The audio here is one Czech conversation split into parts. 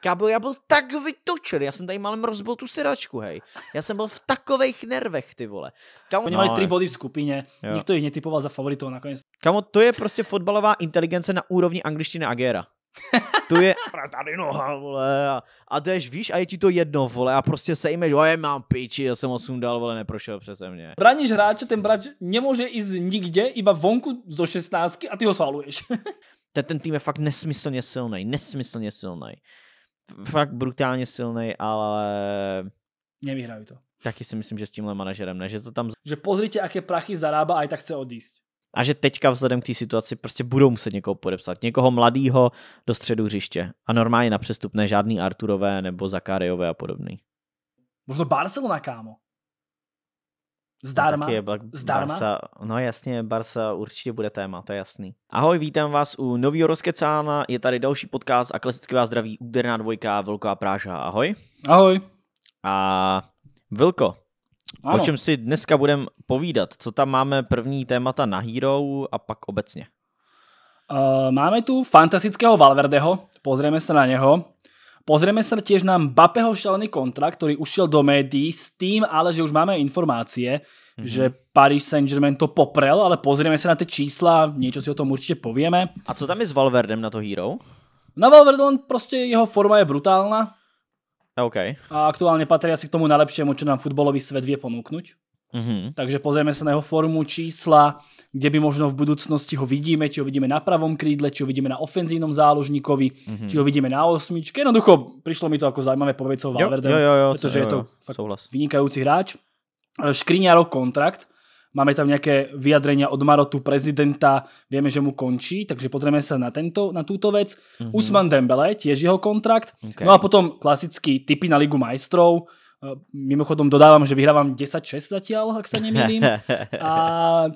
Kábo, já byl tak vytočený, já jsem tady malem rozbil tu sedačku, hej. Já jsem byl v takových nervech, ty vole. Kámo, Oni no, tři body v skupině, jo. nikdo jich netypoval za favoritou nakonec. Kámo, to je prostě fotbalová inteligence na úrovni angličtiny Agera. tu je tady noha, vole, a, a jdeš, víš, a je ti to jedno, vole, a prostě sejmeš, oje, mám piči, já jsem ho sundal, vole, neprošel přese mě. Braníš hráče, ten brač nemůže jít nikde, iba vonku zo 16 a ty ho svaluješ. ten, ten tým je fakt nesmyslně silný, nesmyslně silný fakt brutálně silný, ale... Nevyhrajú to. Taky si myslím, že s tímhle manažerem ne, že to tam... Že pozrite, aké prachy zarába a i tak chce odísť. A že teďka vzhledem k té situaci prostě budou muset někoho podepsat. Někoho mladýho do středu hřiště. A normálně na přestupné žádný Arturové nebo Zakariové a podobný. Možno Barcelona, kámo. Zdarma. Je Bar- Zdarma. Barsa, no jasně, Barsa určitě bude téma, to je jasný. Ahoj, vítám vás u nového Rozkecána, je tady další podcast a klasicky vás zdraví úderná dvojka a Práža. Ahoj. Ahoj. A Vilko, ano. o čem si dneska budeme povídat? Co tam máme první témata na Hero a pak obecně? Uh, máme tu fantastického Valverdeho, pozrieme se na něho. Pozrieme sa tiež na Mbappého šalený kontrakt, ktorý ušiel do médií s tým, ale že už máme informácie, mm-hmm. že Paris Saint-Germain to poprel, ale pozrieme sa na tie čísla, niečo si o tom určite povieme. A co tam je s Valverdem na to hero? Na Valverde on proste, jeho forma je brutálna. OK. A aktuálne patrí asi k tomu najlepšiemu, čo nám futbolový svet vie ponúknuť. Mm-hmm. Takže pozrieme sa na jeho formu, čísla, kde by možno v budúcnosti ho vidíme, či ho vidíme na pravom krídle, či ho vidíme na ofenzívnom záložníkovi, mm-hmm. či ho vidíme na osmičke. Jednoducho, prišlo mi to ako zaujímavé povedcov Valverde, pretože jo, jo, je to fakt vynikajúci hráč. E, Škriňaro kontrakt, Máme tam nejaké vyjadrenia od Marotu prezidenta, vieme, že mu končí, takže pozrieme sa na, tento, na túto vec. Mm-hmm. Usman Dembele, tiež jeho kontrakt. Okay. No a potom klasický typy na Ligu majstrov, Eh, mimochodom dodávam, že vyhrávam 10-6 zatiaľ, ak sa nemýlim. A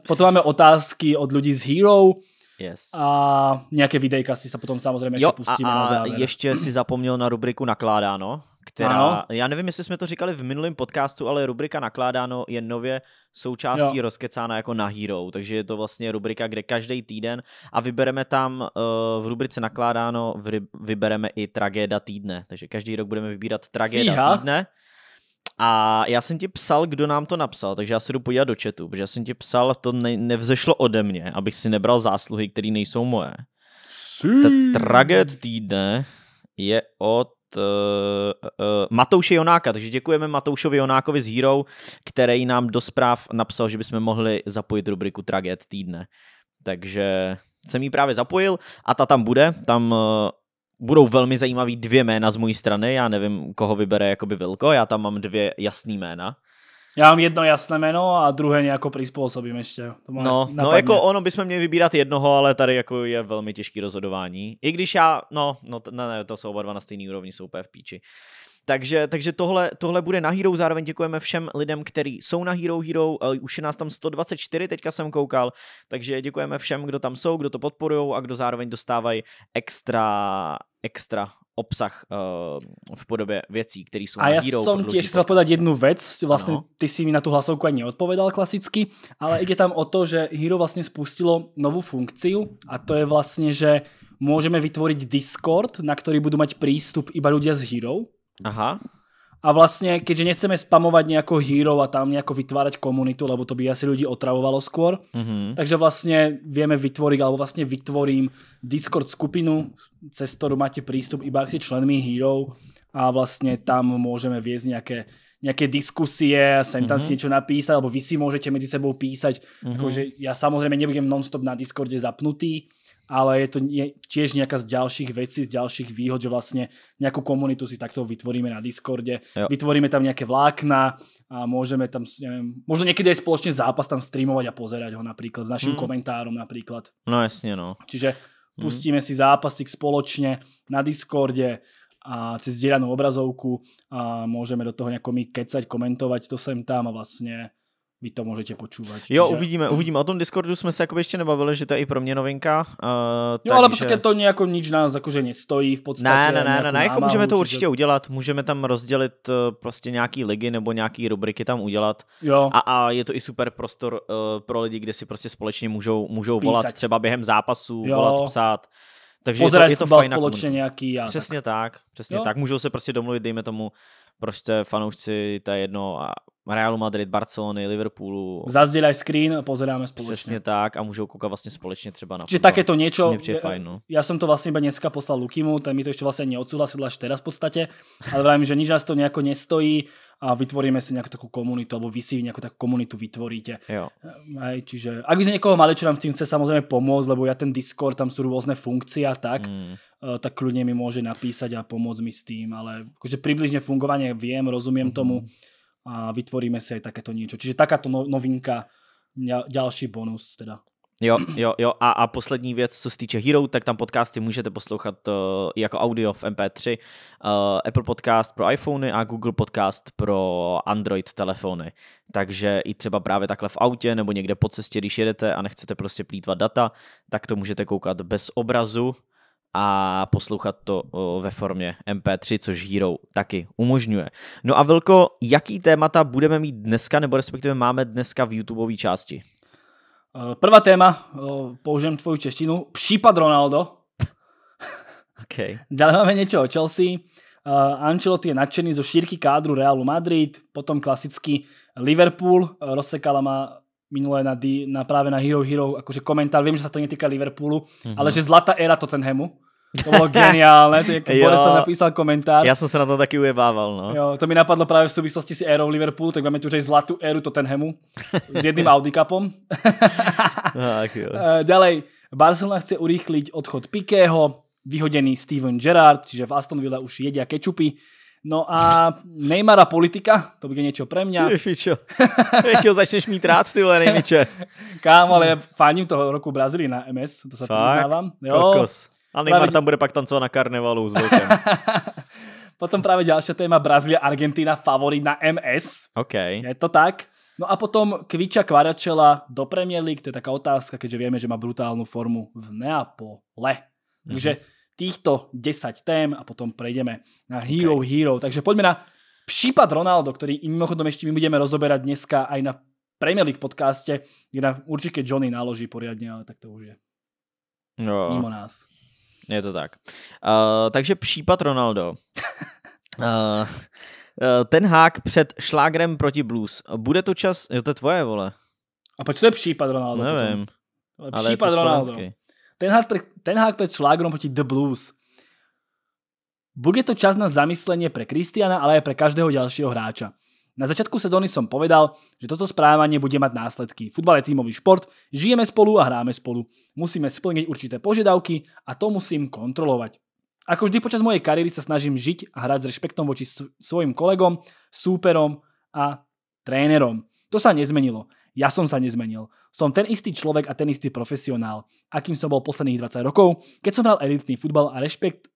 potom máme otázky od ľudí z Hero. Yes. A nějaké videjka si se sa potom samozřejmě jo, ještě pustíme a, a na záver. ještě si zapomněl na rubriku Nakládáno, která, ano. já nevím, jestli jsme to říkali v minulém podcastu, ale rubrika Nakládáno je nově součástí jo. rozkecána jako na Hero, takže je to vlastně rubrika, kde každý týden a vybereme tam uh, v rubrice Nakládáno vybereme i tragéda týdne, takže každý rok budeme vybírat tragéda Fíha. týdne. A já jsem ti psal, kdo nám to napsal, takže já se jdu podívat do chatu, protože já jsem ti psal, to ne- nevzešlo ode mě, abych si nebral zásluhy, které nejsou moje. Ta traget týdne je od uh, uh, Matouše Jonáka, takže děkujeme Matoušovi Jonákovi z Hero, který nám do zpráv napsal, že bychom mohli zapojit rubriku Traget týdne. Takže jsem ji právě zapojil a ta tam bude, tam eh, budou velmi zajímavý dvě jména z mojí strany. Já nevím, koho vybere jakoby Vilko, já tam mám dvě jasný jména. Já mám jedno jasné jméno a druhé nějako přizpůsobím ještě. To no, no, jako ono bychom měli vybírat jednoho, ale tady jako je velmi těžký rozhodování. I když já, no, no ne, ne, to jsou oba dva na stejný úrovni, jsou úplně v píči. Takže, takže tohle, tohle bude na Hero, zároveň děkujeme všem lidem, kteří jsou na Hero Hero, eh, už je nás tam 124, teďka jsem koukal, takže děkujeme všem, kdo tam jsou, kdo to podporují a kdo zároveň dostávají extra, extra obsah uh, v podobě věcí, které jsou A já hero, som tiež chcel povedať jednu věc. Vlastně ano. ty si mi na tu hlasovku ani neodpovedal klasicky, ale ide tam o to, že Hero vlastně spustilo novou funkciu a to je vlastně, že můžeme vytvořit Discord, na který budu mít přístup iba lidé z Hero, Aha. A vlastně, keďže nechceme spamovat nejako hero a tam nejako vytvárať komunitu, lebo to by asi lidi otravovalo skôr, mm-hmm. takže vlastně vieme vytvoriť, alebo vlastně vytvorím Discord skupinu, cez ktorú máte prístup iba ak si členmi hero a vlastně tam môžeme viesť nějaké nejaké diskusie, sem tam mm-hmm. si mhm. niečo napísať, alebo vy si môžete medzi sebou písať. Mm-hmm. Takže ja samozrejme nebudem nonstop na Discorde zapnutý, ale je to nie, tiež nejaká z ďalších vecí, z ďalších výhod, že vlastne nejakú komunitu si takto vytvoríme na Discorde, jo. vytvoríme tam nejaké vlákna a môžeme tam, neviem, možno niekedy aj spoločne zápas tam streamovať a pozerať ho napríklad s našim hmm. komentárom napríklad. No jasne, no. Čiže hm. pustíme hmm. si zápasík spoločne na Discorde, a cez zdieľanú obrazovku a môžeme do toho nejako my kecať, komentovať to sem tam a vlastne vy to můžete počúvat. Jo, čiže... uvidíme, mhm. uvidíme. O tom Discordu jsme se jako ještě nebavili, že to je i pro mě novinka. Uh, jo, takže... ale prostě to nějako nič nás jakože nestojí v podstatě. Ne, ne, ne, ne, ne jako můžeme to určitě udělat. Můžeme tam rozdělit eh, prostě nějaký ligy nebo nějaký rubriky tam udělat. Jo. A, a je to i super prostor uh, pro lidi, kde si prostě společně můžou, můžou Písať. volat třeba během zápasů, jo. volat, psát. Takže je to, je to fajn společně nějaký. přesně tak, tak přesně jo? tak. Můžou se prostě domluvit, dejme tomu, prostě fanoušci, to je jedno, a Realu Madrid, Barcelony, Liverpoolu. Zazdělaj screen a pozeráme společně. Přesně tak a můžou koukat vlastně společně třeba na Že tak je to něco. no. Já jsem to vlastně iba dneska poslal Lukimu, ten mi to ještě vlastně neodsouhlasil až teraz v podstatě, ale vrajím, že nič nás to nějako nestojí a vytvoríme si nějakou takovou komunitu, nebo vy si nějakou takovou komunitu vytvoríte. Jo. Aj, eh, čiže, ak by se někoho mali, čo nám s tím chce samozřejmě pomoct, lebo ja ten Discord, tam jsou různé funkce a tak, mm. Eh, tak kľudne mi môže napísať a pomôcť mi s tým, ale akože približne fungovanie viem, rozumiem mm -hmm. tomu a vytvoríme si aj takéto niečo. Čiže takáto no-, novinka, ďalší bonus teda. Jo, jo, jo. A, a poslední věc, co se týče Hero, tak tam podcasty můžete poslouchat uh, jako audio v MP3. Uh, eh, Apple Podcast pro iPhony a Google Podcast pro Android telefony. Takže i třeba právě takhle v autě nebo někde po cestě, když jedete a nechcete prostě plítvat data, tak to můžete koukat bez obrazu a poslouchat to ve formě MP3, což Hero taky umožňuje. No a Vilko, jaký témata budeme mít dneska, nebo respektive máme dneska v YouTubeové části? Eh, prvá téma, eh, použijem tvoju češtinu, případ Ronaldo. okay. Dále máme něco o Chelsea. Eh, Ancelotti je nadšený zo šírky kádru Realu Madrid, potom klasicky Liverpool, rozsekala má minulé na, D, na práve na Hero Hero akože komentár, viem, že sa to netýka Liverpoolu, mm-hmm. ale že zlatá éra Hemu. To bolo geniálne, to je, Boris napísal komentár. Já jsem se na to taky ujebával, no. Jo, to mi napadlo právě v souvislosti s érou Liverpoolu, tak máme tu aj zlatú éru Tottenhamu s jedným Audi Cupom. Ach, jo. Ďalej, eh, Barcelona chce urýchliť odchod Pikého, vyhodený Steven Gerrard, čiže v Aston Villa už jedia kečupy. No a Neymara politika, to bude něco pre mňa. Ježičo, Ježičo začneš mít rád, ty vole Nejmiče. Kámo, ale fáním toho roku Brazílii na MS, to se Fakt? Kokos. A Neymar práve... tam bude pak tancovat na karnevalu s Volkem. potom právě další téma Brazília, Argentina favorit na MS. OK. Je to tak? No a potom Kviča Kvaračela do Premier League, to je taká otázka, keďže víme, že má brutálnu formu v Neapole. Mhm. Takže mm-hmm týchto 10 tém a potom prejdeme na Hero okay. Hero. Takže poďme na případ Ronaldo, ktorý mimochodom ešte my budeme rozoberať dneska aj na Premier League podcaste, kde nám určite Johnny naloží poriadne, ale tak to už je no, mimo nás. Je to tak. Uh, takže případ Ronaldo. uh, ten hák před šlágrem proti Blues. Bude to čas... Jo, to je tvoje, vole. A proč to je případ Ronaldo? Nevím. Ale případ ale Ronaldo. Slovenský. Ten hák, pred, ten pred šlágrom proti The Blues. Bude to čas na zamyslenie pre Kristiana, ale aj pre každého ďalšieho hráča. Na začiatku sezóny som povedal, že toto správanie bude mať následky. Futbal je tímový šport, žijeme spolu a hráme spolu. Musíme splniť určité požiadavky a to musím kontrolovať. Ako vždy počas mojej kariéry sa snažím žiť a hrať s rešpektom voči svojim kolegom, súperom a trénerom. To sa nezmenilo. Ja som sa nezmenil. Som ten istý človek a ten istý profesionál, akým som bol posledných 20 rokov, keď som hral elitný futbal a rešpekt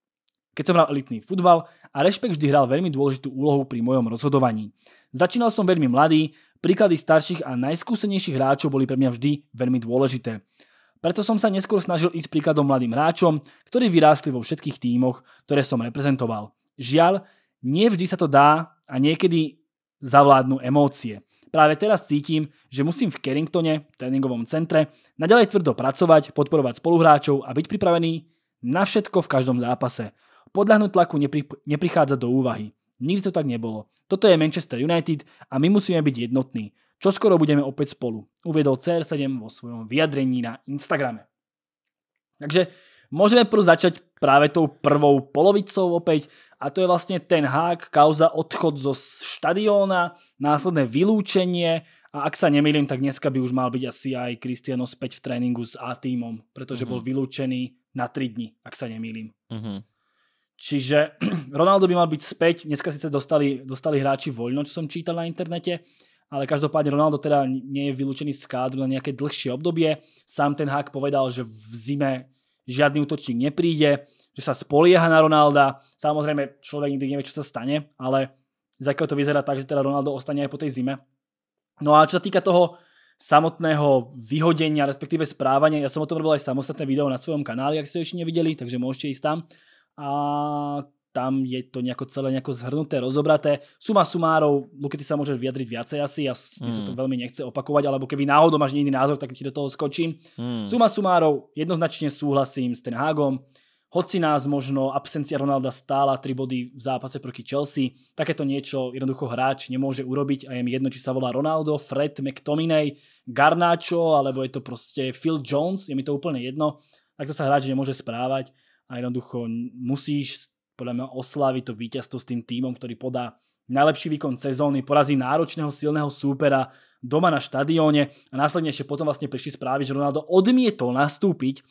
keď som hral elitný futbal a rešpekt vždy hral veľmi dôležitú úlohu pri mojom rozhodovaní. Začínal som veľmi mladý, príklady starších a najskúsenejších hráčov boli pre mňa vždy veľmi dôležité. Preto som sa neskôr snažil ísť príkladom mladým hráčom, ktorí vyrástli vo všetkých tímoch, ktoré som reprezentoval. Žiaľ, nie vždy sa to dá a niekedy zavládnu emócie. Práve teraz cítim, že musím v Carringtone, tréningovom centre, nadalej tvrdo pracovať, podporovať spoluhráčov a byť pripravený na všetko v každom zápase. Podľahnuť tlaku nepri, neprichádza do úvahy. Nikdy to tak nebolo. Toto je Manchester United a my musíme byť jednotní. Čo skoro budeme opäť spolu, uviedol CR7 vo svojom vyjadrení na Instagrame. Takže Môžeme prv začať práve tou prvou polovicou opäť a to je vlastne ten hák, kauza odchod zo štadióna, následné vylúčenie a ak sa nemýlim, tak dneska by už mal byť asi aj Cristiano späť v tréningu s A týmom, pretože bol mhm. vylúčený na 3 dni, ak sa nemýlim. Mhm. Čiže Ronaldo by mal byť späť, dneska sice dostali, dostali hráči voľno, čo som čítal na internete, ale každopádne Ronaldo teda nie je vylúčený z kádru na nejaké dlhšie obdobie. Sám ten hák povedal, že v zime žiadny útočník nepríde, že sa spolieha na Ronalda. Samozrejme, človek nikdy nevie, čo sa stane, ale zatiaľ to vyzerá tak, že teda Ronaldo ostane aj po tej zime. No a čo sa týka toho samotného vyhodenia, respektíve správania, ja som o tom robil aj samostatné video na svojom kanáli, ak ste ešte nevideli, takže môžete ísť tam. A tam je to nejako celé nejako zhrnuté, rozobraté. Suma sumárov, Luke, ty sa môžeš vyjadriť viacej asi, ja mm. sa to hmm. veľmi nechce opakovať, alebo keby náhodou máš iný názor, tak ti do toho skočím. Mm. Suma sumárov, jednoznačne súhlasím s ten Hágom. Hoci nás možno absencia Ronalda stála 3 body v zápase proti Chelsea, takéto niečo jednoducho hráč nemôže urobiť a je mi jedno, či sa volá Ronaldo, Fred, McTominay, Garnacho, alebo je to proste Phil Jones, je mi to úplne jedno. Takto sa hráč nemôže správať a jednoducho musíš podľa mňa oslávi to víťazstvo s tým týmom, ktorý podá najlepší výkon sezóny, porazí náročného silného súpera doma na štadióne a následne ešte potom vlastne prišli správy, že Ronaldo odmietol nastúpiť eh,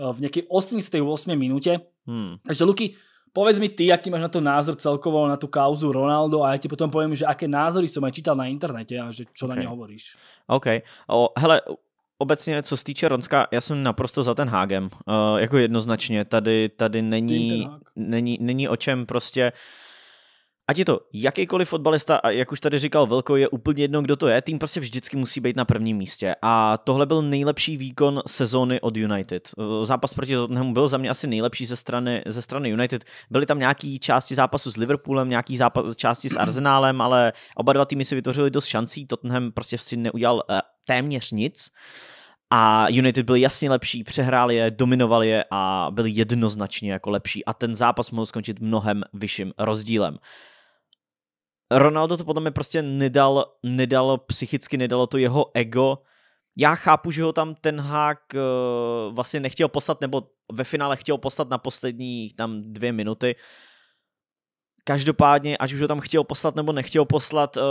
v nejakej 88. minúte. Hmm. Takže Luky, povedz mi ty, aký máš na to názor celkovo, na tú kauzu Ronaldo a ja ti potom poviem, že aké názory som aj čítal na internete a že čo okay. na ne hovoríš. OK. O, hele, obecně, co se týče Ronska, já jsem naprosto za ten Hágem. Uh, eh, jako jednoznačně, tady, tady není, není, není o čem prostě Ať je to jakýkoliv fotbalista, a jak už tady říkal Velko, je úplně jedno, kdo to je, tým prostě vždycky musí být na prvním místě. A tohle byl nejlepší výkon sezóny od United. Zápas proti Tottenhamu byl za mě asi nejlepší ze strany, ze strany United. Byly tam nějaké části zápasu s Liverpoolem, nějaké zápas, části s Arsenálem, ale oba dva týmy si vytvořili dost šancí. Tottenham prostě si neudělal eh, téměř nic. A United byl jasně lepší, přehrál je, dominovali je a byli jednoznačně jako lepší. A ten zápas mohl skončit mnohem vyšším rozdílem. Ronaldo to podle mě prostě nedal, nedal psychicky, nedalo to jeho ego. Já chápu, že ho tam ten hák uh, vlastně nechtěl poslat, nebo ve finále chtěl poslat na poslední tam dvě minuty. Každopádně, ať už ho tam chtěl poslat nebo nechtěl poslat, uh,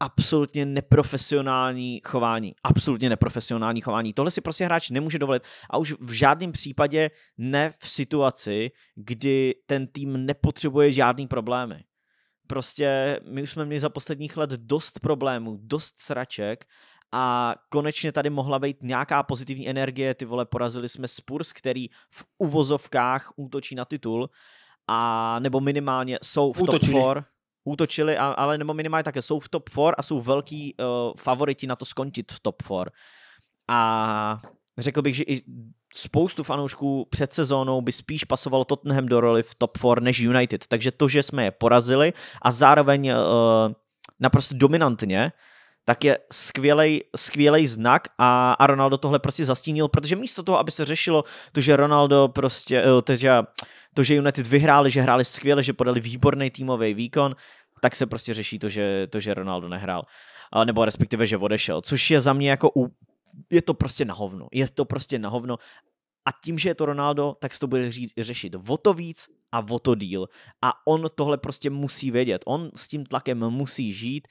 absolutně neprofesionální chování. Absolutně neprofesionální chování. Tohle si prostě hráč nemůže dovolit a už v žádném případě ne v situaci, kdy ten tým nepotřebuje žádný problémy. Prostě my už jsme měli za posledních let dost problémů, dost sraček a konečně tady mohla být nějaká pozitivní energie, ty vole, porazili jsme Spurs, který v uvozovkách útočí na titul a nebo minimálně jsou v útočili. top 4 útočili, ale nebo minimálně také jsou v top 4 a jsou velký uh, favoriti na to skončit v top 4. A řekl bych, že i spoustu fanoušků před sezónou by spíš pasovalo Tottenham do roli v top 4 než United. Takže to, že jsme je porazili a zároveň uh, naprosto dominantně, tak je skvělej, skvělej znak a, a Ronaldo tohle prostě zastínil, protože místo toho, aby se řešilo to, že Ronaldo prostě, eh, to, že, to, že United vyhráli, že hráli skvěle, že podali výborný týmový výkon, tak se prostě řeší to, že, to, že Ronaldo nehrál, eh, nebo respektive, že odešel, což je za mě jako je to prostě na hovno. Je to prostě na hovno. A tím, že je to Ronaldo, tak se to bude ří, řešit o to víc a o to díl. A on tohle prostě musí vědět. On s tím tlakem musí žít.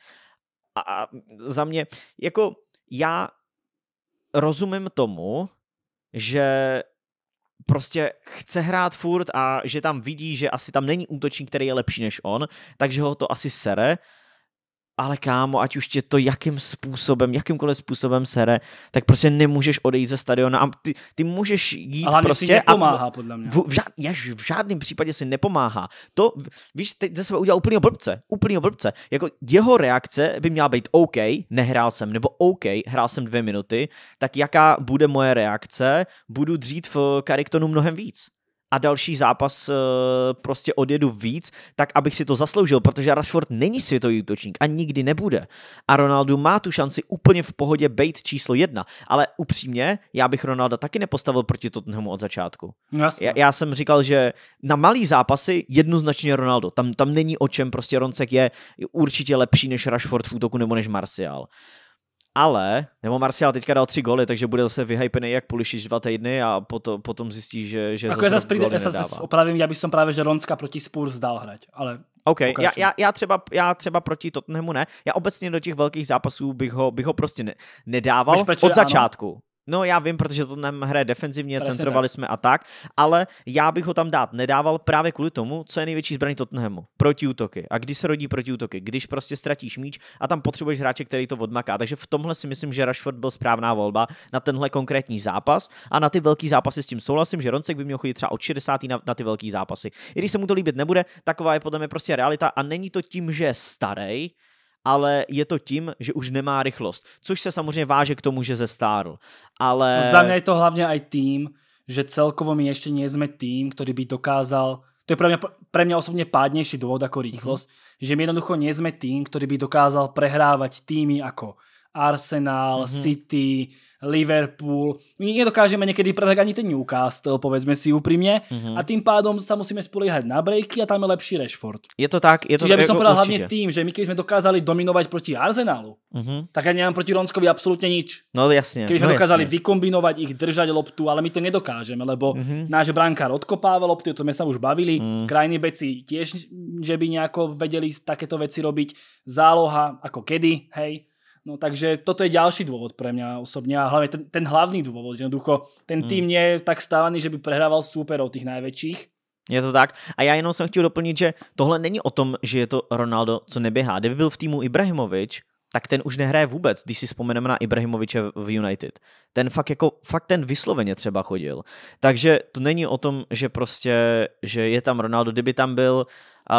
A, a za mě, jako já rozumím tomu, že prostě chce hrát furt a že tam vidí, že asi tam není útočník, který je lepší než on, takže ho to asi sere, ale kámo, ať už tě to jakým způsobem, jakýmkoliv způsobem sere, tak prostě nemůžeš odejít ze stadiona a ty, ty můžeš jít ale prostě... Ale pomáhá, podle mě. V, v, žád, jaž, v žádném případě si nepomáhá. To, víš, teď ze sebe udělal úplnýho blbce, úplnýho blbce. Jako jeho reakce by měla být OK, nehrál jsem, nebo OK, hrál jsem dvě minuty, tak jaká bude moje reakce? Budu dřít v Kariktonu mnohem víc a další zápas eh, prostě odjedu víc, tak abych si to zasloužil, protože Rashford není světový útočník a nikdy nebude. A Ronaldo má tu šanci úplně v pohodě být číslo jedna, ale upřímně, já bych Ronalda taky nepostavil proti Tottenhamu od začátku. No já, já jsem říkal, že na malý zápasy jednoznačně Ronaldo, tam, tam není o čem, prostě Roncek je určitě lepší než Rashford v útoku nebo než Martial ale, nebo Marcial teďka dal tři goly, takže bude zase vyhypený jak Pulišič dva týdny a potom, potom zjistí, že, že Ako zase, prý, goly já Zase opravím, já bych som právě že Ronska proti Spurs dal hrať, ale OK, já, já, já, třeba, já třeba proti Tottenhamu ne. Já obecně do těch velkých zápasů bych ho, bych ho prostě ne, nedával od začátku. No já vím, protože to nám hraje defenzivně, Presně centrovali tak. jsme a tak, ale já bych ho tam dát nedával právě kvůli tomu, co je největší zbraní Tottenhamu. Protiútoky. A když se rodí protiútoky? Když prostě ztratíš míč a tam potřebuješ hráče, který to odmaká. Takže v tomhle si myslím, že Rashford byl správná volba na tenhle konkrétní zápas a na ty velký zápasy s tím souhlasím, že Roncek by měl chodit třeba od 60. na, na ty velký zápasy. I když se mu to líbit nebude, taková je podle mě prostě realita a není to tím, že je starý, ale je to tím, že už nemá rychlost, což se samozřejmě váže k tomu, že zestárl. Ale... Za mě je to hlavně aj tým, že celkovo my ještě nejsme tým, který by dokázal to je pre mňa, pre mňa osobne pádnejší dôvod ako mhm. rýchlosť, mm-hmm. že my jednoducho nie sme tým, ktorý by dokázal prehrávať týmy ako Arsenal, mm-hmm. City, Liverpool. My nedokážeme niekedy prehrať ani ten Newcastle, povedzme si úprimne. Mm-hmm. A tým pádom sa musíme spoliehať na breaky a tam je lepší Rashford. Je to tak? Je to Čiže ja by som povedal hlavne tým, že my keby sme dokázali dominovať proti Arsenalu, mm-hmm. tak ja nemám proti Ronskovi absolútne nič. No jasne. Keby sme no, dokázali jasne. vykombinovať ich, držať loptu, ale my to nedokážeme, lebo mm-hmm. náš brankár odkopáva lopty, to sme sa už bavili. Mm. Krajní beci tiež, že by nejako vedeli takéto veci robiť. Záloha ako kedy, hej No takže toto je ďalší dôvod pre mňa osobne a hlavne ten, ten hlavný dôvod, že jednoducho ten tým hmm. nie je tak stávaný, že by prehrával od tých najväčších. Je to tak. A já jenom jsem chtěl doplnit, že tohle není o tom, že je to Ronaldo, co neběhá. Kdyby byl v týmu Ibrahimovič, tak ten už nehraje vůbec, když si vzpomeneme na Ibrahimoviče v United. Ten fakt jako, fakt ten vysloveně třeba chodil. Takže to není o tom, že prostě, že je tam Ronaldo, kdyby tam byl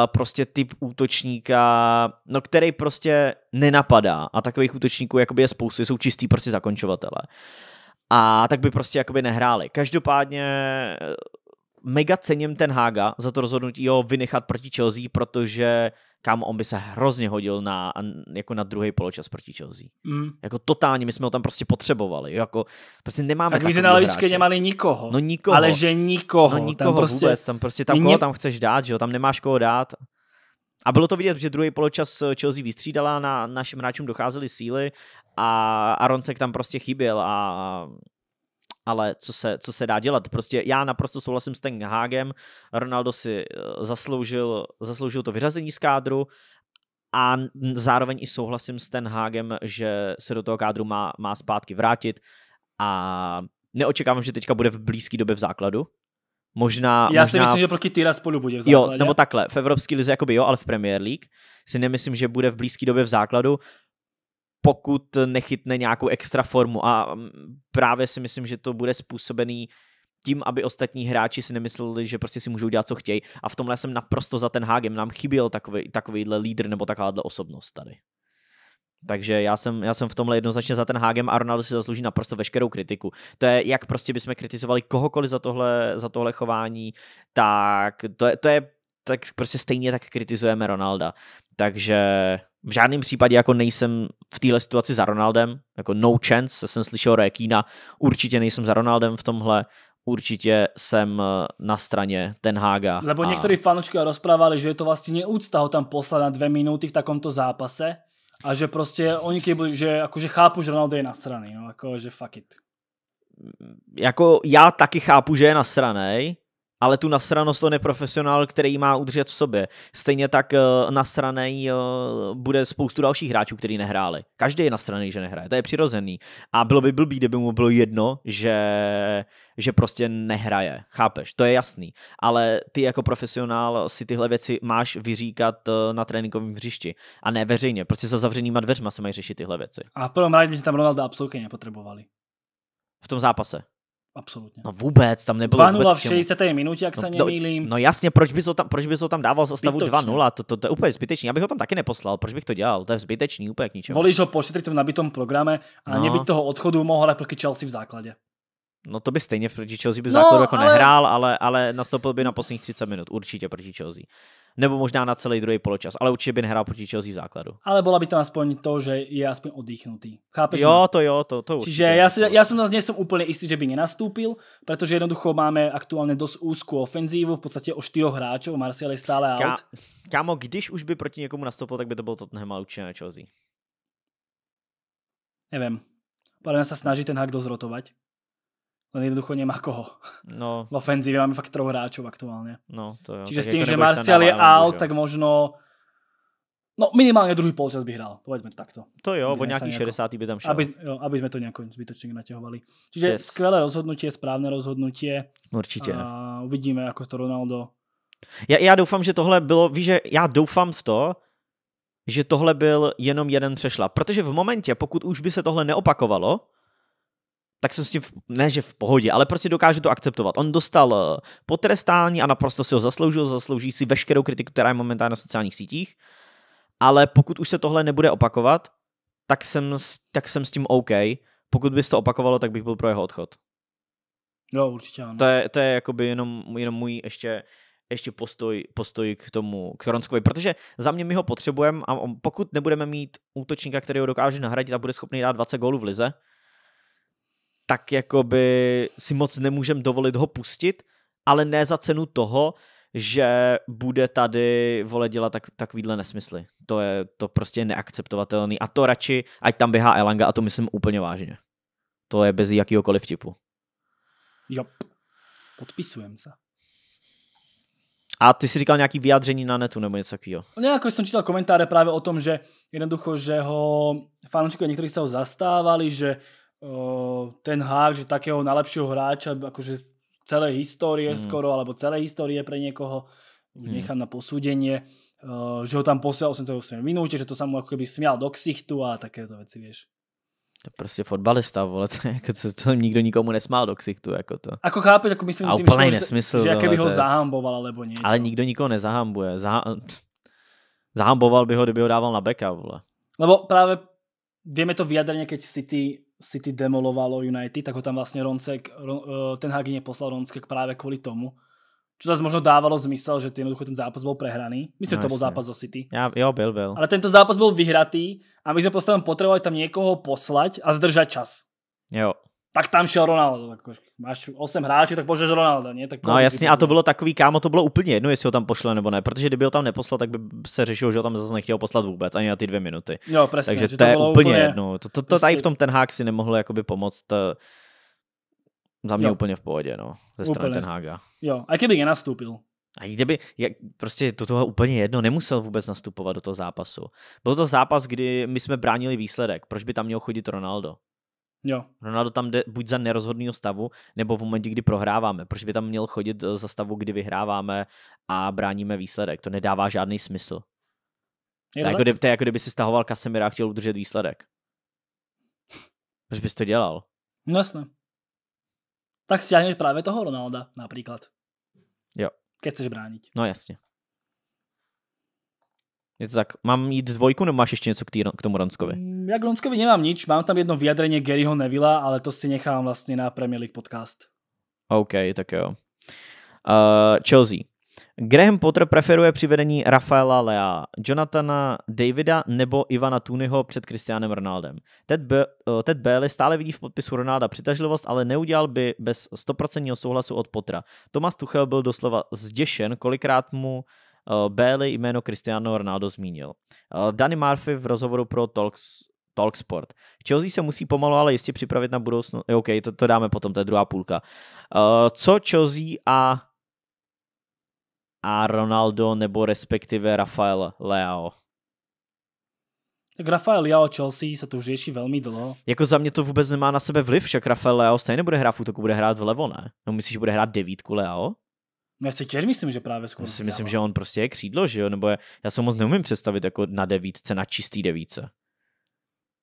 prostě typ útočníka, no který prostě nenapadá a takových útočníků jakoby je spoustu, jsou čistý prostě zakončovatele. A tak by prostě jakoby nehráli. Každopádně eh, mega cením ten Haga za to rozhodnutí ho vynechat proti Chelsea, protože kam on by se hrozně hodil na, jako na druhý poločas proti Chelsea. Mm. Jako totálně, my jsme ho tam prostě potřebovali. Jako, prostě nemáme tak my jsme na lavičce nemali nikoho. No nikoho. Ale že nikoho. No nikoho tam prostě, vůbec, tam prostě tam koho tam chceš dát, že jo, tam nemáš koho dát. A bylo to vidět, že druhý poločas eh, Chelsea vystřídala, na našim hráčům docházely síly a Aroncek tam prostě chyběl a ale co se, co se dá dělat? Prostě já naprosto souhlasím s Ten Hagem, Ronaldo si eh, zasloužil, zasloužil to vyřazení z kádru a zároveň i souhlasím s Ten Hagem, že se do toho kádru má, má zpátky vrátit a neočekávám, že teďka bude v blízké době v základu, Možná, Já možná... si myslím, že proti spolu bude v základu. Jo, nebo takhle, v Evropské lize by jo, ale v Premier League si nemyslím, že bude v blízké době v základu pokud nechytne nějakou extra formu a mm, právě si myslím, že to bude způsobený tím, aby ostatní hráči si nemysleli, že prostě si můžou dělat, co chtějí. A v tomhle jsem naprosto za ten Hagem. Nám chyběl takový, takovýhle lídr nebo takováhle osobnost tady. Takže já jsem, já jsem v tomhle jednoznačně za ten Hágem a Ronaldo si zaslouží naprosto veškerou kritiku. To je, jak prostě bychom kritizovali kohokoliv za tohle, za tohle chování, tak to je, to je tak prostě stejně tak kritizujeme Ronalda. Takže v žádném případě jako nejsem v téhle situaci za Ronaldem, jako no chance, jsem slyšel Rekína, určitě nejsem za Ronaldem v tomhle, určitě jsem eh, na straně Ten Haga. Lebo a... některý fanoušci rozprávali, že je to vlastně neúcta ho tam poslat na dvě minuty v takomto zápase a že prostě oni že jako že chápu, že Ronaldo je straně, no jako že fuck it. Jako já taky chápu, že je na straně ale tu nasranost to neprofesionál, který má udržet v sobě. Stejně tak uh, nasranej uh, bude spoustu dalších hráčů, kteří nehráli. Každý je nasraný, že nehraje, to je přirozený. A bylo by blbý, kdyby mu bylo jedno, že, že prostě nehraje. Chápeš, to je jasný. Ale ty jako profesionál si tyhle věci máš vyříkat uh, na tréninkovém hřišti a ne veřejně. Prostě za zavřenýma dveřma se mají řešit tyhle věci. A v prvom rádi že tam Ronaldo absolutně nepotřebovali. V tom zápase absolutně. No vůbec, tam nebylo 2-0 vůbec v 60. minutě, jak no, se nemýlím. No, no jasně, proč bys ho tam, proč bys ho tam dával z ostavu 2-0, to, to, to, je úplně zbytečný. Já bych ho tam taky neposlal, proč bych to dělal, to je zbytečný úplně k ničemu. Volíš ho po 40. nabitom programe a no. nebyť toho odchodu mohl ale proti Chelsea v základě. No to by stejně proti Chelsea by no, základu jako ale... nehrál, ale, ale nastoupil by na posledních 30 minut, určitě proti Chelsea. Nebo možná na celý druhý poločas, ale určitě by nehrál proti Chelsea v základu. Ale byla by tam aspoň to, že je aspoň oddychnutý. Chápeš? Jo, mě? to jo, to, to určitě. Čiže já, si, já jsem nás nesom úplně jistý, že by nenastoupil, protože jednoducho máme aktuálně dost úzkou ofenzívu, v podstatě o čtyřech hráčů, Marcel je stále out. Ká, kámo, když už by proti někomu nastoupil, tak by to byl to a určitě na Chelsea. Nevím. Podle mňa snaží ten hák dozrotovat len no, jednoducho nemá koho. No. V ofenzíve máme fakt troch hráčov aktuálne. No, to jo. Čiže tak s tým, jako že Marcial je out, tak možno No minimálne druhý polčas by hral, povedzme to takto. To jo, vo nejaký 60 by tam šiel. Aby, jo, aby sme to nejako zbytočne naťahovali. Čiže yes. skvelé rozhodnutie, správne rozhodnutie. Určite. A uvidíme, ako to Ronaldo... Já, ja doufám, že tohle bylo, víš, že já doufám v to, že tohle byl jenom jeden přešla. Protože v momentě, pokud už by se tohle neopakovalo, tak jsem s tím, v, ne že v pohodě, ale prostě dokážu to akceptovat. On dostal eh, potrestání a naprosto si ho zasloužil, zaslouží si veškerou kritiku, která je momentálně na sociálních sítích, ale pokud už se tohle nebude opakovat, tak jsem, tak jsem s tím OK. Pokud by se to opakovalo, tak bych byl pro jeho odchod. Jo, určitě ano. To je, to je jakoby jenom, jenom můj ještě, ještě postoj, postoj k tomu, k Ronskovi, protože za mě my ho potřebujeme a pokud nebudeme mít útočníka, který ho dokáže nahradit a bude schopný dát 20 gólů v lize, tak jakoby si moc nemůžem dovolit ho pustit, ale ne za cenu toho, že bude tady vole dělat tak, takovýhle nesmysly. To je to prostě neakceptovatelný. A to radši, ať tam běhá Elanga a to myslím úplně vážně. To je bez jakýhokoliv vtipu. Jo, podpisujem se. A ty si říkal nějaký vyjádření na netu nebo něco takového? No, nějak jsem čítal komentáře právě o tom, že jednoducho, že ho fanoušci někteří se ho zastávali, že ten hák, že takého najlepšieho hráča, akože celé histórie mm. skoro, alebo celé histórie pre niekoho, už mm. nechám na posúdenie, že ho tam posielal 88 minúte, že to sa mu ako keby smial do ksichtu a takéto veci, vieš. To prostě fotbalista, vole, to, jako, to, to nikdo nikomu nesmál do ksichtu, jako to. Ako chápeš, jako myslím a tím, že, nesmysl, že že by ho zahamboval, alebo něco. Ale nikdo nikoho nezahambuje. Zah zahamboval by ho, kdyby ho dával na beka, vole. Lebo právě vieme to vyjadrenie, keď City City demolovalo United, tak ho tam vlastne Roncek, Ron, eh, ten Hagi neposlal Roncek práve kvôli tomu. Čo zase možno dávalo zmysel, že jednoducho ten zápas bol prehraný. Myslím, no, že to no, bol zápas zo City. Ja, jo, byl, byl. Ale tento zápas bol vyhratý a my sme potrebovali tam niekoho poslať a zdržať čas. Jo tak tam šel Ronaldo. Jako, máš 8 hráčů, tak pošleš Ronaldo, ne? Tak no jasně, a to bylo takový kámo, to bylo úplně jedno, jestli ho tam pošle nebo ne, protože kdyby ho tam neposlal, tak by se řešilo, že ho tam zase nechtěl poslat vůbec, ani na ty dvě minuty. Jo, presně, Takže to, je úplně, úplně jedno. To, to, to tady v prostě tom ten hák si nemohl jakoby pomoct. Eh, za mě jo. úplně v pohodě, no, ze strany ten hága. Jo, a kdyby nenastoupil, a i kdyby, jak, prostě to toho úplně jedno, nemusel vůbec nastupovat do toho zápasu. Byl to zápas, kdy my jsme bránili výsledek, proč by tam měl chodit Ronaldo? Jo. Ronaldo tam jde buď za nerozhodného stavu, nebo v momentě, kdy prohráváme. Proč by tam měl chodit eh, za stavu, kdy vyhráváme a bráníme výsledek? To nedává žádný smysl. Je to, jako, to je jako kdyby si stahoval Kasemira a chtěl udržet výsledek. Proč bys to dělal? No jasné. Tak si právě toho Ronalda například. Jo. Keď chceš bránit. No jasně. Je to tak, mám jít dvojku nebo máš ještě něco k, tý, k tomu Ronskovi? Mm, Já k Ronskovi nemám nič, mám tam jedno vyjadrenie Garyho nevila, ale to si nechám vlastně na Premier League podcast. OK, tak jo. Uh, Chelsea. Graham Potter preferuje přivedení Rafaela Lea, Jonathana Davida nebo Ivana Tunyho před Kristianem Ronaldem. Ted, Be- eh, Ted Bailey stále vidí v podpisu Ronalda přitažlivost, ale neudělal by bez 100% souhlasu od Pottera. Thomas Tuchel byl doslova zděšen, kolikrát mu uh, Eh, Bailey jméno Cristiano Ronaldo zmínil. Eh, Danny Murphy v rozhovoru pro Talks, Talksport. Chelsea se musí pomalu, ale jistě připravit na budoucnost. Eh, OK, to, to dáme potom, to je druhá půlka. Co Chelsea a a Ronaldo nebo respektive Rafael Leao? Tak Rafael Leao Chelsea se to už řeší velmi dlouho. Jako za mě to vůbec nemá na sebe vliv, však Rafael Leao stejně nebude hrát v útoku, bude hrát vlevo, ne? No myslíš, že bude hrát devítku Leao? Já si těž myslím, že právě skoro. Já si myslím, že on prostě je křídlo, že jo? Nebo je, já se moc neumím představit jako na devítce, na čistý devíce.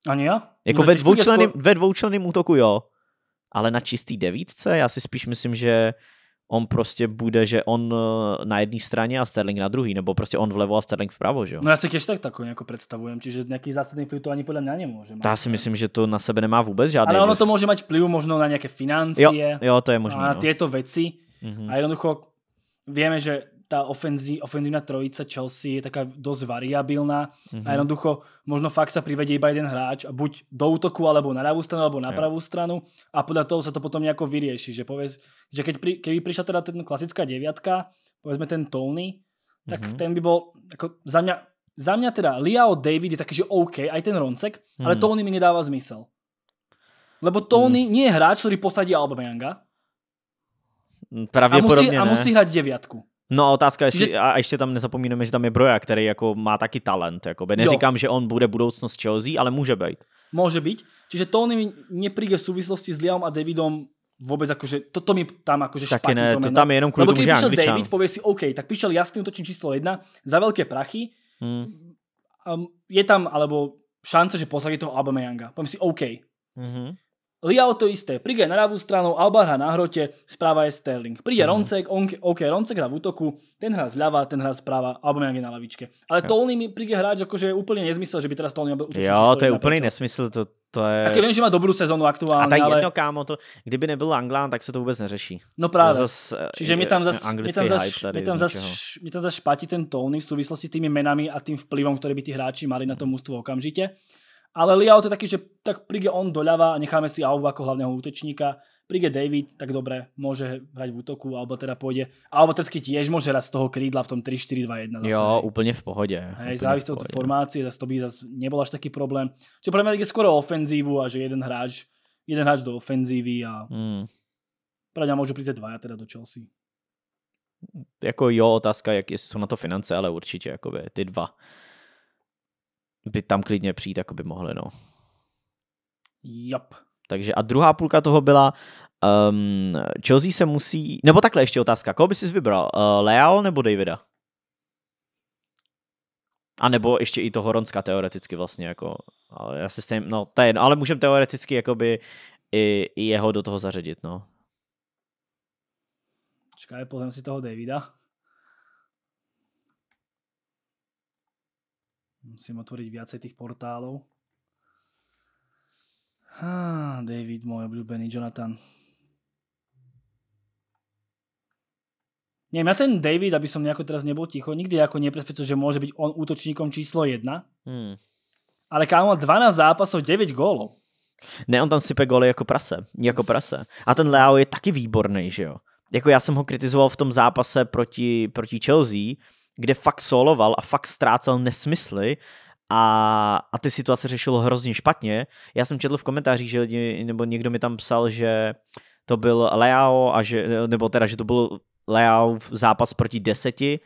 Ani já. Jako ve dvoučleným, skor... ve dvoučleným útoku jo, ale na čistý devítce já si spíš myslím, že on prostě bude, že on eh, na jedné straně a Sterling na druhý, nebo prostě on vlevo a Sterling vpravo, že jo? No já si těž tak takový jako představujem, čiže nějaký zásadný vplyv to ani podle mě ani může. Já si myslím, že to na sebe nemá vůbec žádný. Ale ono to může mít vplyv možno na nějaké financie. Jo, jo to je možné. A na no. tyto věci. Mm-hmm. A jednoducho vieme, že tá ofenzí, ofenzívna trojica Chelsea je taká dosť variabilná mm-hmm. a mhm. jednoducho možno fakt sa privedie iba jeden hráč a buď do útoku alebo na ľavú stranu alebo na yeah. pravú stranu a podľa toho sa to potom nejako vyrieši, že povedz, že keď pri, keby prišla teda ten klasická deviatka, povedzme ten Tony, tak mm-hmm. ten by bol ako za mňa, za mňa teda Liao David je taký, že OK, aj ten Roncek, mm. ale mhm. Tony mi nedáva zmysel. Lebo Tony mm. nie je hráč, ktorý posadí Aubameyanga, Pravděpodobně a musí, ne. A musí hrát devětku. No a otázka, jestli, že... a ještě tam nezapomínáme, že tam je Broja, který jako má taky talent. Jakoby. Neříkám, jo. že on bude budoucnost Chelsea, ale může být. Může být. Čiže to mi nepríde v souvislosti s Liam a Davidom vůbec jakože to, to mi tam jakože. Taky špatí ne, to, to tam je jenom kvůli tomu, že prišiel Angličan. David, povie si, OK, tak přišel jasný útočník číslo jedna za velké prachy, hmm. um, je tam, alebo šance, že posadí toho Aubameyanga. Poviem si, OK. Mm-hmm. Liao to isté, príde na ľavú stranu, Albar hrá na hrote, správa je Sterling. Príde mm. Roncek, on, OK, Roncek hrá v útoku, ten hrá zľava, ten hra zprava, Aubameyang je na lavičke. Ale yeah. Tolny mi príde hráč akože je úplne nezmysel, že by teraz Tolny byl útočný. Jo, to je úplný nesmysl, to, to je... Také vím, že má dobrou sezonu aktuálně, A tak ale... kámo, to, kdyby nebyl Anglán, tak se to vůbec neřeší. No práve. Zas, eh, Čiže mi tam zas, mi tam zas, mi tam zas, mi tam zas špatí ten Tolny v súvislosti s tými menami a tým vplyvom, který by tí hráči mali na to mužstvo okamžitě. Ale to je taký, že tak príde on doľava a necháme si Aubu ako hlavného útečníka. Príde David, tak dobre, môže hrať v útoku, alebo teda pôjde. Alebo Albotecky tiež môže hrať z toho krídla v tom 3-4-2-1. Jo, úplne v pohode. Hej, závisť od formácie, zase to by zase nebol až taký problém. Čiže pre mňa je skoro ofenzívu a že jeden hráč, jeden hráč do ofenzívy a hmm. pre mňa môžu prísť dvaja teda do Chelsea. Jako jo, otázka, jak, sú jsou na to finance, ale určitě, akoby, ty dva by tam klidně přijít, jako by mohli, no. Yep. Takže a druhá půlka toho byla, um, Chelsea se musí, nebo takhle ještě otázka, koho bys si vybral, uh, eh, Leo nebo Davida? A nebo ještě i toho Ronska teoreticky vlastně, jako, ale já si s tím, no, to je, ale můžeme teoreticky, jakoby, i, i jeho do toho zařadit, no. Čekaj, pozem si toho Davida. Musím otvoriť viacej tých portálov. Ah, David, môj obľúbený Jonathan. Neviem, ja ten David, aby som nejako teraz nebol ticho, nikdy ako nepresvedčil, že môže byť on útočníkom číslo 1. Hmm. Ale kámo 12 zápasov, 9 gólov. Ne, on tam sype góly jako prase. Jako prase. A ten Leao je taky výborný, že jo? Jako já jsem ho kritizoval v tom zápase proti, proti Chelsea, kde fakt soloval a fakt ztrácel nesmysly a, a ty situace řešilo hrozně špatně. Já jsem četl v komentářích, že lidi, nebo někdo mi tam psal, že to byl Leao, a že, nebo teda, že to byl Leao zápas proti deseti,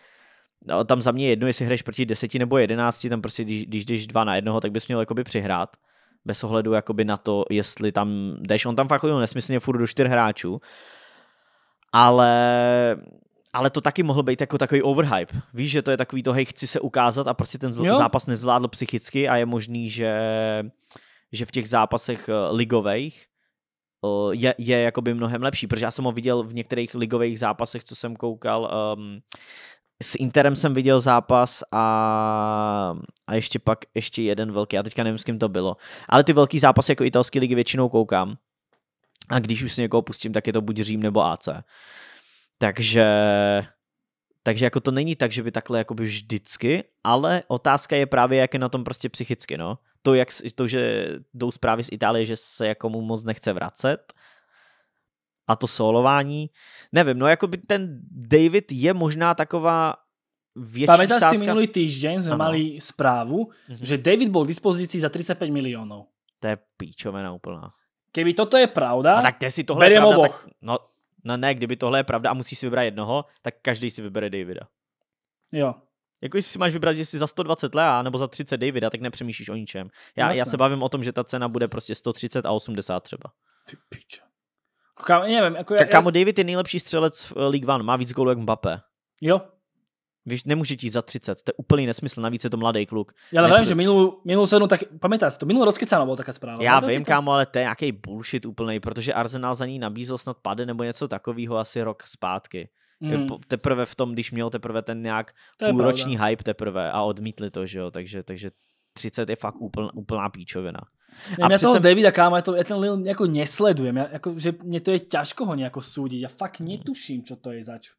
no, tam za mě jedno, jestli hraješ proti deseti nebo jedenácti, tam prostě když, když jdeš dva na jednoho, tak bys měl jakoby přihrát bez ohledu jakoby na to, jestli tam jdeš. On tam fakt chodil nesmyslně furt do čtyř hráčů, ale ale to taky mohl být jako takový overhype. Víš, že to je takový to, hej, chci se ukázat a prostě ten jo. zápas nezvládl psychicky a je možný, že, že v těch zápasech eh, ligových eh, je, je jakoby mnohem lepší, protože já jsem ho viděl v některých ligových zápasech, co jsem koukal. Um, s Interem jsem viděl zápas a, a ještě pak ještě jeden velký, já teďka nevím, s kým to bylo. Ale ty velký zápasy jako italské ligy většinou koukám. A když už si někoho pustím, tak je to buď Řím nebo AC. Takže, takže jako to není tak, že by takhle jako by vždycky, ale otázka je právě, jak je na tom prostě psychicky, no. To, jak, to, že jdou zprávy z Itálie, že se jako mu moc nechce vracet, a to solování. Nevím, no jako by ten David je možná taková větší Pamätáš sázka... si minulý týždeň jsme ano. mali zprávu, mm-hmm. že David byl v dispozici za 35 milionů. To je píčovina úplná. Keby toto je pravda, a no tak si tohle beriem pravda, oboch. Tak, no, no ne, kdyby tohle je pravda a musíš si vybrat jednoho, tak každý si vybere Davida. Jo. Jako jestli si máš vybrat, že si za 120 let nebo za 30 Davida, tak nepřemýšlíš o ničem. Já, no já se bavím o tom, že ta cena bude prostě 130 a 80 třeba. Ty piče. Kámo, nevím, jako tak já, kámo, já... David je nejlepší střelec v eh, League One, má víc gólů jak Mbappé. Jo, Víš, nemůže ti za 30, to je úplný nesmysl, navíc je to mladý kluk. Já ale vím, že minulou, minulou sezónu, tak pamatá to, minulou rozkecáno byla taká zpráva. Já vím, to... kámo, ale to je nějaký bullshit úplný, protože Arsenal za ní nabízel snad pade nebo něco takového asi rok zpátky. Mm. Teprve v tom, když měl teprve ten nějak půlroční pravda. hype teprve a odmítli to, že jo, takže, takže 30 je fakt úpln, úplná píčovina. Ne, a já přece... toho Davida já, to, já ten Lil jako nesledujem, já, jako, že mě to je těžko ho nějako soudit, já fakt hmm. netuším, co to je zač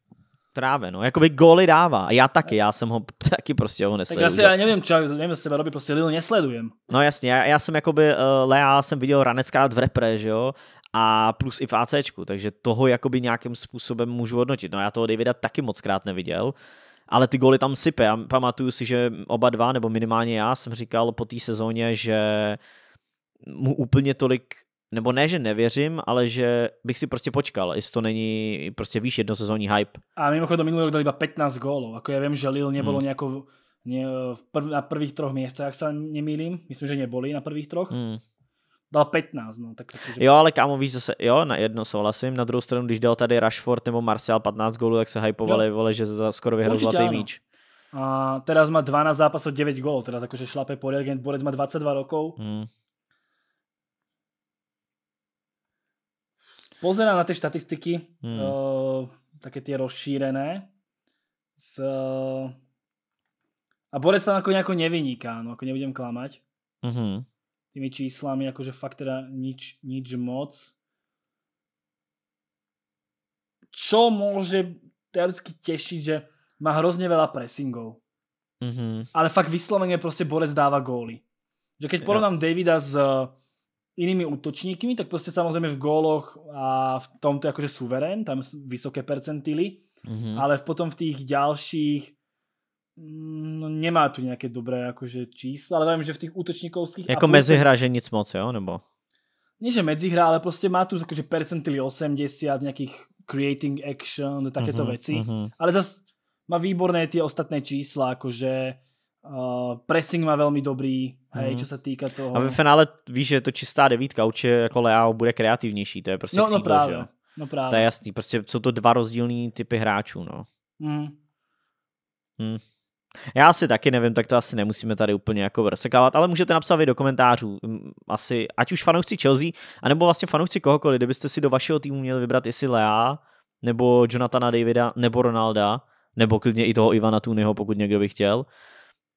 tráve, no. Jakoby góly dává. A já taky, já jsem ho taky prostě ho nesleduju. Tak já si, já nevím, čo, nevím, sebe robí, prostě Lil nesledujem. No jasně, já, já jsem jakoby, uh, Lea jsem viděl raneckrát v repre, že jo, a plus i v ACčku, takže toho jakoby nějakým způsobem můžu hodnotit. No já toho Davida taky moc krát neviděl, ale ty góly tam sype. Já pamatuju si, že oba dva, nebo minimálně já jsem říkal po té sezóně, že mu úplně tolik nebo ne, že nevěřím, ale že bych si prostě počkal, jestli to není prostě víš jednosezónní hype. A mimochodem minulý rok dali iba 15 gólov, ako ja viem, že Lille nebolo hmm. nejako ne, prv, na prvých troch miestach, ak sa nemýlim, myslím, že neboli na prvých troch. Hmm. Dal 15, no. Tak, že... Jo, ale kámo, víš zase, jo, na jedno souhlasím, na druhou stranu, když dal tady Rashford nebo Martial 15 gólů, tak se hypovali, jo. vole, že za skoro vyhrál zlatý áno. míč. A teraz má 12 zápasov, 9 gólov, teraz akože šlape po Borec má 22 rokov. Hmm. pozerám na tie štatistiky, hmm. uh, také tie rozšírené. s uh, a Borec tam ako nejako nevyniká, no ako nebudem klamať. Uh mhm. -huh. Tými číslami, akože fakt teda nič, nič moc. Čo môže teoreticky tešiť, že má hrozne veľa pressingov. Uh mhm. -huh. Ale fakt vyslovene proste Borec dáva góly. Že keď porovnám ja. Davida s uh, inými útočníkmi, tak prostě samozřejmě v góloch a v tomto jakože suverén, tam vysoké percentily, mm-hmm. ale potom v tých ďalších mm, no, nemá tu nějaké dobré jakože čísla, ale vím, že v těch útočníkovských... Jako plus... mezihra, že nic moc, jo? Nebo... Nie, že medzihra, ale prostě má tu jakože percentily 80, nějakých creating action, takéto mm-hmm, veci. Mm-hmm. Ale zase má výborné ty ostatné čísla, akože Uh, pressing má velmi dobrý, mm. hej, mhm. čo se týka toho. A ve finále víš, že je to čistá devítka, určitě jako Leao bude kreativnější, to je prostě no, no no právě. Že? No právě. To je jasný, prostě jsou to dva rozdílní typy hráčů, no. Mm. Mm. Já si taky nevím, tak to asi nemusíme tady úplně jako rozsekávat, ale můžete napsat i do komentářů, hm, asi, ať už fanoušci Chelsea, anebo vlastně fanoušci kohokoliv, kdybyste si do vašeho týmu měli vybrat jestli Lea, nebo Jonathana Davida, nebo Ronalda, nebo klidně i toho Ivana Tunyho, pokud někdo by chtěl,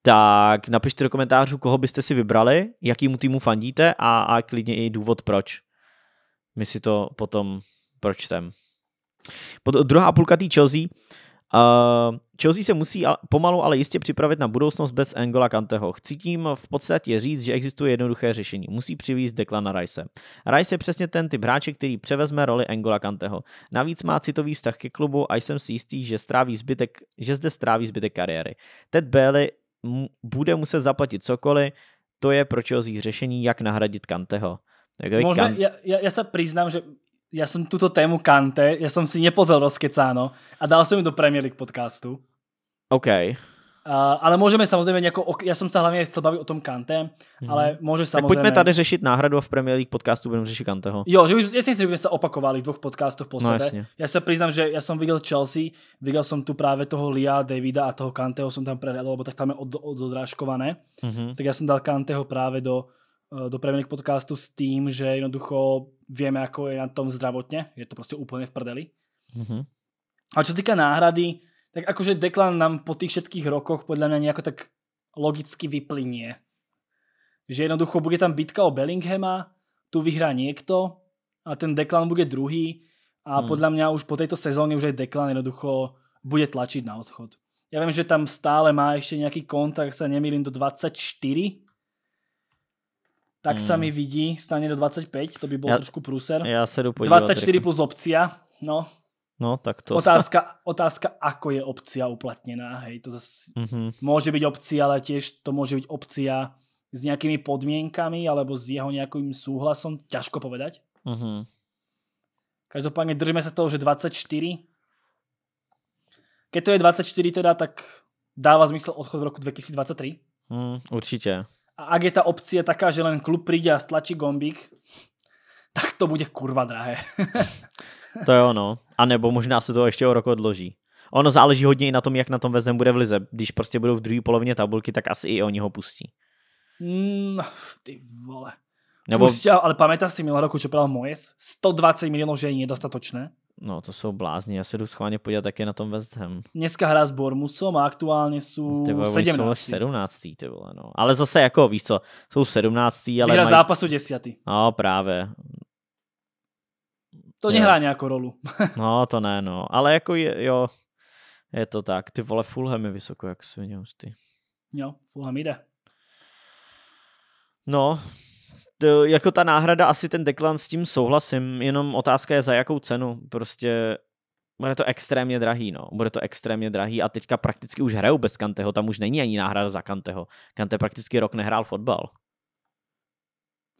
tak napište do komentářů, koho byste si vybrali, jakýmu týmu fandíte a, a klidně i důvod proč. My si to potom pročtem. Pod, druhá půlka tý Chelsea. Uh, Chelsea se musí pomalu, ale jistě připravit na budoucnost bez Angola Kanteho. Chci tím v podstatě říct, že existuje jednoduché řešení. Musí přivízt Declan Rice. Rice je přesně ten typ hráče, který převezme roli Angola Kanteho. Navíc má citový vztah ke klubu a jsem si jistý, že, stráví zbytek, že zde stráví zbytek kariéry. Ted Bailey bude muset zaplatit cokoliv, to je pro Chelsea řešení, jak nahradit Kanteho. Možná, kan... já, já ja sa že já jsem tuto tému Kante, já jsem si nepozrel rozkecáno a dal jsem ji do Premier League podcastu. OK. Eh, ale můžeme samozřejmě jako, já jsem se hlavně chtěl bavit o tom Kante, mm-hmm. ale může samozřejmě... Tak pojďme tady řešit náhradu a v Premier League podcastu budeme řešit Kanteho. Jo, že bych, jestli že bychom se opakovali v dvou podcastech po no, sebe. Jasně. Já se přiznám, že já jsem viděl Chelsea, viděl jsem tu právě toho Lia, Davida a toho Kanteho jsem tam predal, nebo tak tam je od, od Mm-hmm. Tak já jsem dal Kanteho právě do, eh, do Premier League podcastu s tím, že jednoducho víme, jako je na tom zdravotně, je to prostě úplně v prdeli. Mm-hmm. A co týká náhrady, tak akože Declan nám po tých všetkých rokoch podľa mňa nejako tak logicky vyplynie. Že jednoducho bude tam bitka o Bellinghama, tu vyhrá niekto a ten Declan bude druhý a hmm. podľa mňa už po tejto sezóne už aj Declan jednoducho bude tlačiť na odchod. Ja viem, že tam stále má ešte nejaký kontakt, sa nemýlim, do 24. Tak hmm. sa mi vidí, stane do 25, to by bol ja, trošku prúser. Ja sa 24 plus opcia, no. No, tak to... Otázka, otázka, ako je opcia uplatnená. Hej, to zase mm-hmm. môže byť opcia, ale tiež to môže byť opcia s nejakými podmienkami alebo s jeho nejakým súhlasom. Ťažko povedať. Mm-hmm. Každopádne držíme sa toho, že 24. Keď to je 24 teda, tak dává zmysl odchod v roku 2023. Mm, určite. A ak je ta opcia taká, že len klub príde a stlačí gombík, tak to bude kurva drahé. to je ono. A nebo možná se to ještě o rok odloží. Ono záleží hodně i na tom, jak na tom Vezem bude v lize. Když prostě budou v druhé polovině tabulky, tak asi i oni ho pustí. Mm, ty vole. Nebo... Pustil, ale pamätáš si minulého roku, čo byl Mojes? 120 milionů že je nedostatočné. No, to jsou blázni, já se jdu schválně podívat, jak je na tom West Ham. Dneska hra s Bormusom a aktuálně jsou ty vole, 17. Jsou 17. Ty vole, no. Ale zase jako, víš co, jsou 17. Ale Vyhra mají... zápasu 10. No, právě. To jo. nehrá nějakou rolu. no, to ne, no. Ale jako je, jo, je to tak. Ty vole, Fulham je vysoko, jak svině ty. Jo, Fulham jde. No, to, jako ta náhrada, asi ten Declan s tím souhlasím, jenom otázka je za jakou cenu. Prostě bude to extrémně drahý, no. Bude to extrémně drahý a teďka prakticky už hrajou bez Kanteho, tam už není ani náhrada za Kanteho. Kante prakticky rok nehrál fotbal.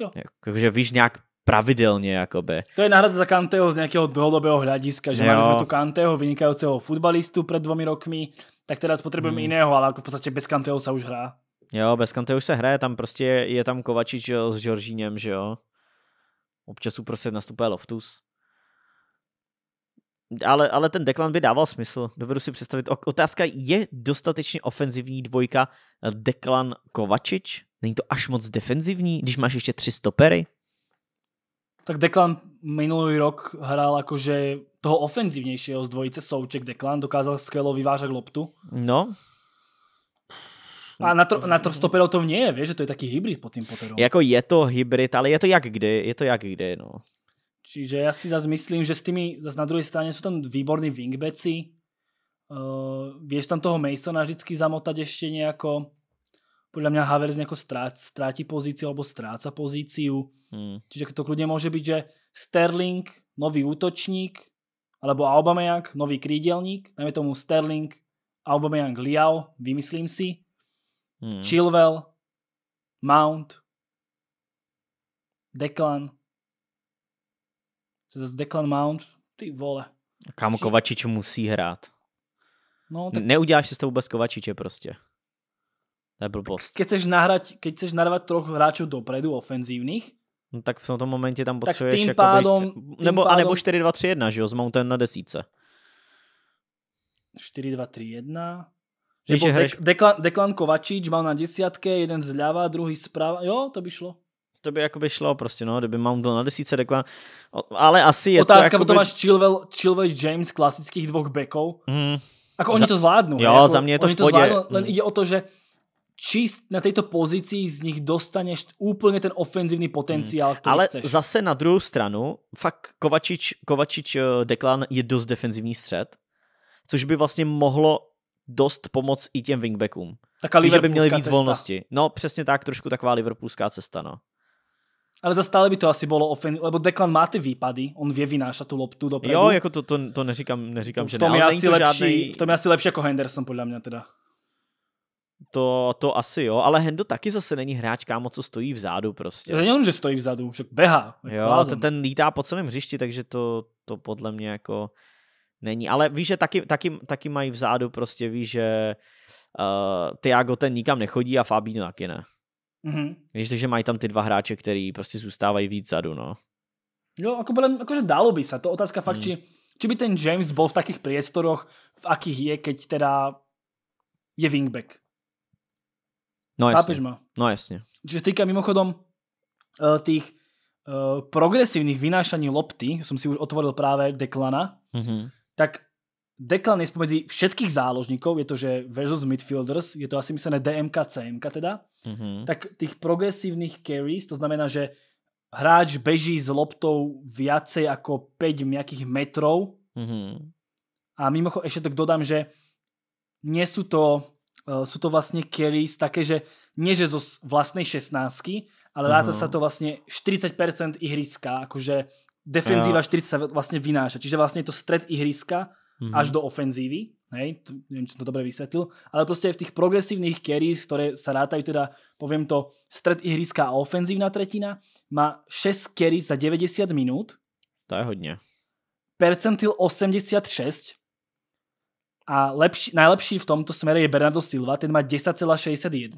Jo. Jakože víš, nějak pravidelně, jakoby. To je náhrada za Kanteho z nějakého dlhodobého hlediska, že jo. mali tu Kanteho, vynikajícího futbalistu před dvomi rokmi, tak teda potřebujeme hmm. jiného, ale jako v podstatě bez Kanteho se už hrá. Jo, bez Kanteho už se hraje, tam prostě je, je tam Kovačič jo, s Žoržíněm, že jo. Občas uprostřed nastupuje Loftus. Ale, ale ten Declan by dával smysl. Dovedu si představit. Otázka je dostatečně ofenzivní dvojka Declan Kovačič? Není to až moc defenzivní, když máš ještě tři stopery? Tak Declan minulý rok hral akože toho ofenzívnejšieho z dvojice Souček Declan, dokázal skvelo vyvážať loptu. No, a na, tr- na to nie je, vieš, že to je taký hybrid pod tým Potterom. Jako je to hybrid, ale je to jak kdy, je to jak kdy, no. Čiže ja si zase myslím, že s tými, zase na druhej strane sú tam výborní wingbacki, uh, vieš tam toho Masona vždycky zamotať ešte nejako, podľa mňa Havertz nejako strát, stráti pozíciu alebo stráca pozíciu. Hmm. Čiže to kľudne môže byť, že Sterling, nový útočník, alebo Aubameyang, nový krídelník, dajme tomu Sterling, Aubameyang, Liao, vymyslím si, hmm. Chilwell, Mount, Declan, Declan Mount, ty vole. Kámo, Kovačič musí hrát. No, tak... Neuděláš si s tou bez Kovačiče prostě je blbost. Keď chceš, nahrať, keď chceš narvať troch hráčov dopredu ofenzívnych, No tak v tomto momente tam potřebuješ tak tým pádom, jako nebo, tím nebo, pádom, anebo 4-2-3-1, že jo, s Mountain na desíce. 4-2-3-1. Že byl hraješ... Deklan, Deklan Kovačič mal na desiatke, jeden zľava, druhý zprava. Jo, to by šlo. To by jako by šlo prostě, no, kdyby mám byl na desíce, Deklan. Ale asi je Otázka, to jakoby... potom máš Chilwell, Chilwell James, klasických dvoch bekov. Mm. Ako oni za... to zvládnu. Jo, jako, za mě je to oni v to zvládnu, mm. len ide mhm. o to, že či na této pozici z nich dostaneš úplně ten ofenzivní potenciál, hmm. který Ale chceš. zase na druhou stranu, fakt Kovačič, Kovačič eh, Deklan je dost defenzivní střed, což by vlastně mohlo dost pomoct i těm wingbackům. Taká že by měli víc cesta. volnosti. No přesně tak, trošku taková liverpoolská cesta, no. Ale za stále by to asi bylo ofen, lebo Declan má ty výpady, on vě vynášat tu loptu dopředu. Jo, jako to, to, to neříkám, neříkám, to že v tom ne, je asi to lepší, žádnej... V tom je asi lepší jako Henderson, podle mě teda. To, to asi jo, ale Hendo taky zase není hráč, kámo, co stojí vzadu prostě. není on, že stojí vzadu, že běhá. Jako jo, ten, ten lítá po celém hřišti, takže to, to podle mě jako není. Ale víš, že taky, taky, taky mají vzadu prostě, víš, že uh, eh, Tiago ten nikam nechodí a Fabino taky ne. Mm-hmm. Víš, takže mají tam ty dva hráče, který prostě zůstávají víc vzadu, no. Jo, jako byle, jakože dalo by se. To otázka fakt, mm. či, či by ten James byl v takých priestoroch, v akých je, keď teda je wingback. No jasne. Chápeš ma? No jasne. Čiže týka mimochodom uh, tých uh, progresívnych vynášaní lopty, som si už otvoril práve Deklana, mm-hmm. tak Deklan je spomedzi všetkých záložníkov, je to, že versus midfielders, je to asi myslené DMK, CMK teda, mm-hmm. tak tých progresívnych carries, to znamená, že hráč beží s loptou viacej ako 5 nejakých metrov mm-hmm. a mimochodom ešte tak dodám, že nie sú to uh, eh, sú to vlastne carries také, že nie že zo vlastnej 16 ale ráta uh-huh. Mhm. sa to vlastne 40% ihriska, akože defenzíva uh-huh. 40 sa vlastne vynáša. Čiže vlastne je to stred ihriska uh-huh. až do ofenzívy. Hej, to, neviem, čo to dobre vysvetlil, ale proste v tých progresívnych carries, ktoré sa rátajú teda, poviem to, stred ihriska a ofenzívna tretina, má 6 carries za 90 minút. To je hodne. Percentil 86, a lepší, najlepší v tomto smere je Bernardo Silva, ten má 10,61.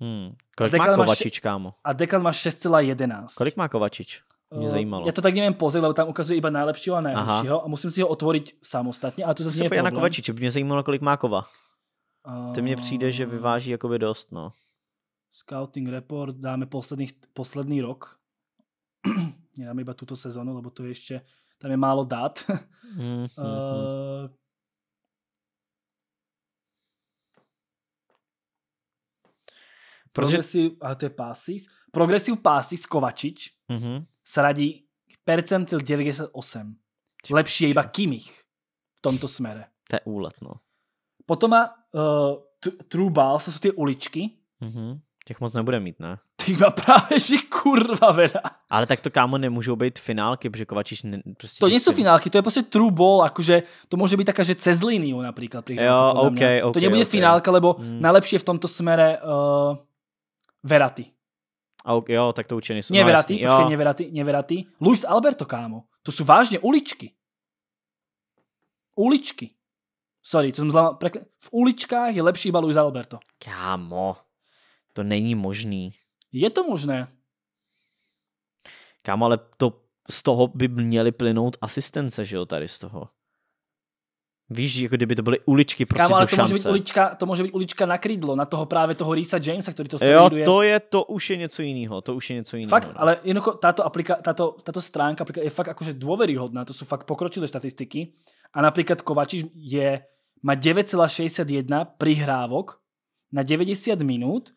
Hmm. Kolik má Kovačič, kámo? A Deklan má 6,11. Kolik má Kovačič? Mě eh, zajímalo. Já to tak nevím pozit, lebo tam ukazuje iba najlepšího a najhoršího Aha. a musím si ho otvoriť samostatně. A to zase je na by mě zajímalo, kolik má Kova. Uh, to mně přijde, že vyváží jakoby dost, no. Scouting report dáme posledný, posledný rok. Nedáme iba tuto sezonu, lebo to je ještě, tam je málo dát. mm, hmm uh, Protože... Progressive, ale to je passes. Progressive passes Kovačič mm-hmm. se radí percentil 98. Či, Lepší je iba Kimich v tomto smere. To je úlet, no. Potom má uh, eh, True Balls, to jsou ty uličky. Mm-hmm. Těch moc nebude mít, ne? Ty má právě, že kurva veda. Ale tak to kámo nemůžou být finálky, protože Kovačiš ne, prostě... To nejsou finálky, to je prostě true ball, jakože to může být taká, že cez líniu například. Jo, okay, okay, to nebude okay. finálka, lebo mm. je v tomto smere uh, Veraty. Okay, jo, tak to určitě nejsou. Ne no, Veraty, počkej, neveraty, neveraty. Luis Alberto, kámo. To jsou vážně uličky. Uličky. Sorry, co jsem zlával, prekl... V uličkách je lepší iba Luis Alberto. Kámo, to není možný. Je to možné. Kámo, ale to z toho by měly plynout asistence, že jo, tady z toho. Víš, jako kdyby to byly uličky prostě Kámo, ale to šance. může, být ulička, to může být ulička na krídlo, na toho právě toho Risa Jamesa, který to sleduje. Jo, to je, to už je něco jiného, to už je něco jiného. Fakt, no. ale jenoko, tato aplika, tato tato stránka aplika, je fakt jakože důvěryhodná, to jsou fakt pokročilé statistiky. A například Kovačiš je, má 9,61 prihrávok na 90 minut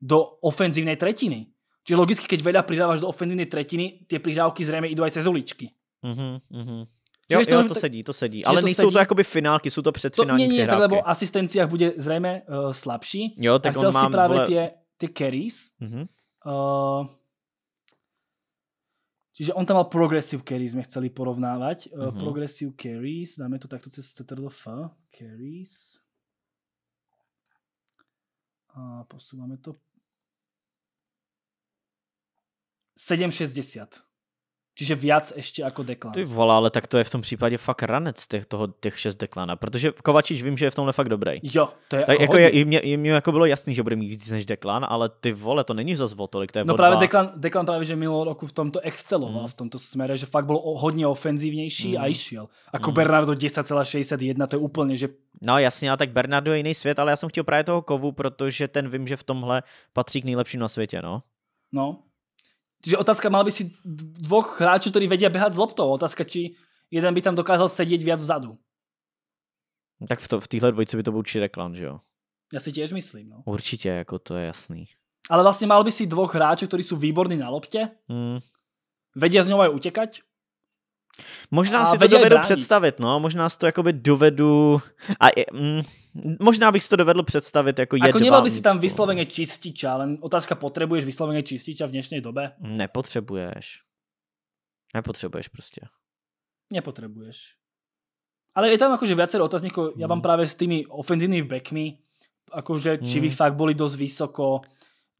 do ofenzívnej tretiny. Čiže logicky, keď veľa prihrávaš do ofenzívnej tretiny, tie prihrávky zrejme idú aj cez uličky. Mm-hmm, mm-hmm. Jo, jo, to sedí, to sedí. Ale to nejsou sedí. to jakoby finálky, jsou to předfinální to, mě, nie, lebo asistenciách bude zřejmě uh, eh, slabší. Jo, tak a chcel on mám, právě vole... ty, carries. Mm-hmm. Uh, Čiže on tam mal progressive carries, jsme chceli Uh, Mm-hmm. progressive carries, dáme to takto cez CTRLF. Carries. A posúvame to. 7,60. Čiže viac ještě jako Deklan. Ty vole, ale tak to je v tom případě fakt ranec těch, toho, těch šest Deklana, protože Kovačič vím, že je v tomhle fakt dobrý. Jo, to je tak jako, jako hodně. je, mě, mě, jako bylo jasný, že bude mít víc než Deklan, ale ty vole, to není za tolik, to je No právě Deklan, Deklan právě, že minulý roku v tomto exceloval, mm. v tomto směru, že fakt byl hodně ofenzivnější mm. a mhm. išiel. Ako mm. Bernardo 10,61, to je úplně, že No jasně, a tak Bernardo je jiný svět, ale já jsem chtěl právě toho kovu, protože ten vím, že v tomhle patří k nejlepším na světě, no. No, Čiže otázka, mal by si dvoch hráčov, ktorí vedia behať s loptou. Otázka, či jeden by tam dokázal sedieť viac vzadu. Tak v, to, v téhle dvojici by to byl reklam, že jo? Já si tiež myslím. No. Určitě, jako to je jasný. Ale vlastně mal by si dvoch hráčů, kteří jsou výborní na lopte. mm. vedia z ňou aj utekať Možná si to dovedu bránit. představit, no, možná si to jakoby dovedu a mm, možná bych si to dovedl představit jako jedvabnicu. Ako nemal by si tam vysloveně čistič, ale otázka, potřebuješ vysloveně čistič v dnešní době? Nepotřebuješ. Nepotřebuješ prostě. Nepotřebuješ. Ale je tam jakože viacero otázníků, hmm. já mám právě s tými ofenzivními backmi, jakože, či by hmm. fakt byli dost vysoko,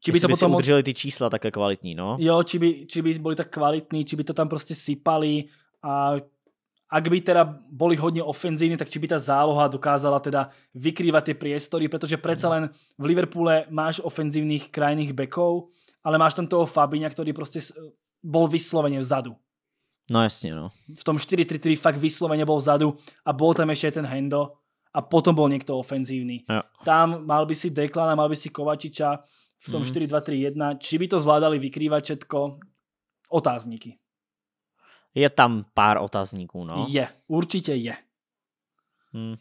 či by to by potom... udrželi ty čísla také kvalitní, no? Jo, či by, či by boli tak kvalitní, či by to tam prostě sypali, a ak by teda boli hodne ofenzívni, tak či by tá záloha dokázala teda vykrývať tie priestory, pretože predsa mhm. len v Liverpoole máš ofenzívnych krajných bekov, ale máš tam toho Fabiňa, ktorý proste bol vyslovene vzadu. No jasne, no. V tom 4-3-3 fakt vyslovene bol vzadu a bol tam ešte ten Hendo a potom bol niekto ofenzívny. Ja. Tam mal by si Deklana, mal by si Kovačiča v tom mm. 4-2-3-1. Či by to zvládali vykrývať všetko? Otázniky. Je tam pár otazníků, no. Je, určitě je. Hmm.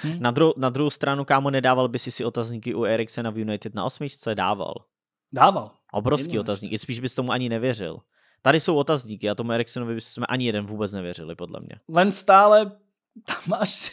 Hmm. Na, dru- na druhou stranu, kámo, nedával by si si otazníky u Eriksena v United na osmičce? Dával. Dával. Obrovský Jednou otazník, i spíš bys tomu ani nevěřil. Tady jsou otazníky a tomu Eriksenovi bychom ani jeden vůbec nevěřili, podle mě. Len stále tam máš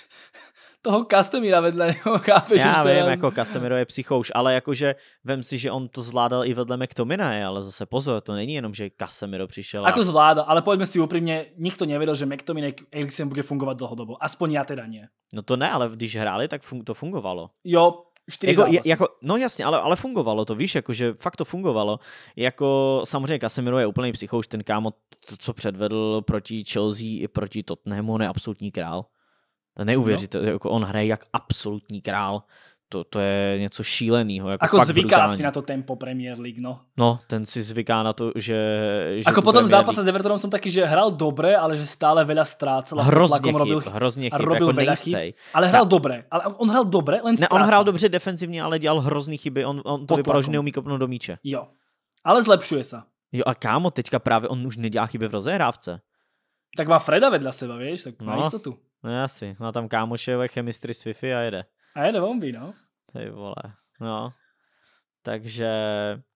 toho Kastemíra vedle něho, chápeš? Já vím, jako Casemiro je psychouš, ale jakože vem si, že on to zvládal i vedle mektomina, ale zase pozor, to není jenom, že Casemiro přišel. A... Jako zvládal, ale pojďme si upřímně, nikto nevěděl, že McTominay Eriksen bude fungovat dlouhodobo, aspoň já teda ne. No to ne, ale když hráli, tak fun- to fungovalo. Jo, jako, jako, no jasně, ale, ale fungovalo to, víš, jakože fakt to fungovalo. Jako samozřejmě Casemiro je úplný psychouš, ten kámo, to, co předvedl proti Chelsea i proti Tottenhamu, on je absolutní král. Neuvěřitelné, no. jako on hraje jak absolutní král. To, to je něco šíleného. Jako, jako zvyká brutální. si na to tempo Premier League, no. No, ten si zvyká na to, že... že jako potom v zápase s Evertonem jsem taky, že hrál dobře, ale že stále veľa ztrácel. Hrozně chyb, robil, hrozně chyb, robil jako Chyb, Ale hrál dobře, ale on hrál dobře, len Ne, on hrál dobře defenzivně, ale dělal hrozný chyby, on, on to vypadalo, že neumí kopnout do míče. Jo, ale zlepšuje se. Jo a kámo, teďka právě on už nedělá chyby v rozehrávce. Tak má Freda vedle sebe, víš, tak má no. jistotu. No asi, má tam kámoše ve chemistry Swifty a jede. A jede bombí, no. Ty vole, no. Takže...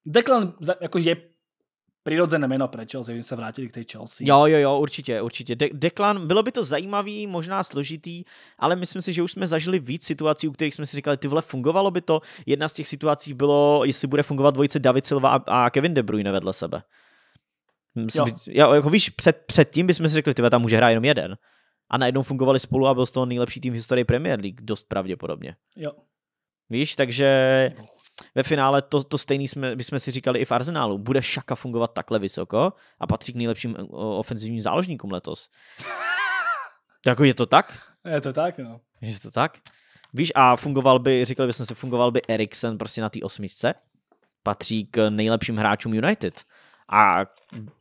Declan jako je prirodzené jméno pro Chelsea, když se vrátili k té Chelsea. Jo, jo, jo, určitě, určitě. De- Declan, bylo by to zajímavý, možná složitý, ale myslím si, že už jsme zažili víc situací, u kterých jsme si říkali, tyhle fungovalo by to. Jedna z těch situací bylo, jestli bude fungovat dvojice David Silva a Kevin De Bruyne vedle sebe. Myslím, jo. By, jo, jako víš, před, před tím bychom si řekli, tyhle tam může hrát jenom jeden a najednou fungovali spolu a byl z toho nejlepší tým v historii Premier League, dost pravděpodobně. Jo. Víš, takže ve finále to, to stejný jsme, bychom si říkali i v Arsenálu. Bude Šaka fungovat takhle vysoko a patří k nejlepším eh, ofenzivním záložníkům letos. jako je to tak? Je to tak, no. Je to tak? Víš, a fungoval by, říkali bychom si, fungoval by Eriksen prostě na té osmičce. Patří k nejlepším hráčům United. A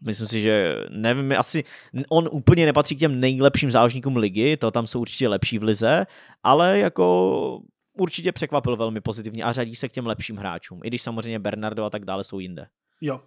myslím si, že nevím, asi on úplně nepatří k těm nejlepším záložníkům ligy, to tam jsou určitě lepší v lize, ale jako určitě překvapil velmi pozitivně a řadí se k těm lepším hráčům, i když samozřejmě Bernardo a tak dále jsou jinde. Jo.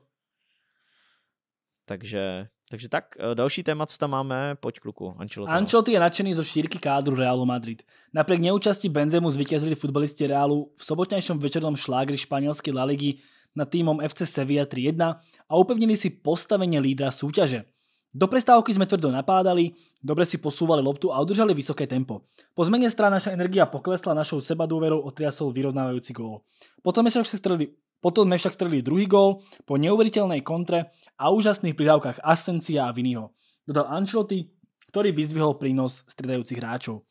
Takže, takže tak, eh, další téma, co tam máme, pojď kluku, Ancelotti. Ancelotti je nadšený zo šírky kádru Realu Madrid. Napriek neúčasti Benzemu zvítězili futbalisti Realu v sobotnějším večernom šlágri španělské La Ligy nad týmom FC Sevilla 3-1 a upevnili si postavenie lídra súťaže. Do prestávky sme tvrdo napádali, dobre si posúvali loptu a udržali vysoké tempo. Po zmene strán naša energia poklesla, našou seba dôverou otriasol vyrovnávajúci gól. Potom sme však strelili potom sme však strelili druhý gól po neuveriteľnej kontre a úžasných pridávkach Ascencia a Viniho. Dodal Ancelotti, ktorý vyzdvihol prínos stredajúcich hráčov.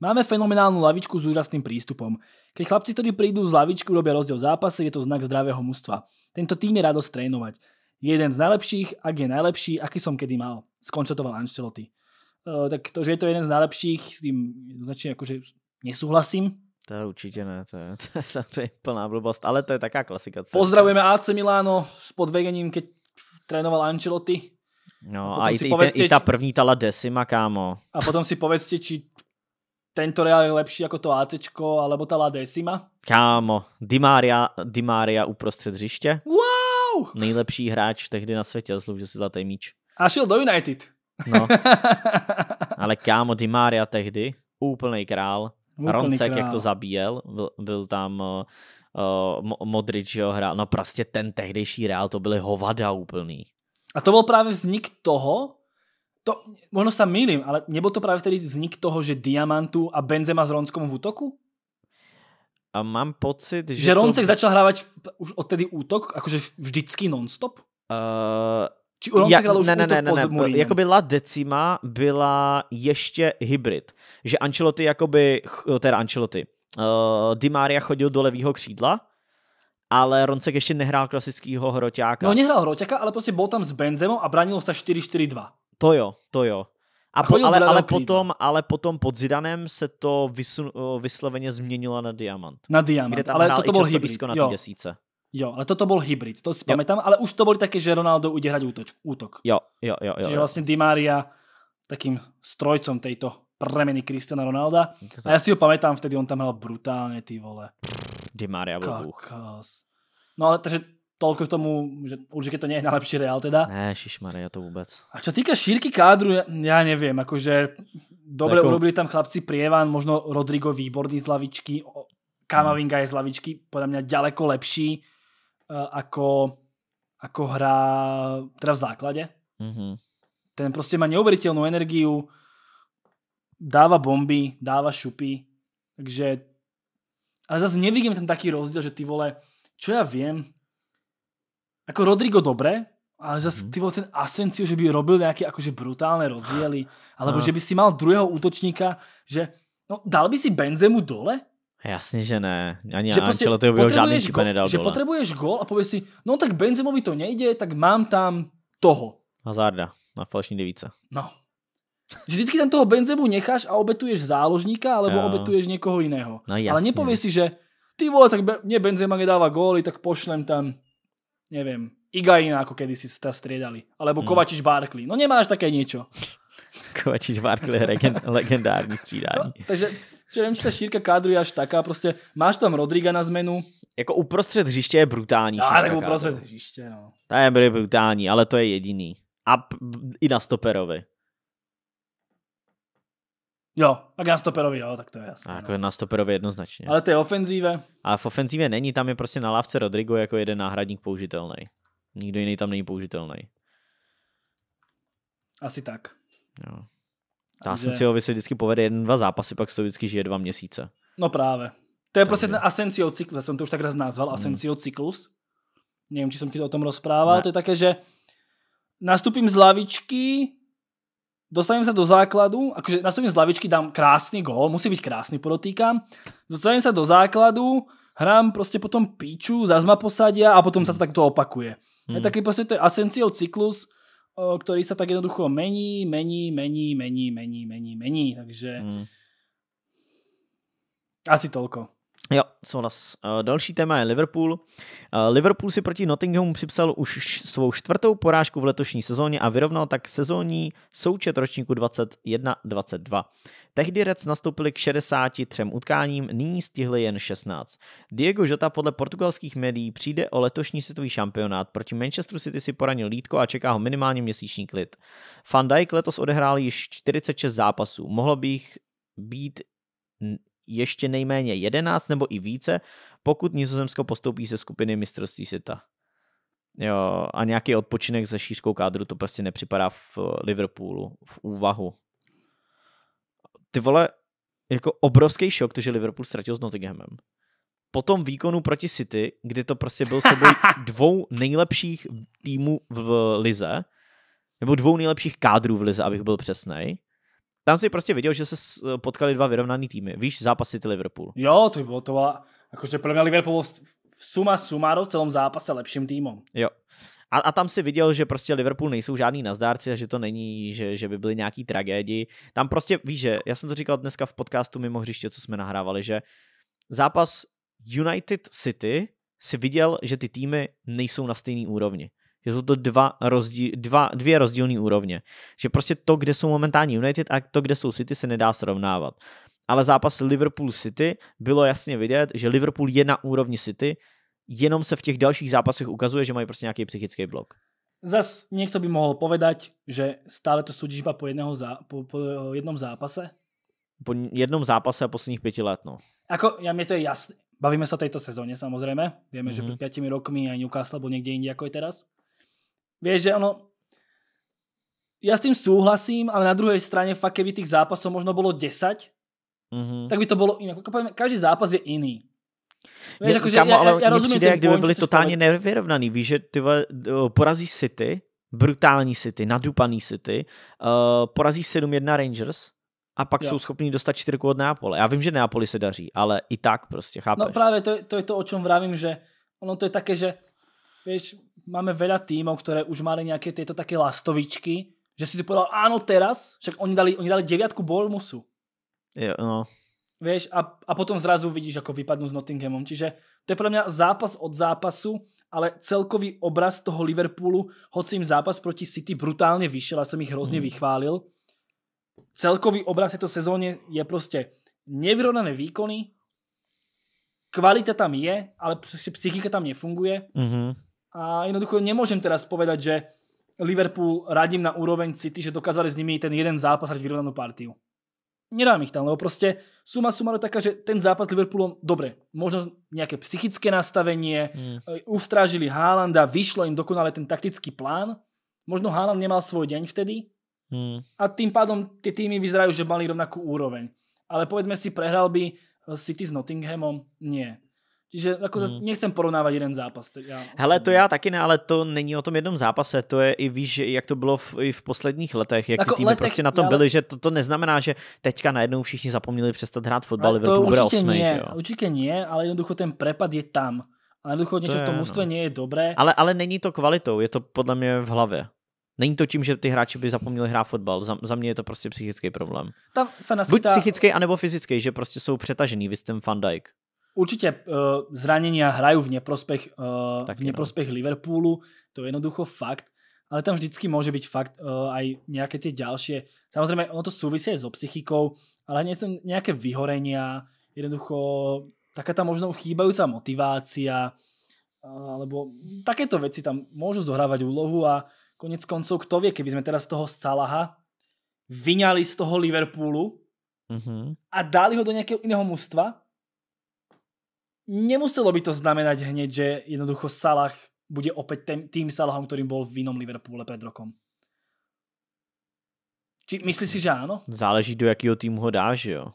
Máme fenomenálnu lavičku s úžasným prístupom. Keď chlapci, ktorí prídu z lavičky, robia rozdiel v zápase, je to znak zdravého mužstva. Tento tým je radosť trénovať. Jeden z najlepších, ak je najlepší, aký som kedy mal, Skončatoval Ancelotti. Uh, tak to, že je to jeden z najlepších, s tým značne akože nesúhlasím, to určitě ne, to je, to je samozřejmě plná blbost, ale to je taká klasika. Pozdravujeme AC Milano s podvegením, keď trénoval Ancelotti. No a, a i, si i ta první tala Desima, kámo. A potom si povedzte, či tento Real je lepší jako to ATčko, alebo ta La Decima. Kámo, Dimária, Dimária uprostřed hřiště. Wow! Nejlepší hráč tehdy na světě, zasloužil si zlatý míč. A šel do United. No. Ale kámo, Dimária tehdy, úplný král. Úplný Roncek, král. jak to zabíjel, byl, byl tam uh, eh, eh, Modrič, jo, hrál. No prostě ten tehdejší Real, to byly hovada úplný. A to byl právě vznik toho, to, možno sa mýlim, ale nebol to práve vtedy vznik toho, že Diamantu a Benzema s Ronskom v útoku? A mám pocit, že... Že Roncek to... začal hrávať už odtedy útok, akože vždycky non-stop? Uh, Či ja, už ne, ne, ne, ne, ne, Jakoby La Decima byla ještě hybrid. Že Ancelotti jakoby, teda Ancelotti, uh, Di Maria chodil do levého křídla, ale Roncek ještě nehrál klasického hroťáka. No nehrál hroťáka, ale prostě byl tam s Benzemou a bránil se 4-4-2. To jo, to jo. A, po, ale, ale, potom, ale potom pod Zidanem se to vysun, vysloveně změnilo na diamant. Na diamant, kde tam ale to byl hybrid. Na jo. Jo, ale toto byl hybrid, to si pamätám, ale už to byly také, že Ronaldo ide hrať útoč, útok. Jo, jo, jo. jo Čiže jo. vlastně Di Maria takým strojcom tejto premeny Kristiana Ronalda. A já si ho pamätám, vtedy on tam hral brutálně ty vole. Di Maria bol No ale takže toľko k tomu, že určite to nie je najlepší Real teda. Ne, šišmarja to vôbec. A čo týka šírky kádru, ja, ja neviem, akože dobre Tako... urobili tam chlapci Prievan, možno Rodrigo výborný z lavičky, Kamavinga hmm. je z lavičky podľa mňa ďaleko lepší uh, ako, ako hra teda v základe. Mm-hmm. Ten proste má neuveriteľnú energiu, dáva bomby, dáva šupy, takže ale zase nevidím ten taký rozdiel, že ty vole, čo ja viem, Ako Rodrigo dobre, ale zase mhm. ty vole, ten Asensio, že by robil nejaké akože brutálne rozdiely, alebo no. že by si mal druhého útočníka, že no, dal by si Benzemu dole? Jasně, že ne. Ani že prostě toho by ho žádný go, nedal Že dole. potřebuješ gol a pověš si, no tak Benzemovi to nejde, tak mám tam toho. Hazarda na falešní devíce. No. Že vždycky tam toho Benzemu necháš a obetuješ záložníka, alebo jo. obetuješ někoho jiného. No, jasně. Ale nepověš si, že ty vole, tak be, mě Benzema nedává góly, tak pošlem tam neviem, Igaina, ako si sa striedali. Alebo mm. Kovačič Barkley. No nemáš také niečo. Kovačič Barkley je legend, legendární střídání. No, takže čo viem, či ta šírka kádru je až taká, prostě máš tam Rodriga na zmenu. Jako uprostřed hřiště je brutální. Já, tak uprostřed hřiště, no. Ta je brutální, ale to je jediný. A i na stoperovi. Jo, tak na stoperovi, jo, tak to je jasné. A jako no. na stoperovi jednoznačně. Ale ty ofenzíve? A v ofenzíve není, tam je prostě na lávce Rodrigo jako jeden náhradník použitelný. Nikdo jiný tam není použitelný. Asi tak. Jo. Asensiovi se vždycky povede jeden, dva zápasy, pak se to vždycky žije dva měsíce. No právě. To je prostě ten Asensio cyklus, já jsem to už tak raz nazval, hmm. Asensio cyklus. Nevím, či jsem ti to o tom rozprával, ne. to je také, že nastupím z lavičky, dostavím sa do základu, akože nastavím z lavičky, dám krásny gól, musí byť krásny, podotýkam. Dostavím sa do základu, hrám prostě potom píču, zás ma posadia a potom sa to hmm. takto opakuje. Hmm. Je taký prostě to je asencio cyklus, ktorý sa tak jednoducho mení, mení, mení, mení, mení, mení, mení. Takže hmm. asi toľko. Jo, souhlas. Eh, další téma je Liverpool. Eh, Liverpool si proti Nottinghamu připsal už svou čtvrtou porážku v letošní sezóně a vyrovnal tak sezónní součet ročníku 21-22. Tehdy Reds nastoupili k 63 utkáním, nyní stihli jen 16. Diego Jota podle portugalských médií přijde o letošní světový šampionát. Proti Manchester City si poranil lídko a čeká ho minimálně měsíční klid. Van Dijk letos odehrál již 46 zápasů. Mohlo by jich být ještě nejméně 11 nebo i více, pokud Nizozemsko postoupí ze skupiny mistrovství světa. Jo, a nějaký odpočinek ze šířkou kádru, to prostě nepřipadá v eh, Liverpoolu, v úvahu. Ty vole, jako obrovský šok, to, že Liverpool ztratil s Nottinghamem. Po tom výkonu proti City, kdy to prostě byl sebou dvou nejlepších týmů v lize, nebo dvou nejlepších kádrů v lize, abych byl přesnej, tam si prostě viděl, že se eh, potkali dva vyrovnaný týmy. Víš, zápasy ty Liverpool. Jo, to bylo to byla, jakože pro mě Liverpool v suma sumáru v celém zápase lepším týmem. Jo. A, a tam si viděl, že prostě Liverpool nejsou žádný nazdárci a že to není, že, že by byly nějaký tragédii. Tam prostě, víš, že já jsem to říkal dneska v podcastu mimo hřiště, co jsme nahrávali, že zápas United City si viděl, že ty týmy nejsou na stejné úrovni že jsou to dva rozdíl, dva, dvě rozdílné úrovně. Že prostě to, kde jsou momentální United a to, kde jsou City, se nedá srovnávat. Ale zápas Liverpool City bylo jasně vidět, že Liverpool je na úrovni City, jenom se v těch dalších zápasech ukazuje, že mají prostě nějaký psychický blok. Zas někdo by mohl povedať, že stále to súdiš po, jedného zá, po, po jednom zápase. Po jednom zápase a posledních pěti let, no. Ako, já mi to je jasné. Bavíme se o této sezóně samozřejmě víme mm -hmm. že mhm. před 5 rokmi ani Newcastle nebo někde jinde jako je teraz. Vieš, že ono, ja s tým súhlasím, ale na druhej strane fakt keby tých zápasov možno bolo 10, mm-hmm. tak by to bolo inak. Jako každý zápas je iný. Víš, jako, kamo, ale ja rozumiem rozumím jak kdyby byli totálně stavit. Víš, že ty porazí City, brutální City, nadupaný City, uh, porazí 7-1 Rangers a pak jo. jsou schopní dostat čtyřku od Neapole. Já vím, že Neapoli se daří, ale i tak prostě, no chápeš? No právě to je to, je to o čem vravím, že ono to je také, že víš, máme veľa tímov, ktoré už mali nejaké tieto také lastovičky, že si si povedal, áno teraz, však oni dali, oni dali deviatku Bormusu, Jo, no. Vieš, a, a potom zrazu vidíš, ako vypadnú s Nottinghamom. Čiže to je pre mňa zápas od zápasu, ale celkový obraz toho Liverpoolu, hoci im zápas proti City brutálne vyšiel, a som ich hrozne mm. vychválil, celkový obraz tejto sezóne je proste nevyrovnané výkony, kvalita tam je, ale psychika tam nefunguje. Mm-hmm. A jednoducho nemôžem teraz povedať, že Liverpool radím na úroveň City, že dokázali s nimi ten jeden zápas hrať vyrovnanú partiu. Nedám ich tam, lebo proste suma suma taká, že ten zápas s Liverpoolom, dobre, možno nejaké psychické nastavenie, mm. Eh, ustrážili Haalanda, vyšlo im dokonale ten taktický plán, možno Haaland nemal svoj deň vtedy mm. a tým pádom tie týmy vyzerajú, že mali rovnakú úroveň. Ale povedzme si, prehral by eh, City s Nottinghamom? Nie. Čiže jako hmm. nechcem porovnávat jeden zápas. Já osobně. Hele, to já taky ne, ale to není o tom jednom zápase, to je i víš, jak to bylo v, i v posledních letech, jak jako ty týmy letech, prostě na tom ale... byly, že to, to neznamená, že teďka najednou všichni zapomněli přestat hrát fotbal, Liverpool bude osmý, nie, že jo? Určitě nie, ale jednoducho ten prepad je tam. A jednoducho něco to v tom no. mužstve no. nie je dobré. Ale, ale není to kvalitou, je to podle mě v hlavě. Není to tím, že ty hráči by zapomněli hrát fotbal. Za, za mě je to prostě psychický problém. Tam se naskytá... Buď psychický, anebo fyzický, že prostě jsou přetažený, vy jste Van Dijk. Určite uh, zranenia hrajú v neprospech, uh, eh, v neprospech no. Liverpoolu, to je jednoducho fakt, ale tam vždycky môže byť fakt uh, aj nejaké tie ďalšie, samozrejme ono to súvisí aj so psychikou, ale nie to nejaké vyhorenia, jednoducho taká tá možno chýbajúca motivácia, alebo eh, takéto veci tam môžu zohrávať úlohu a konec koncov, kto vie, keby sme teraz toho Salaha vyňali z toho Liverpoolu uh mhm. -huh. a dali ho do nejakého iného mužstva, nemuselo by to znamenať hneď, že jednoducho Salah bude opäť tým, Salahom, ktorým bol v inom Liverpoole pred rokom. Či myslíš si, že ano? Záleží, do jakého týmu ho dáš, jo.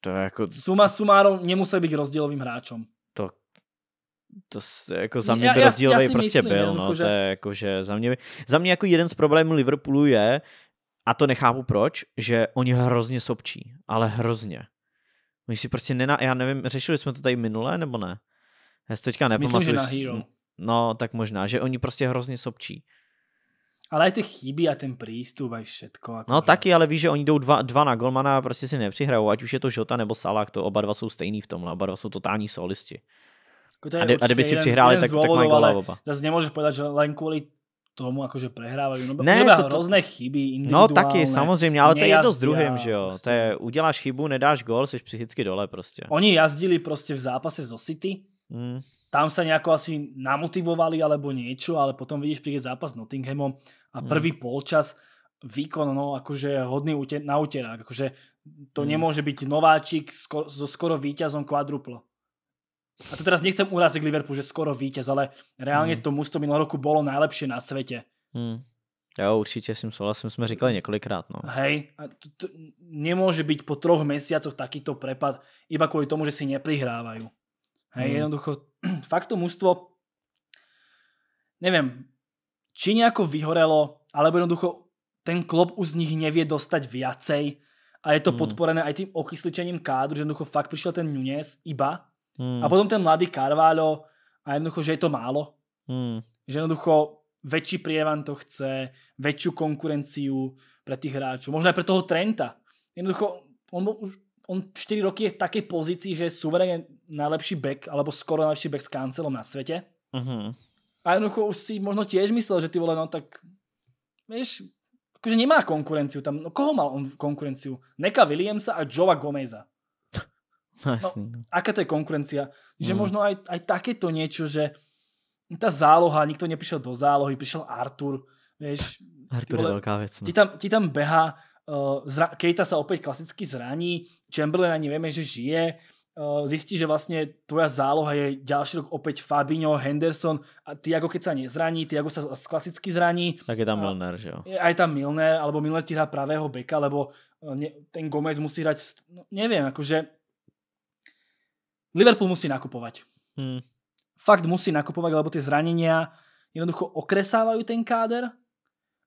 To je jako... Suma sumárom nemusel být rozdílovým hráčem. To, to jako za mě já, by rozdílový prostě myslím, byl. No, že... To je jako, že za mě, za mě jako jeden z problémů Liverpoolu je, a to nechápu proč, že oni hrozně sobčí, ale hrozně. My si prostě nená... Já nevím, řešili jsme to tady minule, nebo ne? Já si teďka nepamatuji. Myslím, že na Hero. No, tak možná, že oni prostě hrozně sobčí. Ale i ty chybí a ten přístup a všetko. Jako no že... taky, ale víš, že oni jdou dva, dva na golmana a prostě si nepřihrajou, ať už je to Žota nebo Salak, to oba dva jsou stejný v tomhle, oba dva jsou totální solisti. Jako to a, de, a kdyby si přihráli, tak, tak mají gola oba. Zase nemůžeš povedat, že len kvůli tomu akože prehrávajú. No, ne, to, to, rôzne chyby, No taky, samozřejmě, ale to je jedno s druhým, že jo. Prostě. To je, uděláš chybu, nedáš gol, jsi psychicky dole prostě. Oni jazdili prostě v zápase zo City, mm. tam sa nejako asi namotivovali alebo niečo, ale potom vidíš, príde zápas s Nottinghamom a hmm. prvý mm. polčas výkon, no akože hodný na uterák, akože to mm. nemôže byť nováčik skoro, so skoro víťazom kvadruplo a to teraz nechcem urazit Liverpool, že skoro vítěz, ale reálně mm. to mužstvo minulého roku bylo nejlepší na světě. Hmm. Jo, určitě s tím souhlasím, jsme říkali několikrát. No. Hej, a to, to nemůže být po troch měsících takýto prepad, iba kvůli tomu, že si neprihrávají. Hej, hmm. jednoducho, fakt to mužstvo, nevím, či nejako vyhorelo, alebo jednoducho ten klop už z nich nevie dostať viacej a je to hmm. podporené aj tým okysličením kádru, že jednoducho fakt přišel ten Nunes iba Mm. A potom ten mladý Carvalho a jednoducho, že je to málo. Mm. Že jednoducho väčší prievan to chce, väčšiu konkurenciu pre tých hráčov. Možno aj pre toho Trenta. Jednoducho, on, už, on 4 roky je v takej pozícii, že je suverénne najlepší back, alebo skoro najlepší back s kancelom na svete. Uh-huh. Hmm. A jednoducho už si možno tiež myslel, že ty vole, no tak, vieš, akože nemá konkurenciu tam. No koho mal on konkurenciu? Neka Williamsa a Jova Gomeza. No, no, jasný. no aká to je konkurencia? Mm. Že možno aj, aj takéto niečo, že ta záloha, nikto neprišiel do zálohy, prišiel Artur, vieš. Artur vole, je veľká vec. No. Ti, tam, ti tam beha, uh, zra- Kejta sa opäť klasicky zraní, Chamberlain ani vieme, že žije, uh, zistí, že vlastne tvoja záloha je ďalší rok opäť Fabinho, Henderson a Tiago keď sa nezraní, Tiago sa klasicky zraní. Tak je tam Milner, že jo? Je aj tam Milner, alebo Milner ti hrá pravého beka, lebo eh, ne, ten Gomez musí hrať, no, neviem, akože Liverpool musí nakupovať. Hmm. Fakt musí nakupovať, lebo tie zranenia jednoducho okresávajú ten káder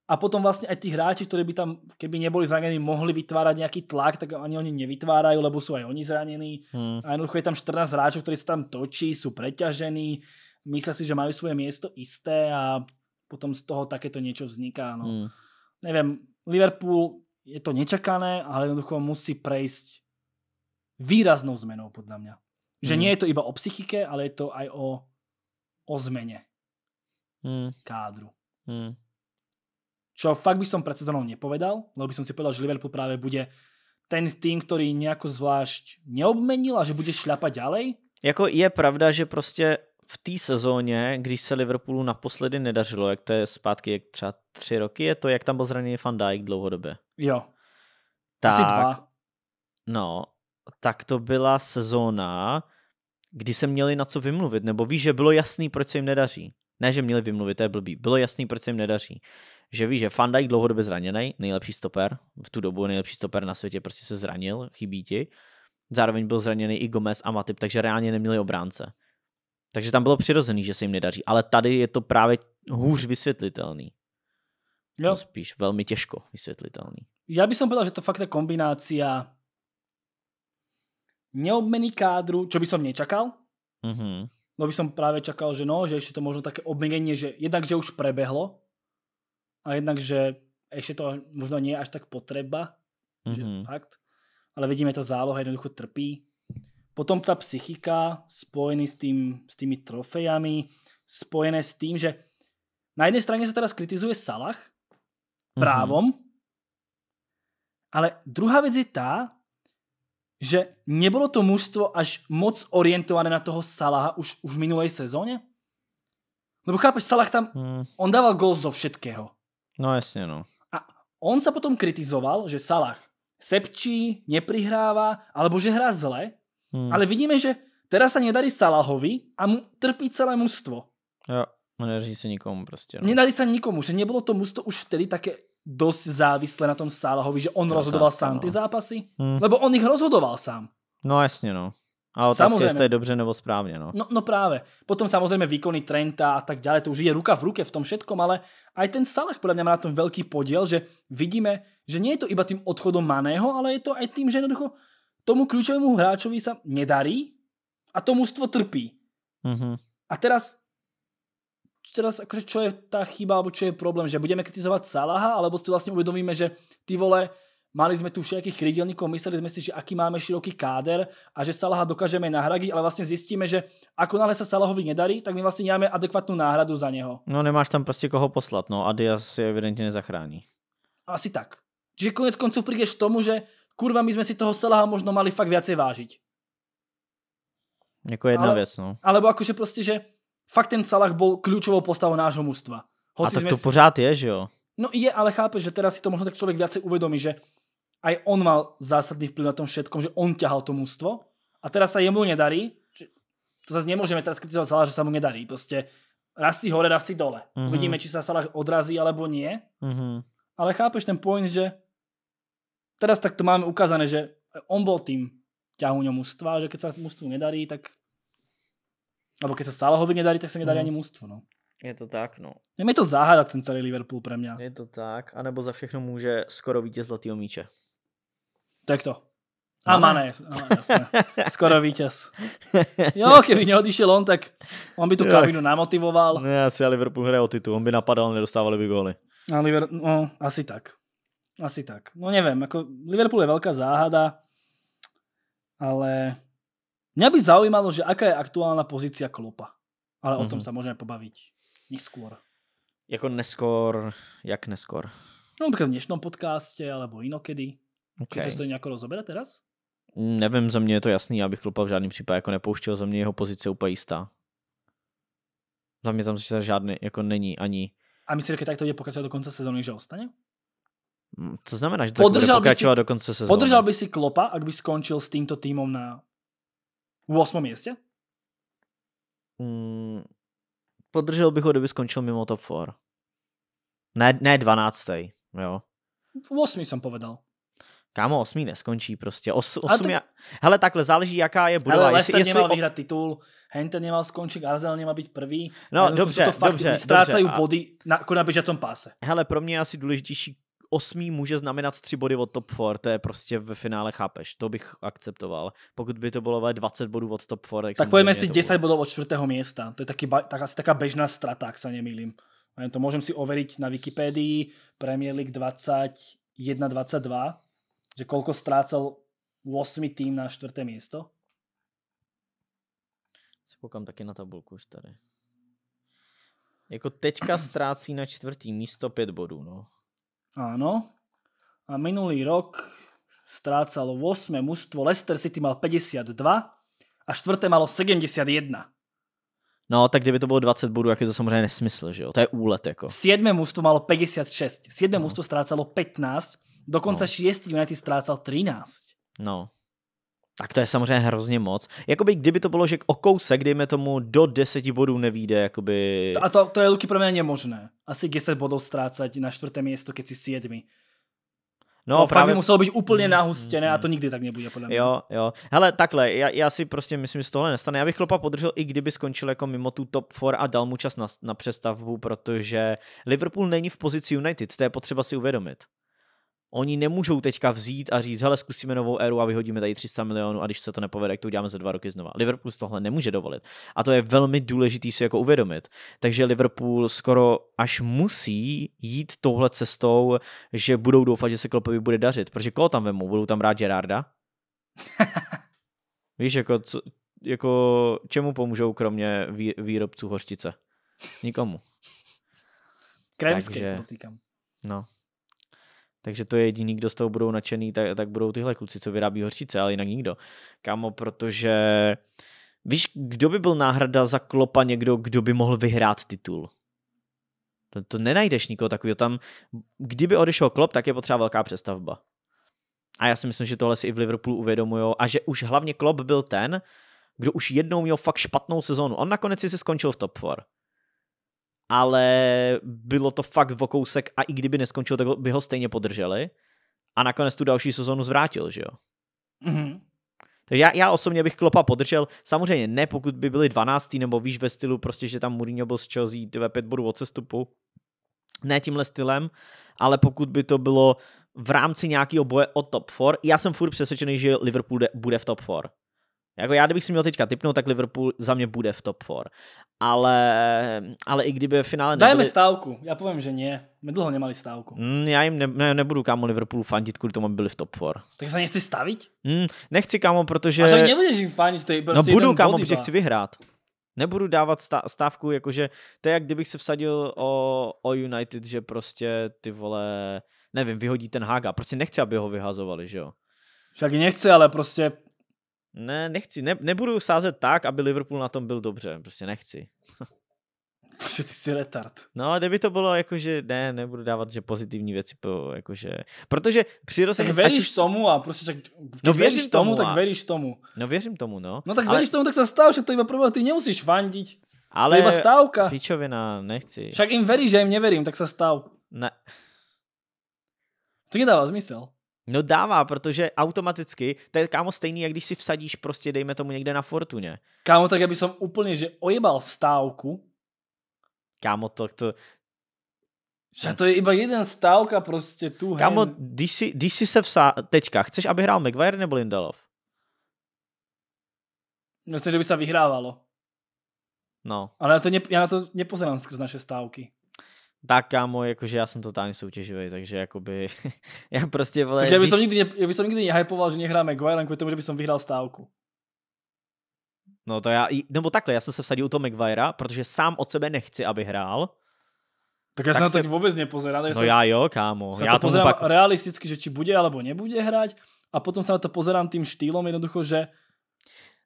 a potom vlastne aj tí hráči, ktorí by tam, keby neboli zranení, mohli vytvárať nejaký tlak, tak ani oni nevytvárajú, lebo sú aj oni zranení. Hmm. A jednoducho je tam 14 hráčov, ktorí sa tam točí, sú preťažení, myslia si, že majú svoje miesto isté a potom z toho takéto niečo vzniká. No. Hmm. Neviem, Liverpool je to nečakané, ale jednoducho musí prejsť výraznou zmenou podľa mňa. Že mm. nie mhm. je to iba o psychike, ale je to aj o, o zmene mm. kádru. Mm. Čo fakt by som pred sezónou nepovedal, lebo by som si povedal, že Liverpool práve bude ten tým, ktorý nejako zvlášť neobmenil a že bude šľapať ďalej. Jako je pravda, že prostě v té sezóně, když se Liverpoolu naposledy nedařilo, jak to je zpátky, jak třeba tři roky, je to, jak tam byl zraněný Van Dijk dlouhodobě. Jo. Tak, Asi dva. No, tak to byla sezóna, kdy se měli na co vymluvit, nebo víš, že bylo jasný, proč se jim nedaří. Ne, že měli vymluvit, to je blbý. Bylo jasný, proč se jim nedaří. Že víš, že Fandajk dlouhodobě zraněný, nejlepší stoper, v tu dobu nejlepší stoper na světě, prostě se zranil, chybí ti. Zároveň byl zraněný i Gomez a Matip, takže reálně neměli obránce. Takže tam bylo přirozený, že se jim nedaří, ale tady je to právě hůř vysvětlitelný. Jo. No spíš velmi těžko vysvětlitelný. Já bych som že to fakt je kombinácia neobmeny kádru, čo by som nečakal. Mm-hmm. No by som práve čakal, že no, že ešte to možno také obmenenie, že jednak, že už prebehlo a jednak, že ešte to možno nie je až tak potreba. Mm-hmm. Že fakt. Ale vidíme, tá záloha jednoducho trpí. Potom ta psychika spojený s, tým, s tými trofejami, spojené s tým, že na jedné straně se teraz kritizuje Salah mhm. právom, mm-hmm. ale druhá věc je ta, že nebylo to mužstvo až moc orientované na toho Salaha už, už v minulej sezóně? Lebo chápeš, Salah tam, hmm. on dával gol zo všetkého. No jasně, no. A on sa potom kritizoval, že Salah sepčí, neprihrává, alebo že hrá zle, hmm. ale vidíme, že teraz sa nedarí Salahovi a mu trpí celé mužstvo. Jo, nedarí se nikomu prostě. No. Nedarí se nikomu, že nebylo to mužstvo už vtedy také dosť závislé na tom Salahovi, že on rozhodoval otázka, sám no. ty zápasy, hmm. lebo on ich rozhodoval sám. No jasně, no. A otázka samozřejmě. jestli je dobře nebo správně. No. No, no právě. Potom samozřejmě výkony Trenta a tak dále, to už je ruka v ruke v tom všetkom, ale aj ten Salah podle mě má na tom velký podiel, že vidíme, že nie je to iba tým odchodom Maného, ale je to aj tým, že jednoducho tomu kľúčovému hráčovi sa nedarí a to mužstvo trpí. Mm -hmm. A teraz teraz akože čo je tá chyba, alebo čo je problém, že budeme kritizovať Salaha, alebo si vlastne uvedomíme, že ty vole, mali sme tu všetkých krydelníkov, mysleli sme si, že aký máme široký káder a že Salaha dokážeme nahradiť, ale vlastne zistíme, že ako náhle sa Salahovi nedarí, tak my vlastne nemáme adekvátnu náhradu za neho. No nemáš tam prostě koho poslat, no a Diaz si evidentne nezachrání. Asi tak. Čiže konec koncu prídeš k tomu, že kurva, my jsme si toho Salaha možno mali fakt viacej vážit. Jako jedna ale, věc, no. Alebo akože prostě, že Fakt ten Salah byl klíčovou postavou nášho mužstva. a tak to pořád je, že jo? No je, ale chápeš, že teraz si to možno tak člověk viacej uvedomí, že aj on mal zásadný vplyv na tom všetkom, že on ťahal to mužstvo a teraz sa jemu nedarí. To zase nemůžeme teraz kritizovat Salah, že sa mu nedarí. prostě. raz si hore, raz si dole. Mm-hmm. Uvidíme, či sa Salah odrazí alebo nie. Mm-hmm. Ale chápeš ten point, že teraz tak to máme ukázané, že on bol tým ťahuňom mužstva, že keď sa mužstvu nedarí, tak Alebo keď sa hovi nedarí, tak sa nedarí mm. ani mústvo, No. Je to tak, no. Je mi to záhada ten celý Liverpool pre mňa. Je to tak, anebo za všechno môže skoro vítěz Zlatýho míče. Tak to. A Mane, no, skoro vítěz. Jo, keby neodišiel on, tak on by tu kabinu namotivoval. Ne, no, asi a Liverpool hraje o titul, on by napadal, nedostávali by góly. A Liverpool, no, asi tak. Asi tak. No nevím, jako Liverpool je velká záhada, ale Mňa by zaujímalo, že aká je aktuálna pozícia Klopa. Ale o tom mhm. sa môžeme pobaviť neskôr. Jako neskôr, jak neskôr? No v dnešnom podcaste, alebo inokedy. Okay. Chceš to nejako rozoberať teraz? Nevím, za mě je to jasný, já bych Klopa v žádném případě jako nepouštěl, za mě jeho pozice úplně jistá. Za mě tam sice žádný jako není ani. A myslíš, že tak to bude pokračovat do konce sezóny, že ostane? Co znamená, že to bude pokračovat si, do konce sezóny? Podržal by si Klopa, ak by skončil s týmto týmom na v osmém místě? Mm, podržel bych ho, kdyby skončil mimo top 4. Ne, ne 12. Jo. V osmi jsem povedal. Kámo, osmý neskončí prostě. Os, osm to... je... Hele, takhle záleží, jaká je budova. Ale Lester jestli... nemá vyhrát titul, Henten nemá skončit, Arsenal nemá být první. No, dobře, to fakt, dobře, a... body na, jako na běžacom páse. Hele, pro mě je asi důležitější, osmý může znamenat tři body od top 4, to je prostě ve finále chápeš, to bych akceptoval. Pokud by to bylo 20 bodů od top 4, tak, tak pojďme si 10 bodů od čtvrtého města, to je taky, tak, asi taká bežná strata, jak se nemýlím. To můžem si overiť na Wikipedii, Premier League 21-22, že kolko strácal 8 tým na čtvrté místo. Si koukám taky na tabulku už tady. Jako teďka ztrácí na čtvrtý místo pět bodů, no. Áno. A minulý rok strácalo 8. mužstvo. Leicester City mal 52 a čtvrté malo 71. No, tak kdyby to bylo 20 bodů, jak je to samozřejmě nesmysl, že jo? To je úlet, jako. Siedme mužstvo malo 56, siedme no. mužstvo strácalo 15, dokonce no. šiestý United strácal 13. No. Tak to je samozřejmě hrozně moc. Jakoby kdyby to bylo, že o kousek, dejme tomu, do 10 bodů nevíde, jakoby... A to, to je Luky pro mě nemožné. Asi 10 bodů ztrácať na čtvrté místo, keď si siedmi. No, to právě muselo být úplně mm, nahustené a mm, to mm. nikdy tak nebude, podle mě. Jo, jo. Hele, takhle, já, já si prostě myslím, že z tohle nestane. Já bych chlapa podržel, i kdyby skončil jako mimo tu top 4 a dal mu čas na, na přestavbu, protože Liverpool není v pozici United, to je potřeba si uvědomit. Oni nemůžou teďka vzít a říct, hele, zkusíme novou éru a vyhodíme tady 300 milionů a když se to nepovede, tak to uděláme za dva roky znova. Liverpool tohle nemůže dovolit. A to je velmi důležité si jako uvědomit. Takže Liverpool skoro až musí jít touhle cestou, že budou doufat, že se Klopovi bude dařit. Protože koho tam vemu? Budou tam rád Gerarda? Víš, jako, co, jako čemu pomůžou kromě vý, výrobců hořtice? Nikomu. Kremsky, Takže, No, takže to je jediný, kdo z toho budou nadšený, tak, tak budou tyhle kluci, co vyrábí hořčice, ale jinak nikdo. Kámo, protože víš, kdo by byl náhrada za klopa někdo, kdo by mohl vyhrát titul? To, to nenajdeš nikoho takového tam. Kdyby odešel klop, tak je potřeba velká přestavba. A já si myslím, že tohle si i v Liverpoolu uvědomují a že už hlavně klop byl ten, kdo už jednou měl fakt špatnou sezonu. On nakonec si skončil v top 4 ale bylo to fakt v kousek a i kdyby neskončil, tak by ho stejně podrželi a nakonec tu další sezonu zvrátil, že jo? Mm-hmm. Takže já, já osobně bych Klopa podržel, samozřejmě ne, pokud by byli 12. nebo víš ve stylu prostě, že tam Mourinho byl z Chelsea ve pět bodů od sestupu, ne tímhle stylem, ale pokud by to bylo v rámci nějakého boje o top 4, já jsem furt přesvědčený, že Liverpool bude v top 4. Jako já, kdybych si měl teďka typnout, tak Liverpool za mě bude v top 4. Ale, ale i kdyby v finále nebyli... Dajeme stávku, já povím, že ne. My dlouho nemali stávku. Mm, já jim ne, ne, nebudu, kámo, Liverpoolu fandit kvůli tomu, aby byli v top 4. Tak se nechci stavit? Mm, nechci, kámo, protože... A že nebudeš jim fandit, to je no prostě No budu, kámo, body, protože chci vyhrát. Nebudu dávat stávku, jakože to je jak kdybych se vsadil o, o United, že prostě ty vole, nevím, vyhodí ten Haga. Prostě nechci, aby ho vyhazovali, že jo? Však nechci, ale prostě ne, nechci. Ne, nebudu sázet tak, aby Liverpool na tom byl dobře. Prostě nechci. Protože ty jsi letard. No, a kdyby to bylo jakože, ne, nebudu dávat, že pozitivní věci, po, jakože, protože přirozeně... Tak veríš už... tomu a prostě tak, no, věříš, tomu, a... tak veríš tomu. No věřím tomu, no. No tak ale... veríš tomu, tak se stalo, že to iba problém, ty nemusíš vandiť. Ale... To iba stávka. Pičovina, nechci. Však jim veríš, že jim neverím, tak se stav. Ne. To nedává smysl. No dává, protože automaticky, to je kámo stejný, jak když si vsadíš prostě, dejme tomu někde na Fortuně. Kámo, tak já bych som úplně, že ojebal stávku. Kámo, to, to, že to je iba jeden stávka prostě tu. Kámo, když si, když si se vsa... Teďka, chceš, aby hrál Maguire nebo Lindelof? Myslím, že by se vyhrávalo. No. Ale já, to ne, já na to nepozerám skrz naše stávky. Tak kámo, jakože já jsem totálně soutěživý, takže jakoby já prostě vole... Tak já bych když... nikdy, já bych nikdy nehypoval, že nehráme Maguire, kvůli tomu, že bych vyhrál stávku. No to já, nebo takhle, já jsem se vsadil u toho Maguirea, protože sám od sebe nechci, aby hrál. Tak já tak jsem se... na to vůbec nepozeral. No se... já jo, kámo. Já to pozerám pak... realisticky, že či bude, alebo nebude hrát. a potom se na to pozerám tým štýlom jednoducho, že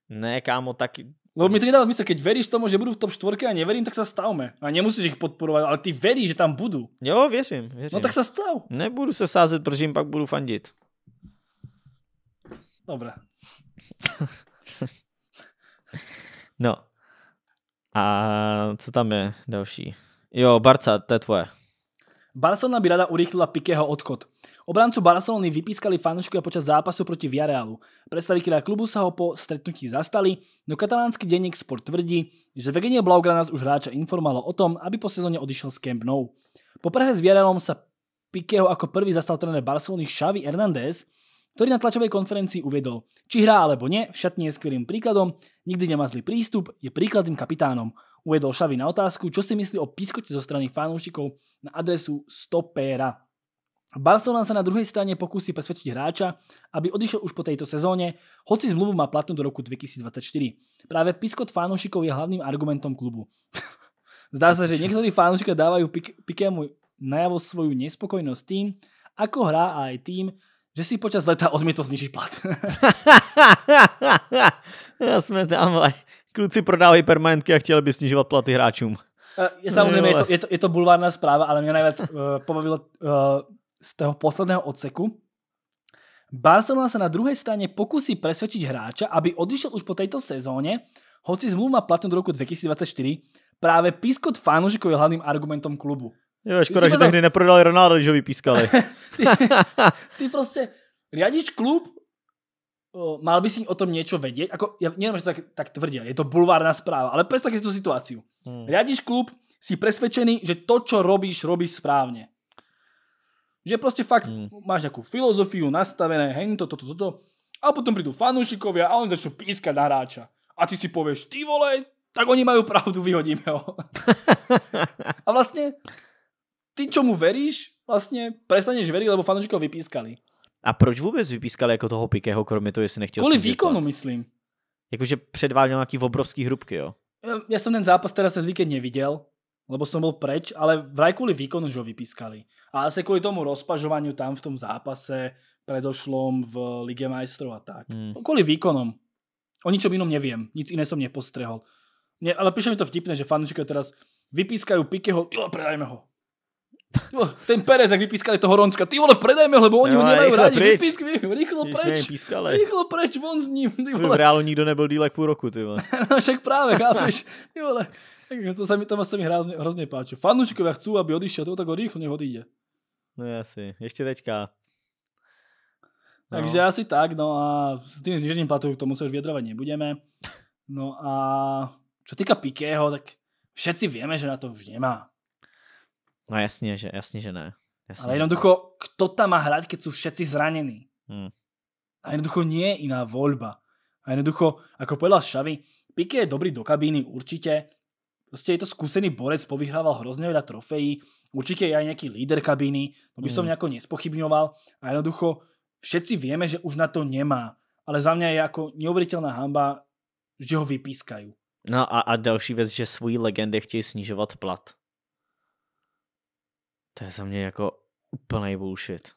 Ne, kámo, tak Lebo mi to nedáva zmysel, keď veríš tomu, že budú v top 4 a neverím, tak sa stavme. A nemusíš ich podporovať, ale ty veríš, že tam budú. Jo, věřím, věřím. No tak sa stav. Nebudu se sázet, protože im pak budu fandit. Dobre. no. A co tam je další? Jo, Barca, to je tvoje. Barcelona by rada urýchlila Pikého odchod. Obrancu Barcelony vypískali fanúškovia počas zápasu proti Viarealu. Predstaviteľa klubu sa ho po stretnutí zastali, no katalánsky denník Sport tvrdí, že vegenie Blaugranas už hráča informovalo o tom, aby po sezóne odišiel z Camp Nou. Po prehre s Viarealom sa Piqueho ako prvý zastal tréner Barcelony Xavi Hernández, ktorý na tlačovej konferencii uviedol, či hrá alebo nie, v šatni je skvělým príkladom, nikdy nemá zlý prístup, je príkladným kapitánom. Uvedol Xavi na otázku, čo si myslí o pískote zo strany fanúšikov na adresu stopéra. Barcelona sa na druhej strane pokusí presvedčiť hráča, aby odišiel už po tejto sezóne, hoci zmluvu má platnú do roku 2024. Práve piskot fanúšikov je hlavným argumentom klubu. Zdá sa, že niektorí fanoušci dávajú pikemu Pikému najavo svoju nespokojnosť tým, ako hrá a aj tým, že si počas leta odmietol znižiť plat. ja sme tam, ale kluci prodávají permanentky a chtěli by snižovat platy hráčům. Eh, je samozřejmě, je to, je, to, je to bulvárna zpráva, ale mě nejvíc uh, eh, pobavilo uh, z toho posledného odseku. Barcelona sa na druhej strane pokusí presvedčiť hráča, aby odišiel už po tejto sezóne, hoci zmluv má platnú do roku 2024, práve pískot fanúžikov je hlavným argumentom klubu. Jo, škoda, že tehdy neprodali Ronaldo, když ho vypískali. ty, ty prostě riadiš klub, o, mal by si o tom niečo vedieť. Ako, ja neviem, že to tak, tak tvrdia, je to bulvárna správa, ale predstav si tú situáciu. Hmm. Riadiš klub, si presvedčený, že to, čo robíš, robíš správne. Že proste fakt mm. máš nejakú filozofiu nastavené, hej, toto, toto, toto. A potom prídu fanúšikovia a oni začnú pískať na hráča. A ty si povieš, ty vole, tak oni majú pravdu, vyhodíme ho. a vlastne, ty čomu veríš, vlastne prestaneš veriť, lebo fanúšikov vypískali. A proč vůbec vypískali jako toho Pikého, kromě toho, jestli nechtěl Kvůli výkonu, myslím. Jakože předváděl nějaký obrovský hrubky, jo? Já ja, jsem ten zápas teda cez víkend neviděl, lebo som bol preč, ale vraj kvôli výkonu ho vypískali. A asi kvôli tomu rozpažovaniu tam v tom zápase predošlom v Lige majstrov a tak. Hmm. Kvôli výkonom. O ničom inom neviem, nic iné som nepostrehol. Nie, ale píše mi to vtipne, že fanúšikovia teraz vypískajú Pikeho, vole, predajme ho. Jo, ten Perez, ak vypískali toho Ronska, ty vole, predajme ho, lebo oni no, ho nemajú radi, preč. vypísk, rýchlo preč, pískale. rýchlo preč, von s ním, ty vole. V reálu nikto nebyl dílek půl roku, ty vole. no však právě, chápeš, ty vole to sa mi, to sa vlastně mi hrozne, hrozne páči. Fanúšikovia chcú, aby odišiel, to tak rýchlo nech odíde. No asi, ešte teďka. No. Takže asi tak, no a s tým týždením platu k tomu sa už vyjadrovať nebudeme. No a čo týka Pikého, tak všetci vieme, že na to už nemá. No jasne, že, jasne, že ne. Jasne. Ale jednoducho, kto tam má hrať, keď sú všetci zranení? Hmm. A jednoducho nie je iná voľba. A jednoducho, ako povedal Šavi, Piké je dobrý do kabíny určite, Proste je to skúsený borec, povyhrával hrozne veľa trofejí, určite je aj nejaký líder kabíny, to by som hmm. nejako nespochybňoval a jednoducho všetci vieme, že už na to nemá, ale za mňa je ako neuveriteľná hamba, že ho vypískajú. No a, a další věc, že svojí legendy chtějí snižovat plat. To je za mě jako úplnej bullshit.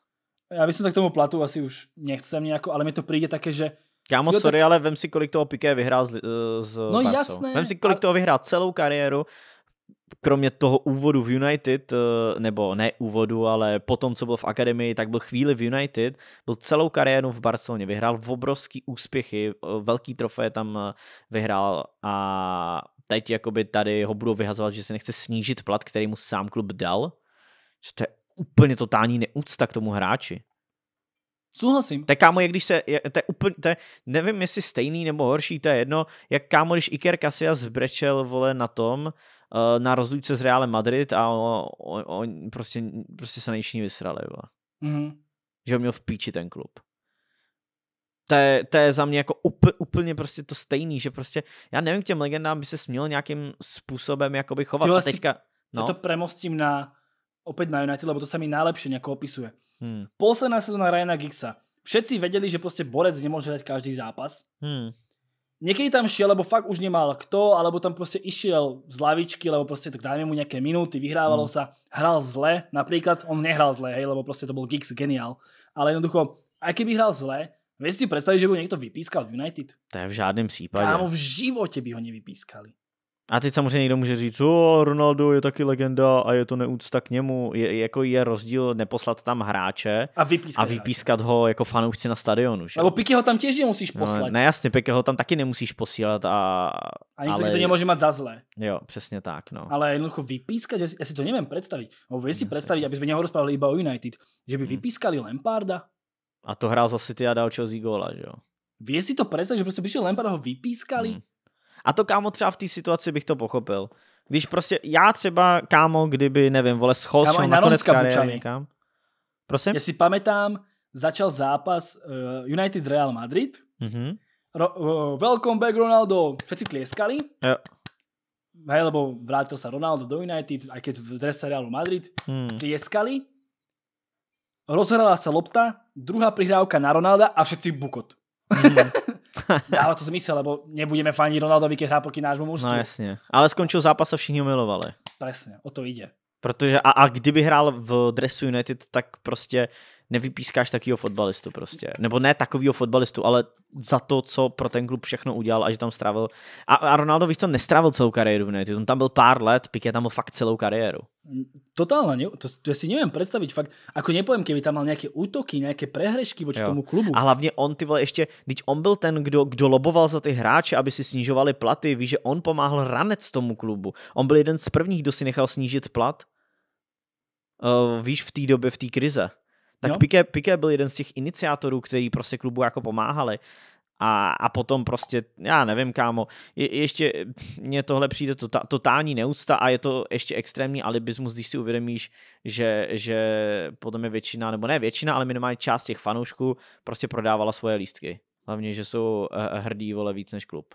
Já bych tak tomu platu asi už nechcem nejako, ale mi to přijde také, že Kámo, jo, sorry, tak... ale vem si, kolik toho Piqué vyhrál z, eh, z No Barsou. jasné. Vem si, kolik ale... toho vyhrál celou kariéru, kromě toho úvodu v United, eh, nebo ne úvodu, ale potom, co byl v akademii, tak byl chvíli v United, byl celou kariéru v Barceloně, vyhrál v obrovský úspěchy, eh, velký trofé tam vyhrál a teď jakoby tady ho budou vyhazovat, že se nechce snížit plat, který mu sám klub dal. Že to je úplně totální neúcta k tomu hráči. Souhlasím. Tak kámo, jak když se, to je úplně, to je, nevím jestli stejný nebo horší, to je jedno, jak kámo, když Iker Casillas brečel, vole, na tom, eh, na rozlučce s Reálem Madrid a on, on, on prostě, prostě se na vysrali, vole. Mm-hmm. Že ho měl v píči ten klub. To je, to je za mě jako úplně, úplně prostě to stejný, že prostě, já nevím, k těm legendám by se směl nějakým způsobem jakoby chovat. Ty vlastně, teďka, no. to premostím na, opět na United, lebo to se mi nejlepší nejako opisuje Hmm. Posledná sezóna Ryana Giggsa. Všetci vedeli, že prostě borec nemôže hrať každý zápas. Hmm. Někdy tam šiel, lebo fakt už nemal kto, alebo tam prostě išiel z lavičky, lebo prostě tak dáme mu nejaké minuty, vyhrávalo hmm. sa, hral zle, například on nehral zle, hej, lebo prostě to byl Giggs geniál, ale jednoducho, aj keby hral zle, Vieš si predstaviť, že by ho niekto vypískal v United? To je v žádném případě. Kámo, v životě by ho nevypískali. A teď samozřejmě někdo může říct, o, Ronaldo je taky legenda a je to neúcta k němu. Je, jako je rozdíl neposlat tam hráče a vypískat, a vypískat hráče. ho jako fanoušci na stadionu. Že? Nebo Piky ho tam těžně musíš no, poslat. No, ne, jasně, Piky ho tam taky nemusíš posílat. A, a nikdo ale... to nemůže mít za zlé. Jo, přesně tak. No. Ale jednoducho vypískat, já si, já si to nevím představit. Mohu no, si představit, aby jsme neho iba o United, že by hmm. vypískali Lamparda. A to hrál zase ty a dal Chelsea góla, že jo? Vy si to představit, že prostě přišel Lampard ho vypískali? Hmm. A to kámo třeba v té situaci bych to pochopil. Když prostě já třeba, kámo, kdyby, nevím, vole, schol kámo, na konec kariéry někam. Prosím? Já si pamätám, začal zápas uh, United Real Madrid. Mm-hmm. Ro- uh, welcome back Ronaldo. Všetci tlieskali. Jo. Hej, lebo vrátil sa Ronaldo do United, aj keď v drese Realu Madrid. Hmm. Tlieskali. Rozhrala sa lopta, druhá prihrávka na Ronalda a všetci bukot. Mhm. ale to smysl, lebo nebudeme fani Ronaldovi, když hrá proti nášmu mužstvu. No jasně. Ale skončil zápas a všichni ho milovali. Přesně, o to jde. Protože a, a kdyby hrál v dresu United, tak prostě nevypískáš takového fotbalistu prostě. Nebo ne takového fotbalistu, ale za to, co pro ten klub všechno udělal a že tam strávil. A, a Ronaldo, víš co, nestrávil celou kariéru v On tam byl pár let, Piqué tam byl fakt celou kariéru. Mm, totálně, ne? To, to, si nevím představit fakt. Ako nepovím, keby tam mal nějaké útoky, nějaké prehrešky voči tomu klubu. A hlavně on ty vole ještě, teď on byl ten, kdo, kdo loboval za ty hráče, aby si snižovali platy. Víš, že on pomáhal ranec tomu klubu. On byl jeden z prvních, kdo si nechal snížit plat. Uh, víš, v té době, v té krize. Tak Piqué, Piqué byl jeden z těch iniciátorů, který prostě klubu jako pomáhali. A, a potom prostě, já nevím, kámo, je, ještě mně tohle přijde to, tota, totální neúcta a je to ještě extrémní alibismus, když si uvědomíš, že, že potom je většina, nebo ne většina, ale minimálně část těch fanoušků prostě prodávala svoje lístky. Hlavně, že jsou eh, eh, hrdí, vole, víc než klub.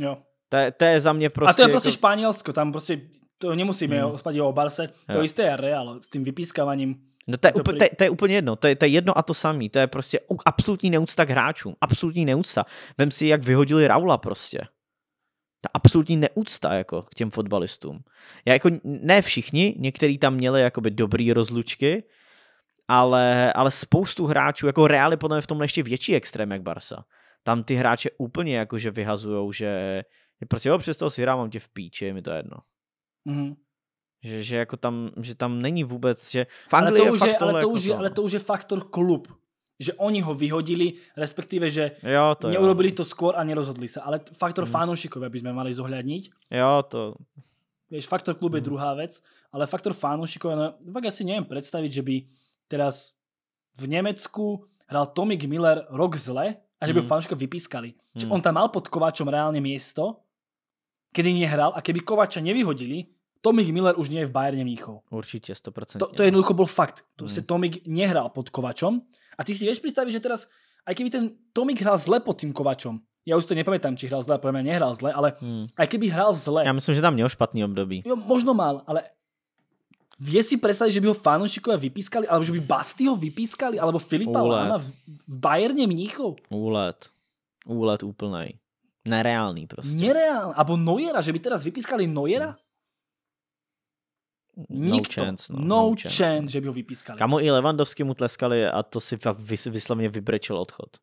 Jo. To, to je za mě prostě... A to je prostě, prostě jako... Španělsko, tam prostě, to nemusíme hmm. spadit o Barse, to jo. isté je Real s tím vypískávaním No to je, úplně, to, je, to je úplně jedno, to je, to je jedno a to samé, to je prostě absolutní neúcta k hráčům, absolutní neúcta. Vem si, jak vyhodili Raula prostě. Ta absolutní neúcta jako k těm fotbalistům. Já jako, ne všichni, někteří tam měli jakoby dobrý rozlučky, ale, ale spoustu hráčů, jako Real je podle mě v tom ještě větší extrém jak Barsa. Tam ty hráče úplně jakože vyhazujou, že prostě jo, toho si hrám, mám tě v píči, mi to jedno. Mm-hmm. Že, že jako tam, že tam není vůbec, že v Anglii jako ale to už je, je ale, to jako už je, ale to už je faktor klub. Že oni ho vyhodili, respektive, že jo, to neurobili jo. to skôr a nerozhodli se. Ale faktor mm. fanúšikov aby sme mali zohľadniť. Jo, to... Vieš, faktor klub je mhm. druhá vec, ale faktor fanúšikov, no, fakt asi neviem predstaviť, že by teraz v Nemecku hral Tomik Miller rok zle a že by mm. ho mhm. fanúšikov vypískali. Mm. Čiže mhm. on tam mal pod Kovačom reálne miesto, kedy nehral a keby Kovača nevyhodili, Tomik Miller už nie je v Bayerne Mníchov. Určite, 100%. To, to no. jednoducho bol fakt. To hmm. si Tomik nehral pod Kovačom. A ty si vieš predstaviť, že teraz, aj keby ten Tomik hral zle pod tým Kovačom, já už to nepamätám, či hral zle, podle mě zle, ale hmm. aj keby hrál zle. Já myslím, že tam měl špatný období. Jo, možno mal, ale Vie si predstaviť, že by ho fanúšikovia vypískali, alebo že by Basty ho vypískali, alebo Filipa Lána v, Bayerne Mníchov? Úlet. Úlet úplnej. Nereálny prostě. Nereálny. Abo Nojera, že by teraz vypískali Nojera? Hmm. Nikto, no chance, no, no, no chance, chance, no. že by ho vypískali. Kamo i Levandovský mu tleskali a to si fakt vyslovně vybrečil odchod.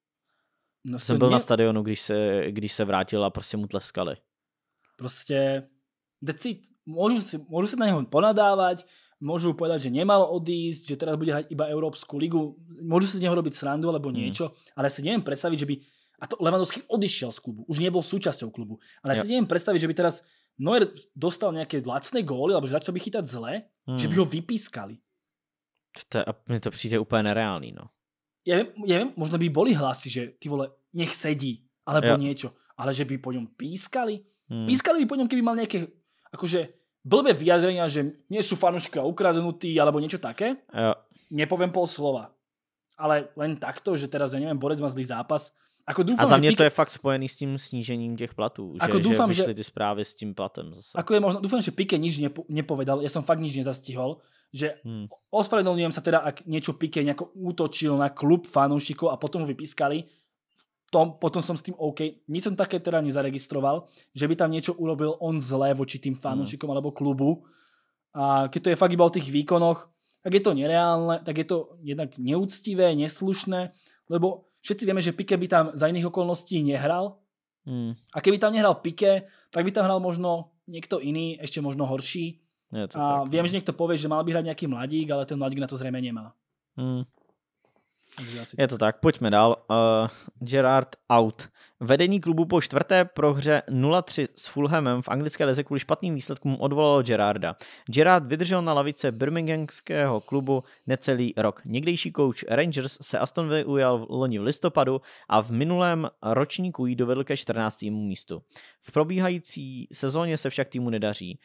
No, Jsem byl mě... na stadionu, když se, když se vrátil a prostě mu tleskali. Prostě decit, Můžu si, můžu sa na něho ponadávat. Můžu povedať, že nemal odísť, že teraz bude hrať iba evropskou ligu, Můžu si z něho robiť srandu alebo hmm. mm. ale si nevím představit, že by, a to Levandovský odišel z klubu, už nebyl súčasťou klubu, ale ja. si nevím představit, že by teraz Neuer dostal nejaké lacné góly, alebo že začal by chytať zle, hmm. že by ho vypískali. To, mne to přijde úplně nereálný, no. Ja viem, ja viem, možno by boli hlasy, že ty vole, nech sedí, alebo jo. niečo. Ale že by po ňom pískali? Hmm. Pískali by po ňom, keby mal nejaké, akože, blbé vyjadrenia, že nie sú fanúška ukradnutí, alebo niečo také. Jo. Nepoviem pol slova. Ale len takto, že teraz, ja neviem, Borec má zlý zápas, Ako dúfam, a za mě že pík... to je fakt spojený s tím snížením těch platů, že, ako doufám, že vyšli že... ty správy s tím platem. Zase. Ako je možno, dúfam, že Pike nič nepo, nepovedal, ja jsem fakt nič nezastihol, že hmm. ospravedlňujem se teda, ak něco Pike nejako útočil na klub fanoušiků a potom ho vypískali, tom, potom jsem s tím OK. Nic jsem také teda nezaregistroval, že by tam něco urobil on zlé voči tým hmm. fanoušikům, hmm. alebo klubu. A keď to je fakt iba o tých výkonoch, tak je to nereálne, tak je to jednak neúctivé, neslušné, lebo Všetci vieme, že Pique by tam za iných okolností nehral. Mm. A keby tam nehral Pique, tak by tam hral možno niekto iný, ešte možno horší. Je to a tak, viem, no. že niekto povie, že mal by hrať nejaký mladík, ale ten mladík na to zrejme nemá. Mm. Je to tak, pojďme dál. Uh, Gerard out. Vedení klubu po čtvrté prohře 0-3 s Fulhamem v anglické lize kvůli špatným výsledkům odvolalo Gerarda. Gerard vydržel na lavice birminghamského klubu necelý rok. Někdejší kouč Rangers se Aston Villa ujal v loni v listopadu a v minulém ročníku ji dovedl ke 14. místu. V probíhající sezóně se však týmu nedaří.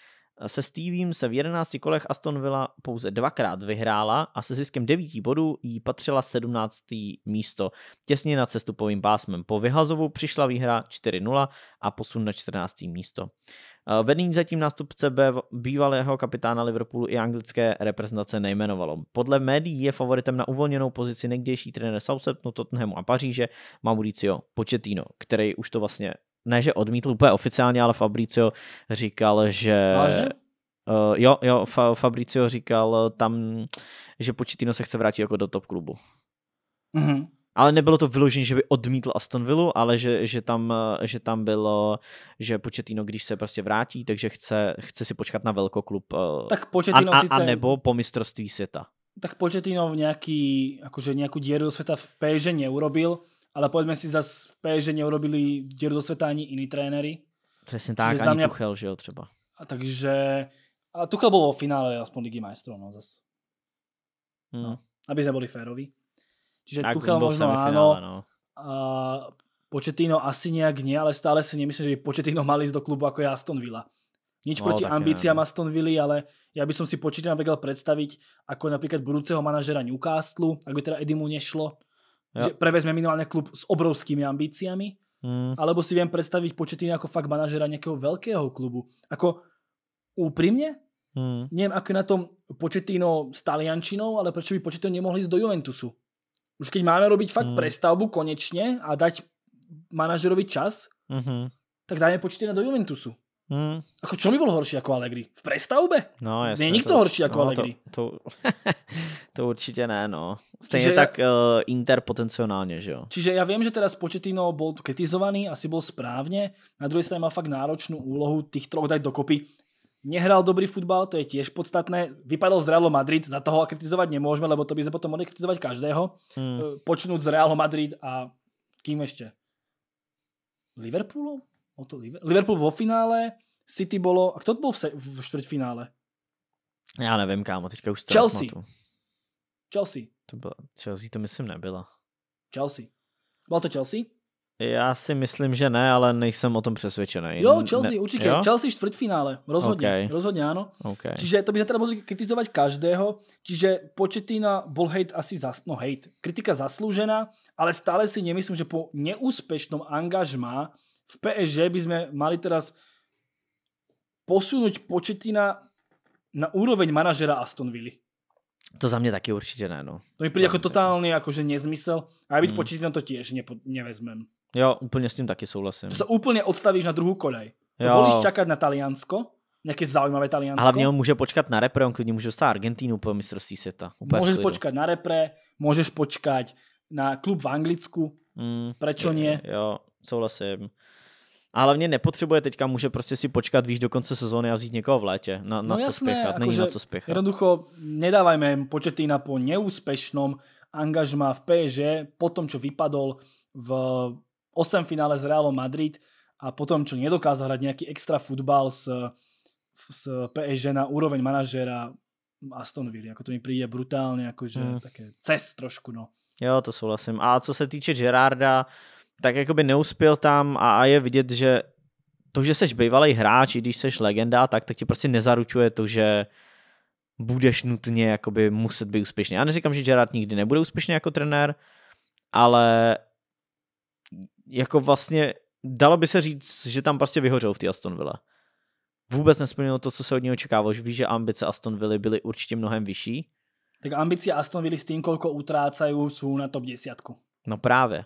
Se Stevem se v 11 kolech Aston Villa pouze dvakrát vyhrála a se ziskem 9 bodů jí patřila 17. místo. Těsně nad sestupovým pásmem. Po vyhazovu přišla výhra 4-0 a posun na 14. místo. Eh, Vedení zatím nástupce bývalého kapitána Liverpoolu i anglické reprezentace nejmenovalo. Podle médií je favoritem na uvolněnou pozici někdejší trenér Southamptonu, Tottenhamu a Paříže Mauricio Pochettino, který už to vlastně ne, že odmítl úplně oficiálně, ale Fabricio říkal, že... Uh, jo, jo, Fa- Fabricio říkal eh, tam, že Početino se chce vrátit jako do top klubu. Mm-hmm. Ale nebylo to vyložené, že by odmítl Aston Villa, ale že, že, tam, eh, že tam bylo, že Početino, když se prostě vrátí, takže chce, chce si počkat na velký klub tak Početino a, a, sice... a nebo po mistrovství světa. Tak Početino v nějaký, jakože nějakou díru do světa v Péže urobil ale povedzme si zase v PSG neurobili děru do světa ani iní tréneri. Přesně tak, Čiže ani mě... Tuchel, že jo, třeba. A takže, a Tuchel byl v finále aspoň Ligy majstrov, no zase. Hmm. No, aby se boli férovi. Čiže tak, Tuchel možno ano. no. a Početino asi nějak ne, ale stále si nemyslím, že by Početino mal jít do klubu jako je Aston Villa. Nič no, proti ambíciám no. Aston Villa, ale ja by som si Početino vedel predstaviť ako napríklad budúceho manažera Newcastle, ak by teda Edimu nešlo, Jo. Že prevezme minimálne klub s obrovskými ambíciami, mm. alebo si viem predstaviť početiny ako fakt manažera nejakého veľkého klubu. Ako úprimne, mm. neviem ako je na tom Početino s Taliančinou, ale prečo by Početino nemohli ísť do Juventusu? Už keď máme robiť fakt mm. prestavbu konečne a dať manažerovi čas, mm-hmm. tak dáme Početina do Juventusu. Hmm. Ako čo by bol horší ako Allegri? V prestavbe? No, Nie je nikto to, horší jako no, Allegri. To, to, to určitě ne, no. Stejně čiže, tak uh, eh, interpotenciálne, že jo. Čiže já vím, že teraz Početino bol kritizovaný, asi bol správně. Na druhej straně mal fakt náročnou úlohu tých troch dať dokopy. Nehral dobrý futbal, to je tiež podstatné. Vypadal z Realu Madrid, za toho kritizovat nemůžeme, lebo to by se potom mohli kritizovat každého. Hmm. Eh, Počnúť z Realu Madrid a kým ešte? Liverpoolu? o to Liverpool vo finále, City bolo, a kto to bol v, se, v štvrťfinále? Já nevím, kámo, teďka už to Chelsea. Atmatu. Chelsea. To byla, Chelsea to myslím nebyla. Chelsea. Byla to Chelsea? Já si myslím, že ne, ale nejsem o tom přesvědčený. Jo, Chelsea, ne, určitě. Jo? Chelsea čtvrtfinále, rozhodně, okay. rozhodně ano. Okay. Čiže to by teda mohli kritizovat každého, čiže na bol hate asi, zas, no hate, kritika zasloužená, ale stále si nemyslím, že po neúspěšném angažmá v PSG by sme mali teraz posunúť početí na úroveň manažera Aston Villa. To za mě taky určitě ne, no. To mi přijde jako totálně jakože nezmysel. A já být mm. početí na to tiež ne, nevezmem. Jo, úplně s tím taky souhlasím. To se úplně odstavíš na druhou kolej. To jo. volíš čakat na Taliansko, nějaké zajímavé Taliansko. hlavně on může počkat na repre, on klidně může dostat Argentínu po mistrovství světa. Úplně můžeš počkat na repre, můžeš počkat na klub v Anglicku, mm, Proč ne? Jo, souhlasím. A hlavně nepotřebuje teďka, může prostě si počkat, víš, do konce sezóny a vzít někoho v létě. Na, na no co jasné, spěchat, jako není na co spěchat. Jednoducho, nedávajme na po neúspěšnom angažma v PSG, po tom, čo vypadol v 8 finále s Realom Madrid a potom, čo nedokázal hrať nejaký extra futbal s, s PSG na úroveň manažera Aston Villa. Jako to mi príde brutálne, akože mm. také cest trošku, no. Jo, to souhlasím. A co se týče Gerarda, tak jakoby neuspěl tam a, a je vidět, že to, že seš bývalý hráč, i když seš legenda, tak, tak ti prostě nezaručuje to, že budeš nutně jakoby muset být úspěšný. Já neříkám, že Gerard nikdy nebude úspěšný jako trenér, ale jako vlastně dalo by se říct, že tam prostě vyhořel v té Aston Villa. Vůbec nesplnilo to, co se od něj očekávalo. Už víš, že ambice Aston Villa byly určitě mnohem vyšší. Tak ambice Aston Villa s tím, kolko utrácají, jsou na top 10. No právě.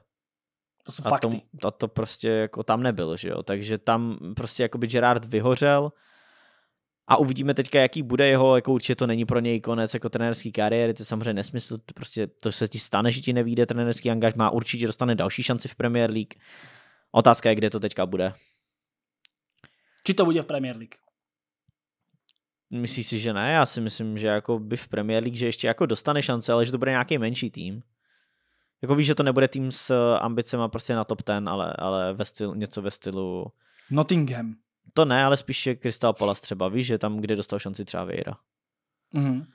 To jsou a fakty. To, a to prostě jako tam nebylo, že jo. Takže tam prostě jako by Gerard vyhořel a uvidíme teďka, jaký bude jeho, jako určitě to není pro něj konec jako trenerský kariéry, to je samozřejmě nesmysl, to prostě to se ti stane, že ti nevíde angaž, Má určitě dostane další šanci v Premier League. Otázka je, kde to teďka bude. Či to bude v Premier League? Myslíš si, že ne? Já si myslím, že jako by v Premier League, že ještě jako dostane šance, ale že to bude nějaký menší tým. Jako víš, že to nebude tým s eh, ambicema prostě na top ten, ale, ale ve stylu, něco ve stylu... Nottingham. To ne, ale spíš je Crystal Palace třeba. Víš, že tam, kde dostal šanci třeba Vejra. Mm-hmm.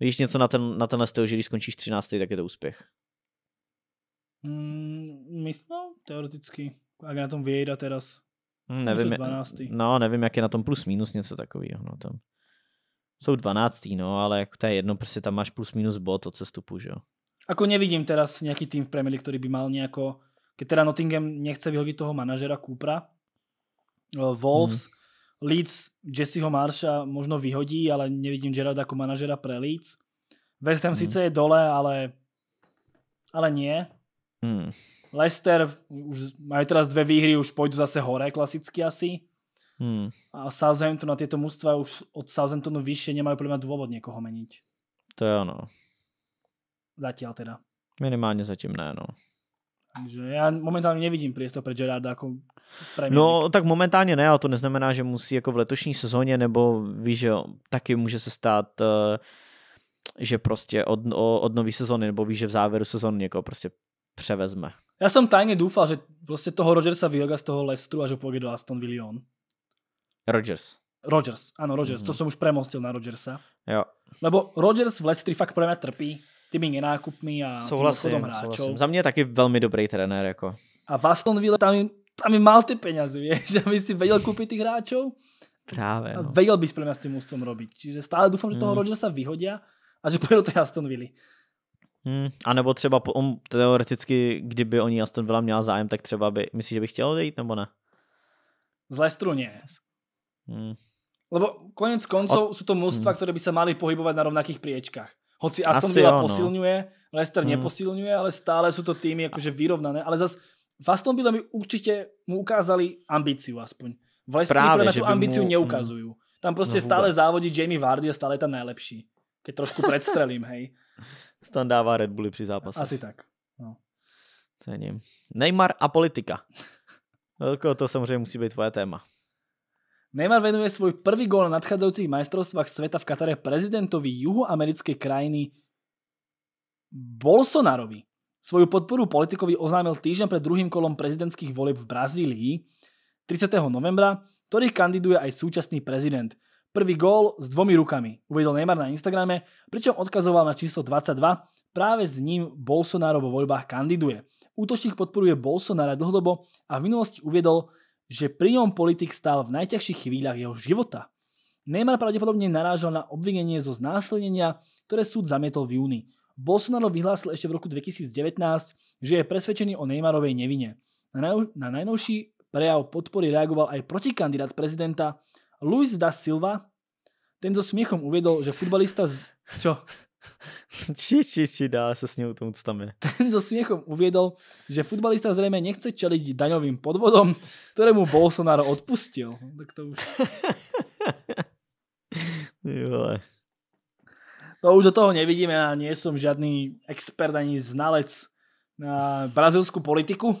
Víš, něco na, ten, na tenhle styl, že když skončíš 13, tak je to úspěch. Mm, myslím, no, teoreticky. Jak na tom Vieira teraz. Mm, nevím, 12. No, nevím, jak je na tom plus minus něco takového. No, tam jsou 12. No, ale jako to je jedno, prostě tam máš plus minus bod od sestupu, že jo. Ako nevidím teraz nejaký tým v Premier League, ktorý by mal nejako, keď teda Nottingham nechce vyhodiť toho manažera Kupra. Eh, Wolves, mm. Leeds Jesseho Marsha možno vyhodí, ale nevidím Gerard ako manažera pre Leeds. West Ham mm. síce je dole, ale ale nie. Mm. Leicester už majú teraz dve výhry, už pôjdu zase hore klasicky asi. Mm. A Southampton a tieto mužstva už od Southamptonu vyššie nemajú pre mňa dôvod niekoho meniť. To je ono. Zatiaľ teda. Minimálne zatím ne, no. Takže já momentálně nevidím priestor pro Gerarda jako premiér. No tak momentálně ne, ale to neznamená, že musí jako v letošní sezóně, nebo víš, že taky může se stát, eh, že prostě od, od nové sezóny, nebo víš, že v závěru sezóny někoho prostě převezme. Já jsem tajně doufal, že prostě toho Rodgersa vyhoga z toho Lestru a že půjde do Aston Villion. Rodgers. Rodgers, ano Rodgers, mm-hmm. to mhm. jsem už premostil na Rodgersa. Jo. Lebo Rodgers v Lestri fakt pro mě trpí těmi nákupmi a souhlasím, hráčov. Souhlasím. Za mě je taky velmi dobrý trenér. Jako. A v Aston Villa tam, tam mal ty peněz, víš, aby si vedel koupit těch hráčů. Právě. No. A vedel bys pro mě s tím ústom robiť. Čiže stále doufám, že toho hmm. Rodgersa vyhodí a že do té Aston Villa. Hmm. A nebo třeba po, on, teoreticky, kdyby oni Aston Villa měla zájem, tak třeba by, myslíš, že by chtěl odejít, nebo ne? Z Lestru nie. Hmm. Lebo konec koncov Od... sú to mústva, hmm. ktoré by sa mali pohybovať na rovnakých priečkách. Hoci Aston Asi Villa jo, no. posilňuje, Leicester hmm. neposilňuje, ale stále sú to týmy akože vyrovnané. Ale zase v Aston Villa mi určite mu ukázali ambíciu aspoň. V Leicester Práve, na tú ambíciu mu... Hmm. neukazujú. Tam proste no stále závodí Jamie Vardy a stále je tam najlepší. Keď trošku predstrelím, hej. Stan dává Red Bulli při zápase. Asi tak. No. Cením. Neymar a politika. Velko, to samozřejmě musí být tvoje téma. Neymar venuje svoj prvý gól na nadchádzajúcich majstrovstvách sveta v Katare prezidentovi juhoamerickej krajiny Bolsonarovi. Svoju podporu politikovi oznámil týždeň pred druhým kolom prezidentských volieb v Brazílii 30. novembra, ktorý kandiduje aj súčasný prezident. Prvý gól s dvomi rukami, uvedol Neymar na Instagrame, pričom odkazoval na číslo 22, práve s ním Bolsonaro vo voľbách kandiduje. Útočník podporuje Bolsonara dlhodobo a v minulosti uviedol, že pri ňom politik stál v najťažších chvíľach jeho života. Neymar pravdepodobne narážal na obvinenie zo znásilnenia, ktoré súd zamietol v júni. Bolsonaro vyhlásil ešte v roku 2019, že je presvedčený o Neymarovej nevine. Na najnovší prejav podpory reagoval aj protikandidát prezidenta Luis da Silva. Ten so smiechom uviedol, že futbalista... Z... Čo? či, či, či, dá se s ňou tomu, co tam je. Ten so smiechom uviedol, že futbalista zrejme nechce čeliť daňovým podvodom, ktorému Bolsonaro odpustil. No, tak to už... No už do toho nevidíme, ja nie som žiadny expert ani znalec na brazilskú politiku.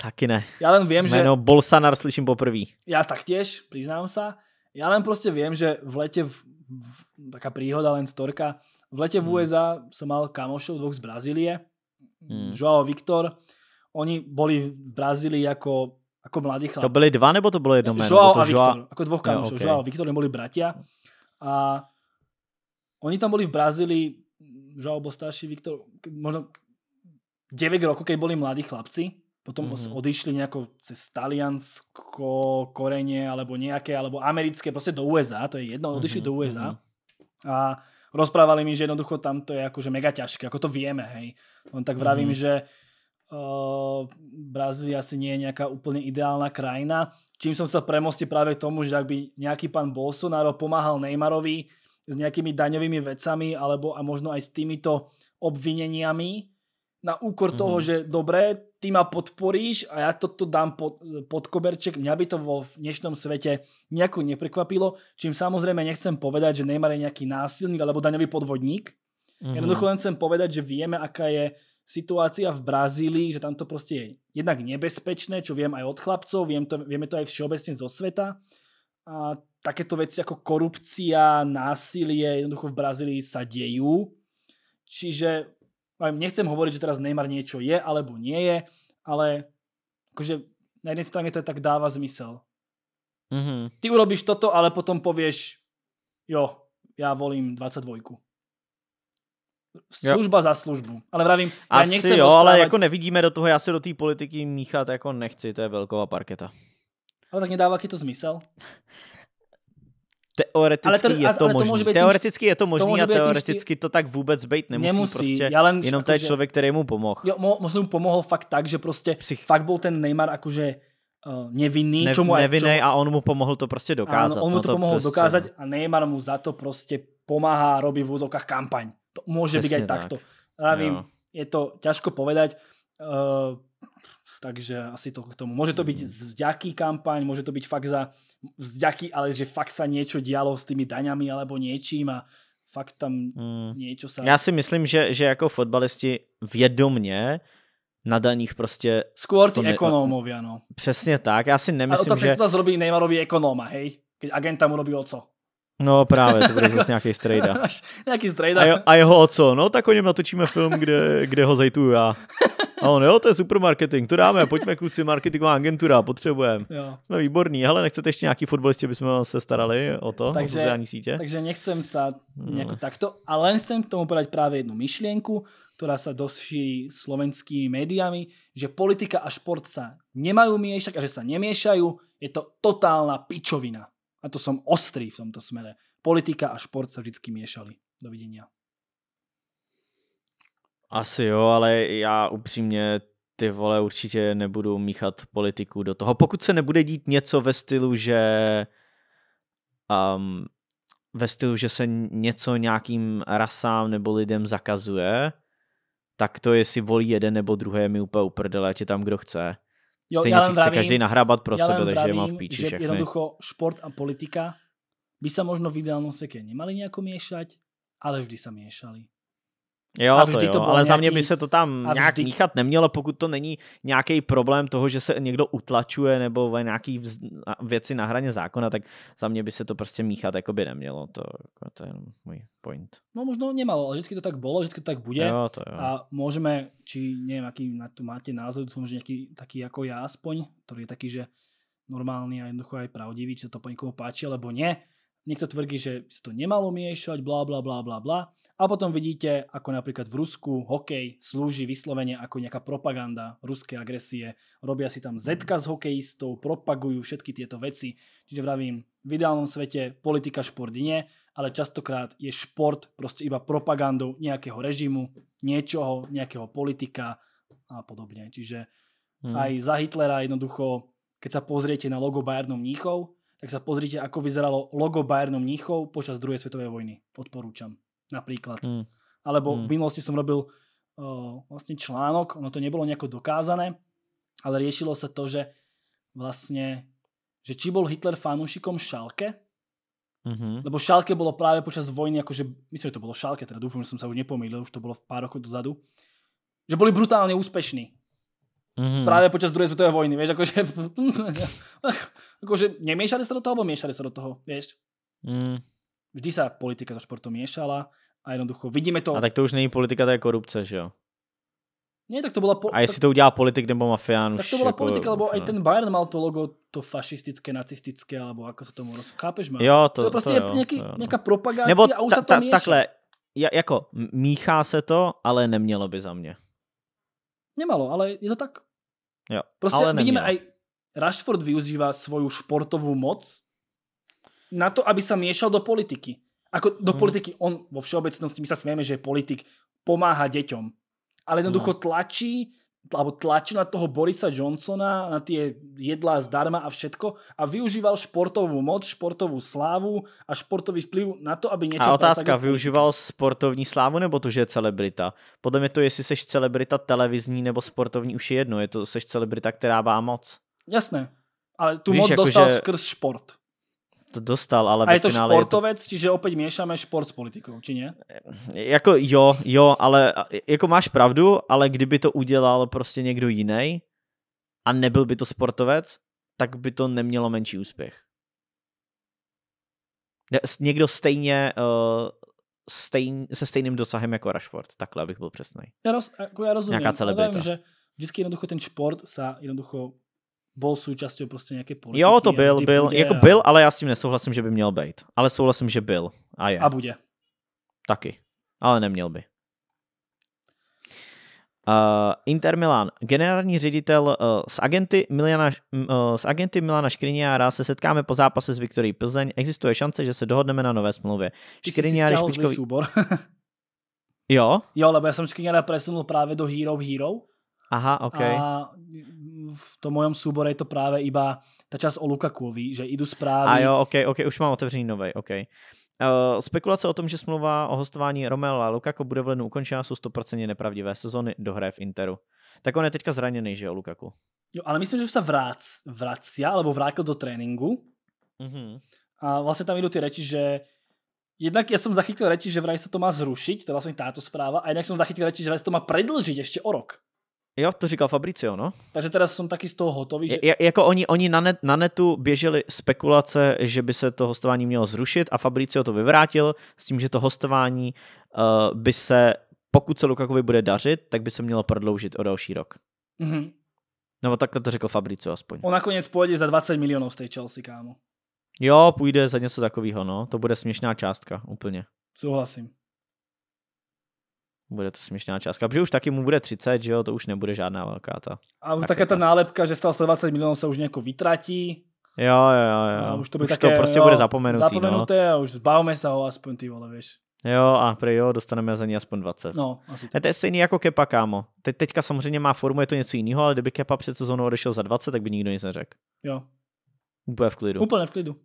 Taky ne. Ja len viem, že... Jméno Bolsonaro slyším poprvé. Ja taktiež, priznám sa. Ja len proste viem, že v lete v, v, taká príhoda len storka, v lete v hmm. USA som mal kamošov dvoch z Brazílie, mm. Joao Viktor. Oni boli v Brazílii ako, ako mladí chlapci. To byli dva nebo to bylo jedno meno? Joao to a Viktor, Joao... ako dvoch kamošov. okay. Joao a Viktor, boli bratia. A oni tam boli v Brazílii, Joao bol starší, Viktor, možno 9 rokov, keď boli mladí chlapci. Potom mm-hmm. odišli nejako cez Taliansko, Korene, alebo nejaké, alebo americké, proste do USA, to je jedno, odišli mm-hmm. do USA. A mhm rozprávali mi, že jednoducho tam to je akože mega ťažké, ako to vieme, hej. On tak vravím, mhm. mm. že uh, Brazília asi nie je nejaká úplne ideálna krajina, čím som sa premostil práve k tomu, že ak by nejaký pán Bolsonaro pomáhal Neymarovi s nejakými daňovými vecami alebo a možno aj s týmito obvineniami, na úkor mm-hmm. toho, mhm. že dobré, ty ma podporíš a ja toto dám pod, pod koberček. Mňa by to vo dnešnom svete nejako neprekvapilo, čím samozrejme nechcem povedať, že Neymar je nejaký násilník alebo daňový podvodník. Mm-hmm. Jednoducho len chcem povedať, že vieme, aká je situácia v Brazílii, že tam to proste je jednak nebezpečné, čo viem aj od chlapcov, viem to, vieme to aj všeobecne zo sveta. A takéto veci ako korupcia, násilie, jednoducho v Brazílii sa dejú. Čiže nechcem hovoriť, že teraz Neymar niečo je alebo nie je, ale akože na jednej strane to je tak dáva zmysel. Mm-hmm. Ty urobíš toto, ale potom povieš, jo, já volím 22. Služba jo. za službu. Ale vravím, já Asi nechcem jo, ale jako nevidíme do toho, já se do té politiky míchat jako nechci, to je velková parketa. Ale tak nedává ti to zmysel? Teoreticky ale to, je to ale možný. To může být teoreticky je to možný to může a teoreticky to tak vůbec být nemusí. nemusí prostě, já len, jenom to je člověk, který mu pomohl. Jo, možná mu pomohl fakt tak, že prostě Psych... fakt byl ten Neymar jakože uh, nevinný. Ne, čomu, nevinný čomu... a on mu pomohl to prostě dokázat. Ano, on mu no to, to pomohl prostě... dokázat a Neymar mu za to prostě pomáhá, robí v úzokách kampaň. To může být aj tak. takto. vím, je to ťažko povedať. Uh, takže asi to k tomu. Môže to byť hmm. vďaký kampaň, môže to byť fakt za vďaky, ale že fakt sa niečo dialo s tými daňami alebo niečím a fakt tam mm. niečo sa... Já si myslím, že, že jako fotbalisti vědomně na daních prostě... Skôr ty ekonómovia, ano. Přesně tak, já si nemyslím, ale otázka, že... Ale to zrobí Neymarovi ekonóma, hej? Keď agenta mu robí oco. No právě, to bude zase nějaký strejda. nějaký strejda. A, je, a jeho oco, no tak o něm natočíme film, kde, kde ho zajtuju já. A on, jo, to je supermarketing, to dáme, pojďme kluci, marketingová agentura, potřebujeme. Jsme výborní, ale nechcete ještě nějaký fotbalisti, aby jsme se starali o to, takže, o sociální sítě? Takže nechcem se hmm. nejako no. takto, ale chcem k tomu podat právě jednu myšlenku, která se dosť slovenskými médiami, že politika a šport se nemají miešať a že se nemiešajú, je to totálna pičovina. A to jsem ostrý v tomto smere. Politika a šport se vždycky miešali. Dovidenia. Asi jo, ale já upřímně ty vole určitě nebudu míchat politiku do toho. Pokud se nebude dít něco ve stylu, že um, ve stylu, že se něco nějakým rasám nebo lidem zakazuje, tak to jestli volí jeden nebo druhý je mi úplně uprdele, ať je tam kdo chce. Jo, Stejně si chce vravím, každý nahrábat pro sebe, vravím, takže má v píči že všechny. jednoducho šport a politika by se možno v ideálnom světě nemali nejako měšat, ale vždy se měšali. Jo, to, jo, to ale nějaký... za mě by se to tam a nějak vždy... míchat nemělo, pokud to není nějaký problém toho, že se někdo utlačuje nebo nějaký vz... věci na hraně zákona, tak za mě by se to prostě míchat jako by nemělo. To, jako to je můj point. No možno nemalo, ale vždycky to tak bylo, vždycky to tak bude. Jo, to jo. A můžeme, či nevím, jaký na to máte názor, jsou možná nějaký taký jako já aspoň, který je taký, že normálny a jednoducho aj pravdivý, či to po někomu páči, alebo nie Niekto tvrdí, že sa to nemalo miešať, bla bla bla bla bla. A potom vidíte, ako napríklad v Rusku hokej slúži vyslovene ako nejaká propaganda ruskej agresie. Robia si tam zetka s hokejistou, propagujú všetky tieto veci. Čiže vravím, v ideálnom svete politika šport nie, ale častokrát je šport proste iba propagandou nejakého režimu, niečoho, nejakého politika a podobne. Čiže hmm. aj za Hitlera jednoducho, keď sa pozriete na logo Bayernu Mníchov, tak sa pozrite, ako vyzeralo logo Bayernu Mníchov počas druhej svetovej vojny. Odporúčam. Napríklad. Mm. Alebo mm. v minulosti som robil uh, vlastne článok, ono to nebolo nejako dokázané, ale riešilo sa to, že vlastne, že či bol Hitler fanúšikom Šalke, Mm-hmm. Lebo šálke bolo práve počas vojny, akože, myslím, že to bolo Šalke, teda dúfam, že som sa už nepomýlil, už to bolo pár rokov dozadu, že boli brutálne úspešní. Mm-hmm. Právě počas druhé světové vojny, víš, jakože, jakože neměšali se do toho, nebo měšali se do toho, víš? Mm. Vždy se politika so sportu měšala a jednoducho vidíme to. A tak to už není politika, to je korupce, že jo? Ne, tak to byla... Po- a jestli tak... to udělá politik nebo mafián Tak to byla jako, politika, lebo i ten Bayern mal to logo, to fašistické, nacistické, alebo ako se tomu rozkápeš, má. Jo, to, to je prostě to jo, nějaký, to jo, no. nějaká propagace nebo a už ta, se to ta, Takhle, jako míchá se to, ale nemělo by za mě. Nemalo, ale je to tak. Jo, Proste ale vidíme aj, Rashford využíva svoju športovú moc na to, aby sa miešal do politiky. Ako do hmm. politiky, on vo všeobecnosti, my sa smieme, že politik, pomáha deťom. Ale jednoducho mhm. tlačí alebo tlačil na toho Borisa Johnsona, na tie jedlá zdarma a všetko a využíval športovú moc, športovú slávu a športový vplyv na to, aby niečo... A otázka, využíval sportovní slávu nebo to, že je celebrita? Podle mě to, jestli seš celebrita televizní nebo sportovní, už je jedno. Je to, seš celebrita, která má moc. Jasné, ale tu Víš, moc jako dostal že... skrz šport to dostal, ale A je to finále športovec, je to... čiže opět měšáme šport s politikou, či ne? Jako jo, jo, ale jako máš pravdu, ale kdyby to udělal prostě někdo jiný a nebyl by to sportovec, tak by to nemělo menší úspěch. Někdo stejně uh, stejn, se stejným dosahem jako Rashford, takhle abych byl přesný. Já, roz, jako já rozumím, Nějaká celebrita. Vím, že vždycky jednoducho ten šport se jednoducho byl súčasťou prostě nějaké politiky. Jo, to byl, byl, bude, jako a... byl, ale já s tím nesouhlasím, že by měl být. Ale souhlasím, že byl a je. A bude. Taky, ale neměl by. Uh, Inter Milan. Generální ředitel uh, eh, s, agenty Miliana, uh, eh, s agenty Milana Škriniára se setkáme po zápase s Viktorí Plzeň. Existuje šance, že se dohodneme na nové smlouvě. Škriniár špičkový... Soubor. jo? Jo, lebo já jsem Škriniára presunul právě do Hero Hero. Aha, ok. A v tom mojom súbore je to práve iba ta časť o Lukakuovi, že idú správy. A jo, OK, OK, už mám otevřený novej, OK. Uh, spekulace o tom, že smlouva o hostování Romela a Lukaku bude v lednu ukončena, jsou 100% nepravdivé sezony do hry v Interu. Tak on je teďka zraněný, že jo, Lukaku? Jo, ale myslím, že už se vrác, vrací, alebo vrátil do tréninku. Mm -hmm. A vlastně tam jdou ty reči, že Jednak ja zachytil reči, že vraj se to má zrušit, to je vlastne táto správa, a jednak jsem zachytil reči, že vraj se to má prodloužit ještě o rok. Jo, to říkal Fabricio, no. Takže teda jsem taky z toho hotový. Že... Je, jako oni, oni na, net, na netu běželi spekulace, že by se to hostování mělo zrušit a Fabricio to vyvrátil s tím, že to hostování uh, by se, pokud se Lukakovi bude dařit, tak by se mělo prodloužit o další rok. Mm-hmm. Nebo takhle to řekl Fabricio aspoň. On nakonec půjde za 20 milionů z té Chelsea, kámo. Jo, půjde za něco takového, no. To bude směšná částka, úplně. Souhlasím bude to směšná částka, protože už taky mu bude 30, že jo, to už nebude žádná velká ta. A také ta nálepka, že stal 120 milionů, se už nějak vytratí. Jo, jo, jo. A už to, už také, to prostě jo, bude zapomenutý, no. zapomenuté no. a už zbavme se ho aspoň, ty vole, víš. Jo, a pro jo, dostaneme za ní aspoň 20. No, asi e, tak. To je stejný jako Kepa, kámo. Teď, teďka samozřejmě má formu, je to něco jiného, ale kdyby Kepa před sezónou odešel za 20, tak by nikdo nic neřekl. Jo. Úplně v klidu. Úplně v klidu.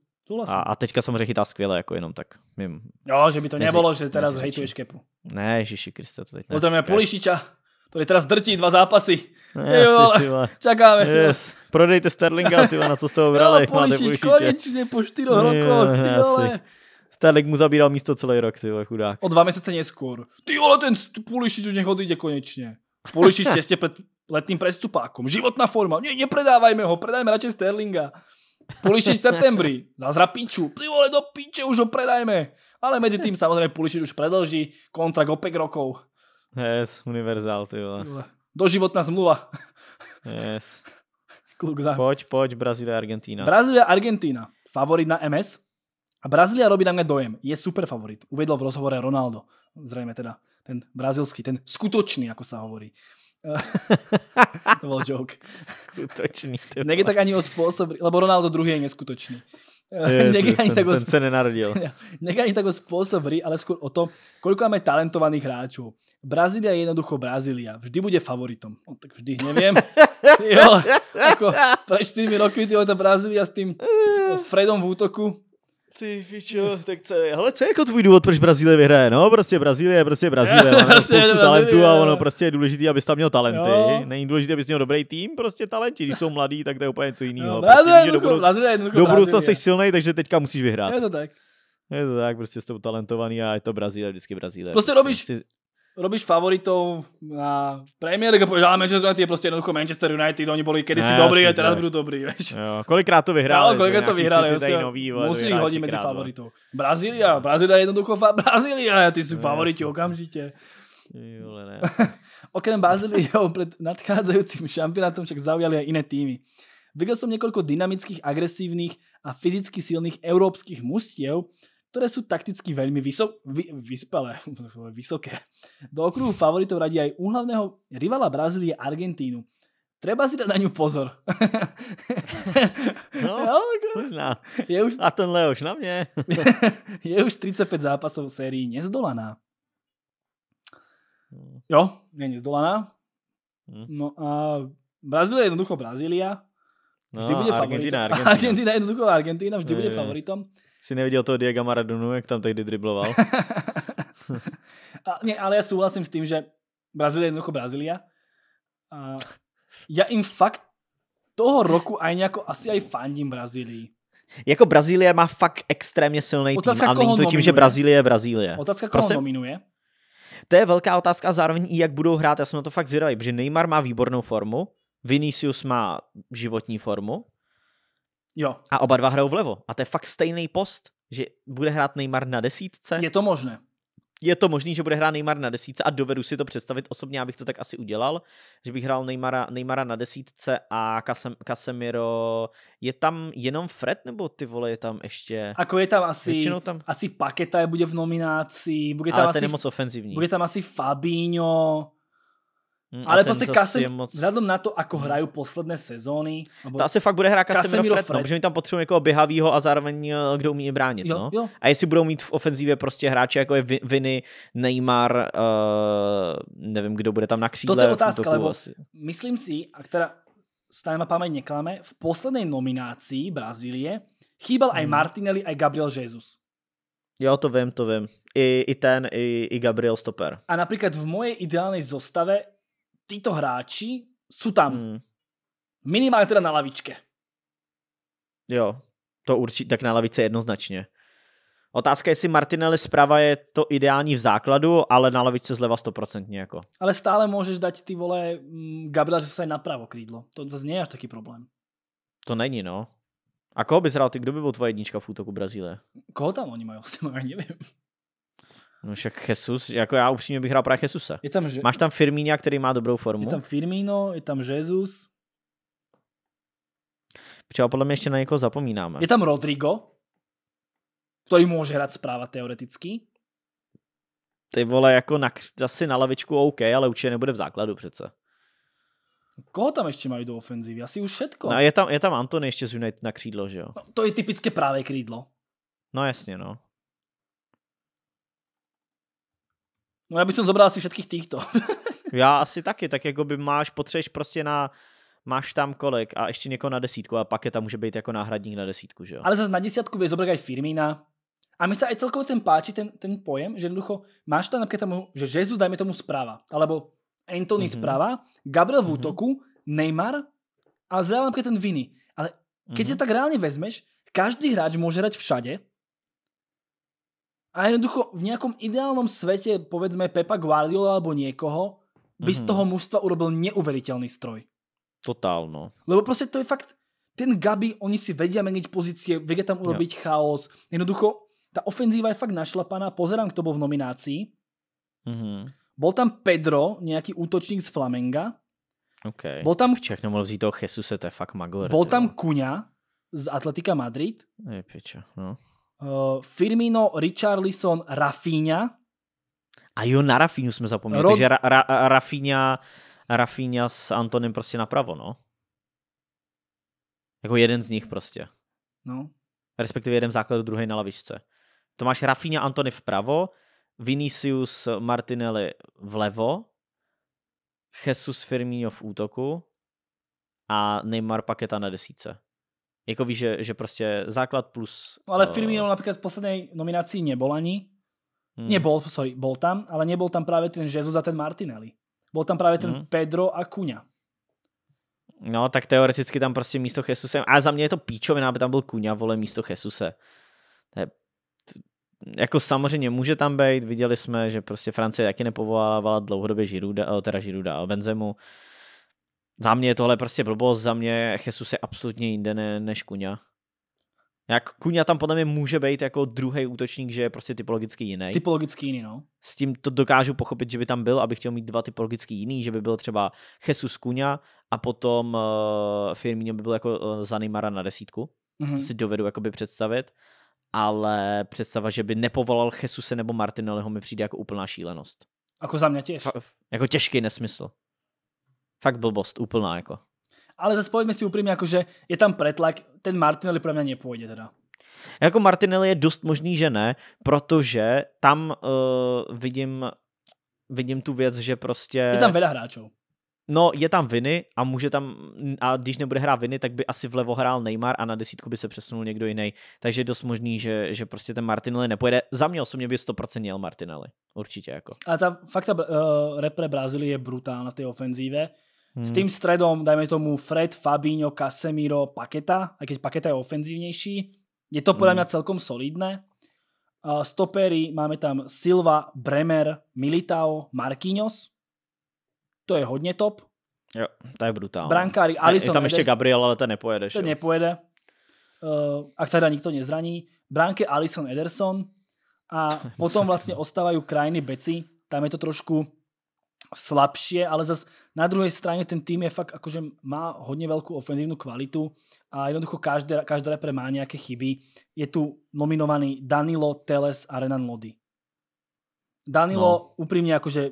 A, a teďka samozřejmě chytá skvěle, jako jenom tak mým. Jo, že by to nebylo, že teraz hejtuješ kepu. Ne, Ježiši Kriste, to teď ne. Potom je Polišiča, který teraz drtí dva zápasy. Ne, jo, čakáme. Yes. Prodejte Sterlinga, ty na co jste ho brali. jo, Polišič, konečně po čtyřech rokoch, ty vole. Sterling mu zabíral místo celý rok, ty vole, chudák. O dva měsíce neskôr. Ty vole, ten Pulišič už nech odjde konečně. Polišič těsně před letním prestupákom. Životná forma. Ne, nepredávajme ho, predajme radši Sterlinga. Pulišič v septembri, zás píču, ty vole do píče, už ho predajme. Ale medzi tým samozrejme Pulišič už predlží kontrakt o 5 rokov. Yes, univerzál, ty vole. Doživotná zmluva. Yes. Kluk za... Poď, poď, Brazília, Argentína. Brazília, Argentína. Favorit na MS. A Brazília robí na mňa dojem. Je super favorit. Uvedol v rozhovore Ronaldo. Zrejme teda ten brazilský, ten skutočný, ako sa hovorí. to byl joke. Skutočný. Nejde tak ani o způsob, lebo Ronaldo druhý je neskutočný. Yes, ani ten, tak o ten se nenarodil. ani tak o spôsob hry, ale skôr o to, koľko máme talentovaných hráčov. Brazília je jednoducho Brazília. Vždy bude favoritom. No, tak vždy, neviem. jo, ako pre 4 roky tyhle, tá Brazília s tým Fredom v útoku ty fičo, tak co je? Hele, co je jako tvůj důvod, proč Brazílie vyhraje? No, prostě Brazílie, prostě Brazílie. máme prostě spoustu talentu a ono prostě je důležité, abys tam měl talenty. Jo. Není důležité, abys měl dobrý tým, prostě talenti. Když jsou mladí, tak to je úplně něco jiného. Prostě je že do, budou... do budoucna jsi silný, takže teďka musíš vyhrát. Je to tak. Je to tak, prostě to talentovaný a je to Brazílie, vždycky Brazílie. Prostě, prostě robíš, prostě- robíš favoritov na Premier League a povieš, ale Manchester United je prostě jednoducho Manchester United, oni boli kedysi dobrí a teraz budú dobrí, vieš. Jo, kolikrát to vyhráli. Jo, kolikrát to vyhráli, prostě, musí ich hodit mezi favoritov. Brazília, Brazília je jednoducho fa- Brazília, ty sú no, favoriti okamžite. Jule, ne. Okrem Bazíliou pred nadchádzajúcim šampionátom však zaujali aj iné týmy. Videl som niekoľko dynamických, agresívnych a fyzicky silných európskych mustiev, ktoré sú takticky veľmi vyso- vy- vyspelé, vysoké. Do okruhu favoritov radí aj úhlavného rivala Brazílie Argentínu. Treba si dať na ňu pozor. No, no Je už... A ten už na mě. je už 35 zápasov sérii nezdolaná. Jo, je nezdolaná. Hm. No a Brazília je jednoducho Brazília. Vždy no, bude Argentina, favoritom. Argentina. Argentina jednoducho Argentina, vždy je, bude favoritom. Je. Jsi neviděl toho Diego Maradonu, jak tam tehdy dribloval? a, ne, ale já souhlasím s tím, že Brazílie je jednoducho Brazília. A já im fakt toho roku aj nejako asi aj fandím Brazílii. Jako Brazílie má fakt extrémně silný tým. A není to tím, že Brazílie je Brazílie. Otázka, koho Prosím? nominuje? To je velká otázka a zároveň i jak budou hrát. Já jsem na to fakt zvědavý, protože Neymar má výbornou formu, Vinicius má životní formu Jo. A oba dva hrajou vlevo. A to je fakt stejný post, že bude hrát Neymar na desítce. Je to možné. Je to možné, že bude hrát Neymar na desítce a dovedu si to představit osobně, abych to tak asi udělal, že bych hrál Neymara, Neymara na desítce a Kasem, Kasemiro. Je tam jenom Fred, nebo ty vole, je tam ještě... Ako je tam asi, tam... asi Paketa je bude v nominaci, bude tam Ale asi... ten je moc ofenzivní. Bude tam asi Fabinho, Mm, ale prostě Kasem, moc... na to, ako hrajú posledné sezóny. To asi fakt bude hrát Casemiro, Casemiro Fred, no, Fred. No, protože mi tam potřebují někoho běhavého a zároveň eh, kdo umí je bránit. Jo, no? jo. A jestli budou mít v ofenzívě prostě hráče jako je Viny, Neymar, uh, nevím, kdo bude tam na křídle. To je otázka, lebo asi. myslím si, a která stále ma paměť neklame, v poslednej nominácii Brazílie chýbal hmm. aj Martinelli, aj Gabriel Jesus. Jo, to vím, to vím. I, i ten, i, i Gabriel Stoper. A například v mojej ideálnej zostave títo hráči sú tam. Mm. Minimálně teda na lavičke. Jo, to určitě, tak na lavice jednoznačně. Otázka, jestli Martinelli zprava je to ideální v základu, ale na lavice zleva stoprocentně jako. Ale stále můžeš dát ty vole mm, Gabriela, že se napravo krídlo. To zase není až taký problém. To není, no. A koho bys hrál ty? Kdo by byl tvoje jednička v útoku Brazílie? Koho tam oni mají? Já mají, nevím. No však Jesus, jako já upřímně bych hrál právě Jesusa. Je tam, že... Máš tam Firmino, který má dobrou formu. Je tam Firmino, je tam Jesus. Protože podle mě ještě na někoho zapomínáme. Je tam Rodrigo, který může hrát zpráva teoreticky. Ty vole, jako na, asi na lavičku OK, ale určitě nebude v základu přece. Koho tam ještě mají do ofenzivy? Asi už všetko. No, je, tam, je tam Antony ještě z United na křídlo, že jo? No, to je typické právě křídlo. No jasně, no. No já bych zobral asi všetkých týchto. já asi taky, tak jako by máš, potřebuješ prostě na máš tam kolik a ještě někoho na desítku a pak je tam může být jako náhradník na desítku, že jo? Ale zase na desítku by zobral i Firmina. A mi sa aj celkovo ten páči, ten, ten pojem, že jednoducho máš tam napríklad tomu, že Jezus, dajme tomu správa, alebo Anthony mm-hmm. správa, Gabriel v mhm. útoku, mm-hmm. Neymar a zdávam napríklad ten Viny. Ale keď mm-hmm. si to tak reálne vezmeš, každý hráč môže hrať všade, a jednoducho v nejakom ideálnom svete, povedzme Pepa Guardiola alebo niekoho, by mm-hmm. z toho mužstva urobil neuveriteľný stroj. Totálno. Lebo proste to je fakt, ten Gabi, oni si vedia meniť pozície, vedia tam urobiť chaos. Jednoducho, tá ofenzíva je fakt našlapaná. Pozerám, kto bol v nominácii. Mm-hmm. Bol tam Pedro, nejaký útočník z Flamenga. Ok. Bol tam... Čiže jak nemohl vzít toho Jesuse, to je fakt magor. Bol tam Kuňa z Atletika Madrid. Je piča, no. Uh, Firmino, Richarlison, Rafinha. A jo, na Rafinu jsme zapomněli, Rod... takže ra, ra, Rafinha, Rafinha s Antonem prostě napravo, no. Jako jeden z nich prostě. No. Respektive jeden v základu, druhý na lavičce. To máš Rafinha, Antony vpravo, Vinicius, Martinelli vlevo, Jesus Firmino v útoku a Neymar Paketa na desíce. Jako víš, že, že prostě základ plus... No, ale eh, Firmino uh... například v poslední nominaci nebol ani. Hmm. Nebol, sorry, bol tam, ale nebol tam právě ten Jezus a ten Martinelli. Bol tam právě ten hmm. Pedro a Kuňa. No, tak teoreticky tam prostě místo Jesuse. A za mě je to píčovina, aby tam byl Kuňa, vole, místo Jesuse. je, jako samozřejmě může tam být, viděli jsme, že prostě Francie taky nepovolávala dlouhodobě Žiruda, eh, teda Žiruda a Benzemu. Za mě je tohle prostě blbost, za mě Jesus je absolutně jinde ne, než Kuňa. Jak Kuňa tam podle mě může být jako druhý útočník, že je prostě typologicky jiný. Typologicky jiný, no. S tím to dokážu pochopit, že by tam byl, aby chtěl mít dva typologicky jiný, že by byl třeba Jesus Kuňa a potom uh, Firmino by byl jako uh, eh, Zanimara na desítku. Mm-hmm. To si dovedu jakoby představit. Ale představa, že by nepovolal Jesuse nebo Martinelliho mi přijde jako úplná šílenost. Jako za mě těž. F- jako těžký nesmysl. Fakt blbost, úplná jako. Ale zase povedme si jako, že je tam pretlak, ten Martinelli pro mě nepůjde teda. Jako Martinelli je dost možný, že ne, protože tam uh, vidím, vidím tu věc, že prostě... Je tam veda hráčů. No, je tam Viny a může tam, a když nebude hrát Viny, tak by asi vlevo hrál Neymar a na desítku by se přesunul někdo jiný. Takže je dost možný, že, že prostě ten Martinelli nepojede. Za mě osobně by 100% jel Martinelli. Určitě jako. A ta fakt ta uh, eh, repre Brazílie je brutálna v té ofenzíve. Hmm. S tým stredom, dajme tomu Fred, Fabinho, Casemiro, Paketa, aj keď Paketa je ofenzívnejší, je to podľa hmm. mňa celkom solidné. stopery máme tam Silva, Bremer, Militao, Marquinhos. To je hodně top. Jo, to je brutálne. Brankári, Alisson. Je tam ještě Gabriel, ale to nepojede. To nepojede. ak sa teda nikto nezraní. Bránke Alisson, Ederson a potom vlastně ostávají krajiny Beci. Tam je to trošku slabšie, ale zase na druhej strane ten tým je fakt, akože má hodne veľkú ofenzívnu kvalitu a jednoducho každé, každé repre má nejaké chyby. Je tu nominovaný Danilo, Teles a Renan Lodi. Danilo no. úprimne akože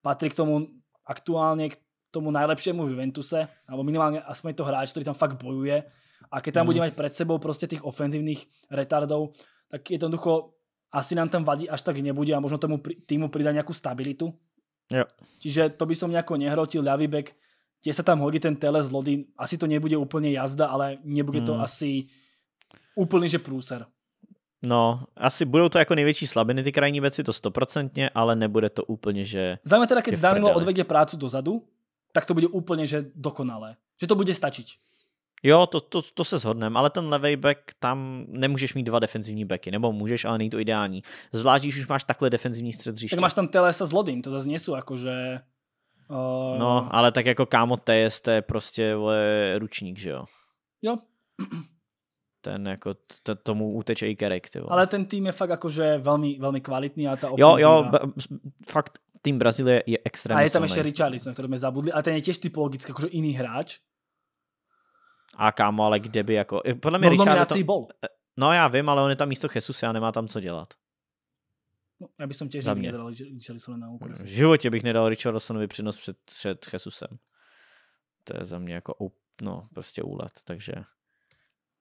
patrí k tomu aktuálne k tomu najlepšiemu Juventuse, alebo minimálne aspoň to hráč, ktorý tam fakt bojuje. A keď tam mm. bude mať pred sebou proste tých ofenzívnych retardov, tak jednoducho asi nám tam vadí až tak nebude a možno tomu týmu pridá nejakú stabilitu Jo. Čiže to by som nejako nehrotil. Ľavý back, tie sa tam hodí ten tele z lody. Asi to nebude úplne jazda, ale nebude to mm. asi úplný, že prúser. No, asi budou to jako největší slabiny ty krajní věci, to stoprocentně, ale nebude to úplně, že... Zajímavé teda, keď Danilo odvede prácu dozadu, tak to bude úplně, že dokonalé. Že to bude stačit. Jo, to, to, to se shodneme, ale ten levý back tam nemůžeš mít dva defenzivní backy, nebo můžeš, ale není to ideální. Zvlášť, když už máš takhle defenzivní střed hřiště. Tak máš tam Telesa s Lodin, to zase nesu jakože... Uh... No, ale tak jako kámo TS, to je prostě vole, ručník, že jo? Jo. Ten jako, to, tomu uteče i kerek, ty vole. Ale ten tým je fakt jakože velmi, velmi kvalitní a ta ofenzivna... Jo, jo, b- fakt tým Brazílie je extrémně A je tam ještě Richarlison, na kterém jsme zabudli, a ten je těž typologicky jakože jiný hráč, a kámo, ale kde by jako... Podle mě no, Richard... To... Bol. No já vím, ale on je tam místo Jesus a nemá tam co dělat. No, já bych těžký nedal Richardsona na úkor. V životě bych nedal Richardsonovi přednost před, před Jesusem. To je za mě jako no, prostě úlet, takže...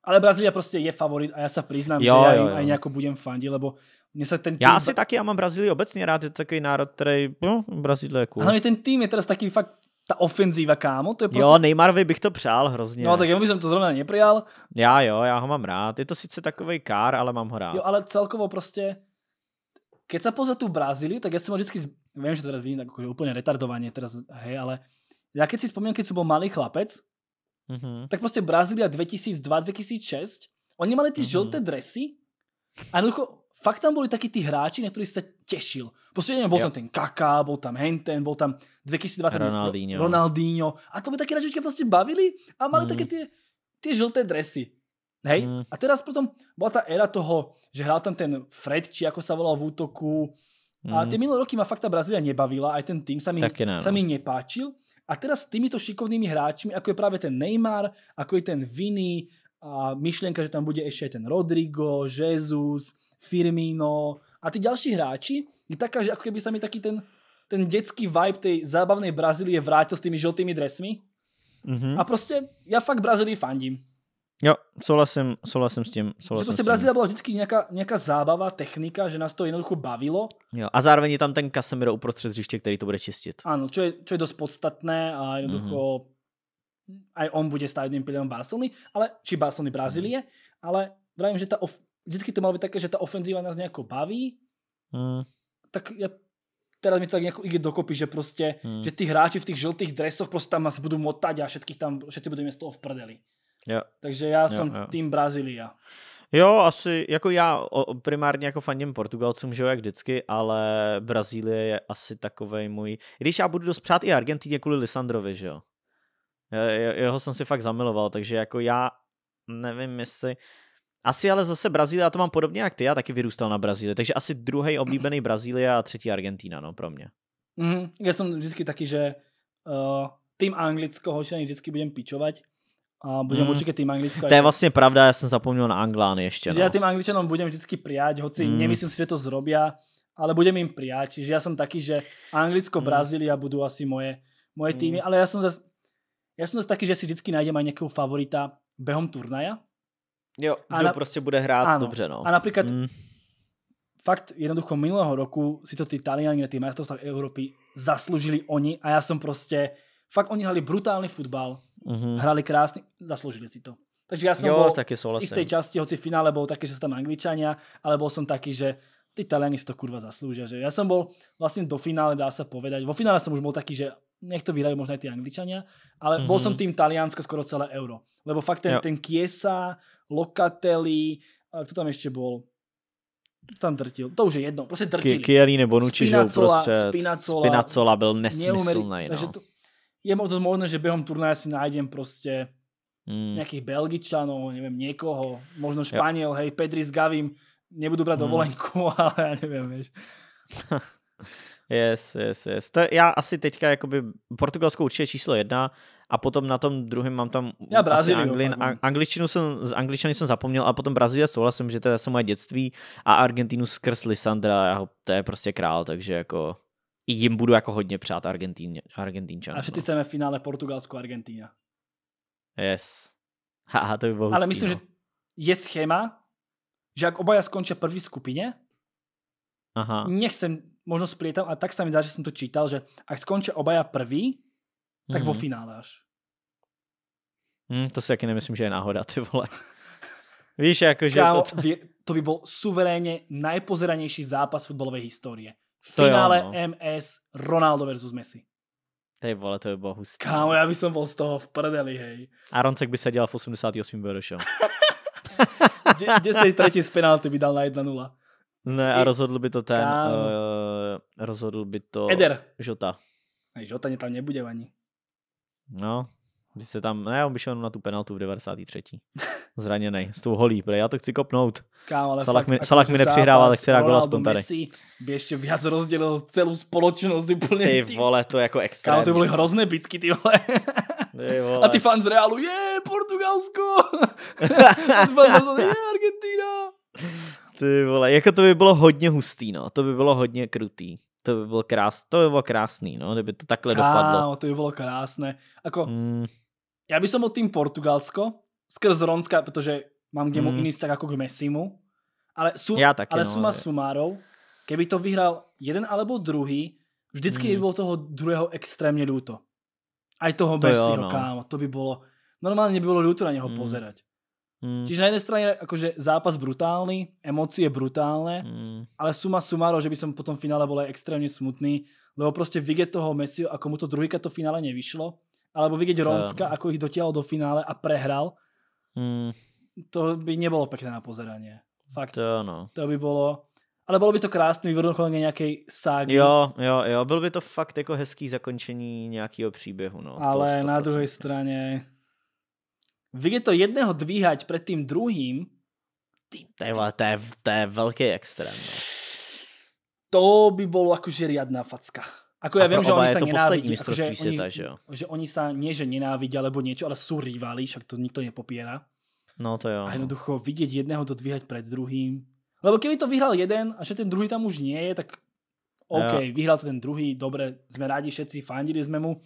Ale Brazília prostě je favorit a já se přiznám, že já jim aj nějako budem fandit, lebo mě se ten tým... Já asi taky, já mám Brazílii obecně rád, je to takový národ, který, no, Brazílie je cool. Ale ten tým je teraz taky fakt ta ofenzíva, kámo, to je prostě... Jo, Neymarovi bych to přál hrozně. No, tak jemu bych to zrovna neprijal. Já jo, já ho mám rád. Je to sice takový kár, ale mám ho rád. Jo, ale celkovo prostě, keď se pozve tu Brazíliu, tak jsem som vždycky, z... vím, že to teraz vidím tak jako, úplně retardovaně teraz, hej, ale já keď si vzpomínám, keď jsem byl malý chlapec, mm-hmm. tak prostě Brazília 2002-2006, oni mali ty mm-hmm. žlté dresy a jednoducho fakt tam byli taky ty hráči, na ktorých sa těšil. Prostě bol byl tam ten Kaká, byl tam Henten, byl tam 2020 Ronaldinho. Ronaldinho. A to by taky hráči prostě bavili a mali hmm. také ty, ty žlté dresy. Hej? Hmm. A teraz potom bola ta éra toho, že hrál tam ten Fred, či jako se volal v útoku. A hmm. tie minulé roky ma fakt ta Brazília nebavila, aj ten tým sa mi, no. nepáčil. A teraz s týmito šikovnými hráčmi, ako je práve ten Neymar, ako je ten Vinny, a myšlienka, že tam bude ešte aj ten Rodrigo, Jesus, Firmino a tí ďalší hráči, je taká, že ako keby sa mi taký ten, ten detský vibe tej zábavnej Brazílie vrátil s tými žltými dresmi. Mm-hmm. A prostě já fakt Brazílii fandím. Jo, souhlasím, souhlasím s tím. Souhlasím že prostě Brazília byla vždycky nějaká, nějaká zábava, technika, že nás to jednoducho bavilo. Jo, a zároveň je tam ten Casemiro uprostřed hřiště, který to bude čistit. Ano, čo je, čo je dost podstatné a jednoducho mm-hmm aj on bude stať jedným pilierom Barcelony, ale, či Barcelony Brazílie, mm. ale vravím, že ta of, vždycky to malo byť také, že ta ofenzíva nás nejako baví, mm. tak ja teraz mi to tak nejako ide dokopy, že prostě, mm. že tí hráči v tých žltých dresoch prostě tam nás budú motať a všetkých tam, všetci budú miesto v prdeli. Yeah. Takže já jsem yeah, yeah. tým Brazília. Jo, asi, jako já primárně jako fandím Portugalcům, že jo, jak vždycky, ale Brazílie je asi takovej můj, když já budu dost přát i Argentíně kvůli Lisandrovi, že jo. Jeho jsem si fakt zamiloval, takže jako já nevím, jestli... Asi ale zase Brazílie, já to mám podobně jak ty, já taky vyrůstal na Brazílii, takže asi druhý oblíbený Brazílie a třetí Argentína, no, pro mě. Mm, já jsem vždycky taky, že uh, tým Anglicko hočený vždycky budem pičovat a budem mm. určitě tým Anglicko. To je vlastně pravda, já jsem zapomněl na Anglán ještě. Že no. já tým Angličanům budem vždycky prijať, hoci mm. nemyslím si, že to zrobia, ale budem jim prijať, že já jsem taky, že Anglicko, mm. Brazília budou asi moje, moje mhm. týmy, mm. ale já jsem zase já jsem to taky, že si vždycky najdeme aj nějakého favorita během turnaja. Jo, a na... prostě bude hrát ano. dobře, no. A například mm. fakt jednoducho minulého roku si to ty Taliani na těch majstrovstvách Evropy zasloužili oni a já jsem prostě fakt oni hrali brutální fotbal, mm-hmm. hrali krásně, zasloužili si to. Takže já jsem jo, bol taky z isté časti, hoci v finále bol taký, že sú tam Angličania, ale bol som taký, že tí Taliani si to kurva zaslúžia. Že ja som bol vlastne do finále, dá sa povedať. Vo finále som už bol taký, že nech to vyhrajú možno aj tí Angličania, ale mm-hmm. bol som tým Taliansko skoro celé euro. Lebo fakt ten, ten Kiesa, Locatelli, kto tam ešte bol? Kto tam drtil? To už je jedno, Proste drtili. Chiellini Bonucci, že Spinacola, Spinacola byl nesmyslný. No. Takže to, je možno možné, že během turnaje si nájdem prostě mm. nějakých Belgičanů, nevím, někoho, možno Španěl, jo. hej, Pedri s Gavim, nebudu brať hmm. dovolenku, ale já nevím, víš. Yes, yes, yes. To já asi teďka jakoby Portugalsko určitě číslo jedna a potom na tom druhém mám tam já Brazíliu, Anglin, fakt, no. angličtinu jsem, z angličtiny jsem zapomněl a potom Brazílie souhlasím, že to je moje dětství a Argentinu skrz Lisandra, já ho, to je prostě král, takže jako i jim budu jako hodně přát Argentín, Argentínčan. A všetci no. jsme v finále Portugalsko-Argentína. Yes. Haha, to by bylo Ale hustý, myslím, no. že je schéma, že ak obaja skončia prvý v skupine, Aha. nechcem, možno splietam, a tak sa mi dá, že som to čítal, že ak skončia obaja prvý, tak mm. vo mhm. finále až. Mm, to si taky nemyslím, že je náhoda, ty vole. Víš, jakože... Kámo, to, to by bol suverénne najpozeranější zápas futbalovej histórie. Finále jo, no. MS Ronaldo versus Messi. Ty vole, to by bylo hustý. Kámo, já bych som bol z toho v prdeli, hej. Aroncek by se dělal v 88. by došel. 10 třetí z penalty by dal na 1-0. Ne, a rozhodl by to ten, uh, rozhodl by to Eder. Žota. Ne, Žota tam nebude ani. No, by se tam, ne, on by šel na tu penaltu v 93. Zraněný, s tou holí, protože já to chci kopnout. Kámo, ale Salah, fakt, mi, Salah mi nepřihrává, tak chci dát gola aspoň tady. Messi by ještě víc rozdělil celou společnost úplně. Ty vole, to je jako extrém. Kámo, to byly hrozné bitky, ty vole. A ty fans z Realu, je, Portugalsko! a ty fans je, Argentina! Ty vole, jako to by bylo hodně hustý, no. To by bylo hodně krutý. To by bylo, krás, to by bylo krásný, no, kdyby to takhle Kámo, dopadlo. to by bylo krásné. Ako, mm. Já bych o tým Portugalsko, skrz Ronska, protože mám k němu mm. jiný vztah jako k Messimu, ale, sum, já taky, ale no, suma ale... sumárov, keby to vyhrál jeden alebo druhý, vždycky mm. by hmm. bylo toho druhého extrémně důto. Aj toho to Messiho, no. kámo, to by bolo, normálne by bolo ľúto na neho mm. pozerať. Mm. Čiže na jednej strane akože zápas brutálny, emócie brutálne, mm. ale suma sumáro, že by som potom v finále bol aj extrémne smutný, lebo proste vidieť toho Messiho, ako mu to druhý to finále nevyšlo, alebo vidieť Ronska, no. ako ich dotiahol do finále a prehral, mm. to by nebolo pekné na pozeranie. Fakt. To, no. to by bolo ale bylo by to krásný vyvrcholení by nějaký ságy. Jo, jo, jo, bylo by to fakt jako hezký zakončení nějakého příběhu. No, Ale na druhé straně, vidět to jedného dvíhat před tím druhým, ty, to, je, to, je, to je velký extrém. No. To by bylo jakože riadná facka. Ako ja viem, že oni sa nenávidí. že, oni, že, oni sa nie, že nenávidia alebo niečo, ale sú rivali, však to nikto nepopiera. No to jo. A no. jednoducho vidieť jedného dodvíhať pred druhým, Lebo keby to vyhral jeden a že ten druhý tam už nie je, tak OK, ja. vyhral to ten druhý, dobre, sme rádi všetci, fandili sme mu,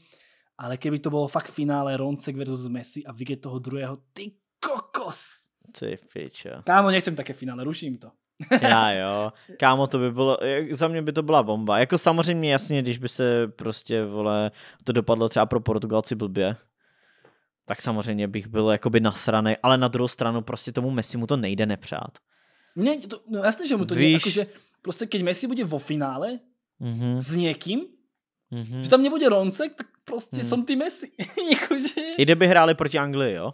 ale keby to bolo fakt finále Roncek versus Messi a vyget toho druhého, ty kokos! Ty pičo. Kámo, nechcem také finále, ruším to. Já jo, kámo, to by bylo, eh, za mě by to byla bomba. Jako samozřejmě jasně, když by se prostě, vole, to dopadlo třeba pro Portugalci blbě, tak samozřejmě bych byl jakoby nasranej, ale na druhou stranu prostě tomu Messi mu to nejde nepřát. Mne, to, no jasné, že mu to Víš... nie, akože, proste keď Messi bude vo finále mm-hmm. s niekým, mm-hmm. že tam nebude Roncek, tak prostě mm. som ty Messi. jakože. I kdyby hráli proti Anglii, jo?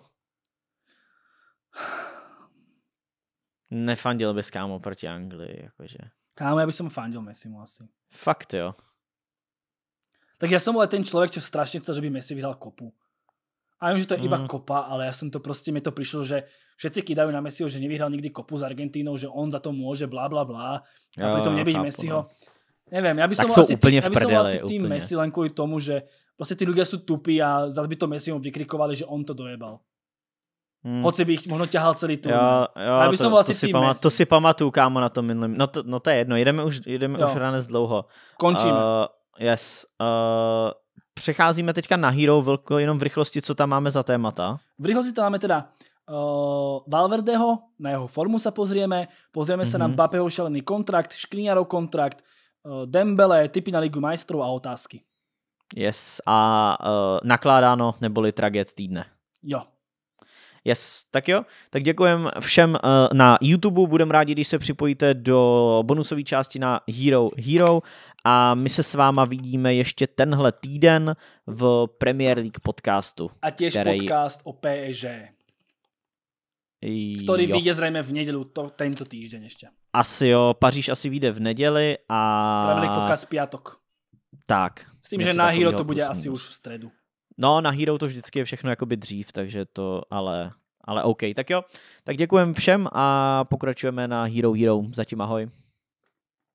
Nefandil bys kámo proti Anglii, jakože. Kámo, já bych som fandil mu asi. Fakt jo. Tak já jsem ale ten člověk, čo strašně chce, že by Messi vyhrál kopu. A vím, že to je mm. iba kopa, ale já jsem to prostě, mi to přišlo, že všetci kýdají na Messiho, že nevyhrál nikdy kopu s Argentínou, že on za to může, bla bla bla. A přitom nebyť Messiho. No. Nevím, já bych som tak asi, úplne tý, ja by som asi tým úplne. Messi len kvůli tomu, že prostě ty lidé jsou tupí a zase by to Messi mu vykrikovali, že on to dojebal. Hmm. Hoci bych možno ťahal celý tu. to, to, to si pamatuju, kámo, na to minulý. No to, no to je jedno, jdeme už, jdeme už ráno dlouho. Končíme. Uh, yes. Uh, přecházíme teďka na Hero, Vlko, jenom v rychlosti, co tam máme za témata. V rychlosti tam máme teda uh, Valverdeho, na jeho formu se pozrieme, pozrieme mm-hmm. se na mhm. Bapeho šelený kontrakt, Škriňarov kontrakt, uh, Dembele, typy na Ligu majstrov a otázky. Yes, a uh, nakládáno neboli traget týdne. Jo. Yes, tak jo. Tak děkujem všem eh, na YouTube, budem rádi, když se připojíte do bonusové části na Hero Hero a my se s váma vidíme ještě tenhle týden v Premier League podcastu. A těž který... podcast o PSG. Který vyjde zřejmě v nedělu to, tento týden ještě. Asi jo, Paříž asi vyjde v neděli a... Premier League podcast v piatok. Tak. S tím, že na Hero to bude asi už v středu. No, na Hero to vždycky je všechno jakoby dřív, takže to ale, ale OK. Tak jo, tak děkujem všem a pokračujeme na Hero Hero. Zatím ahoj.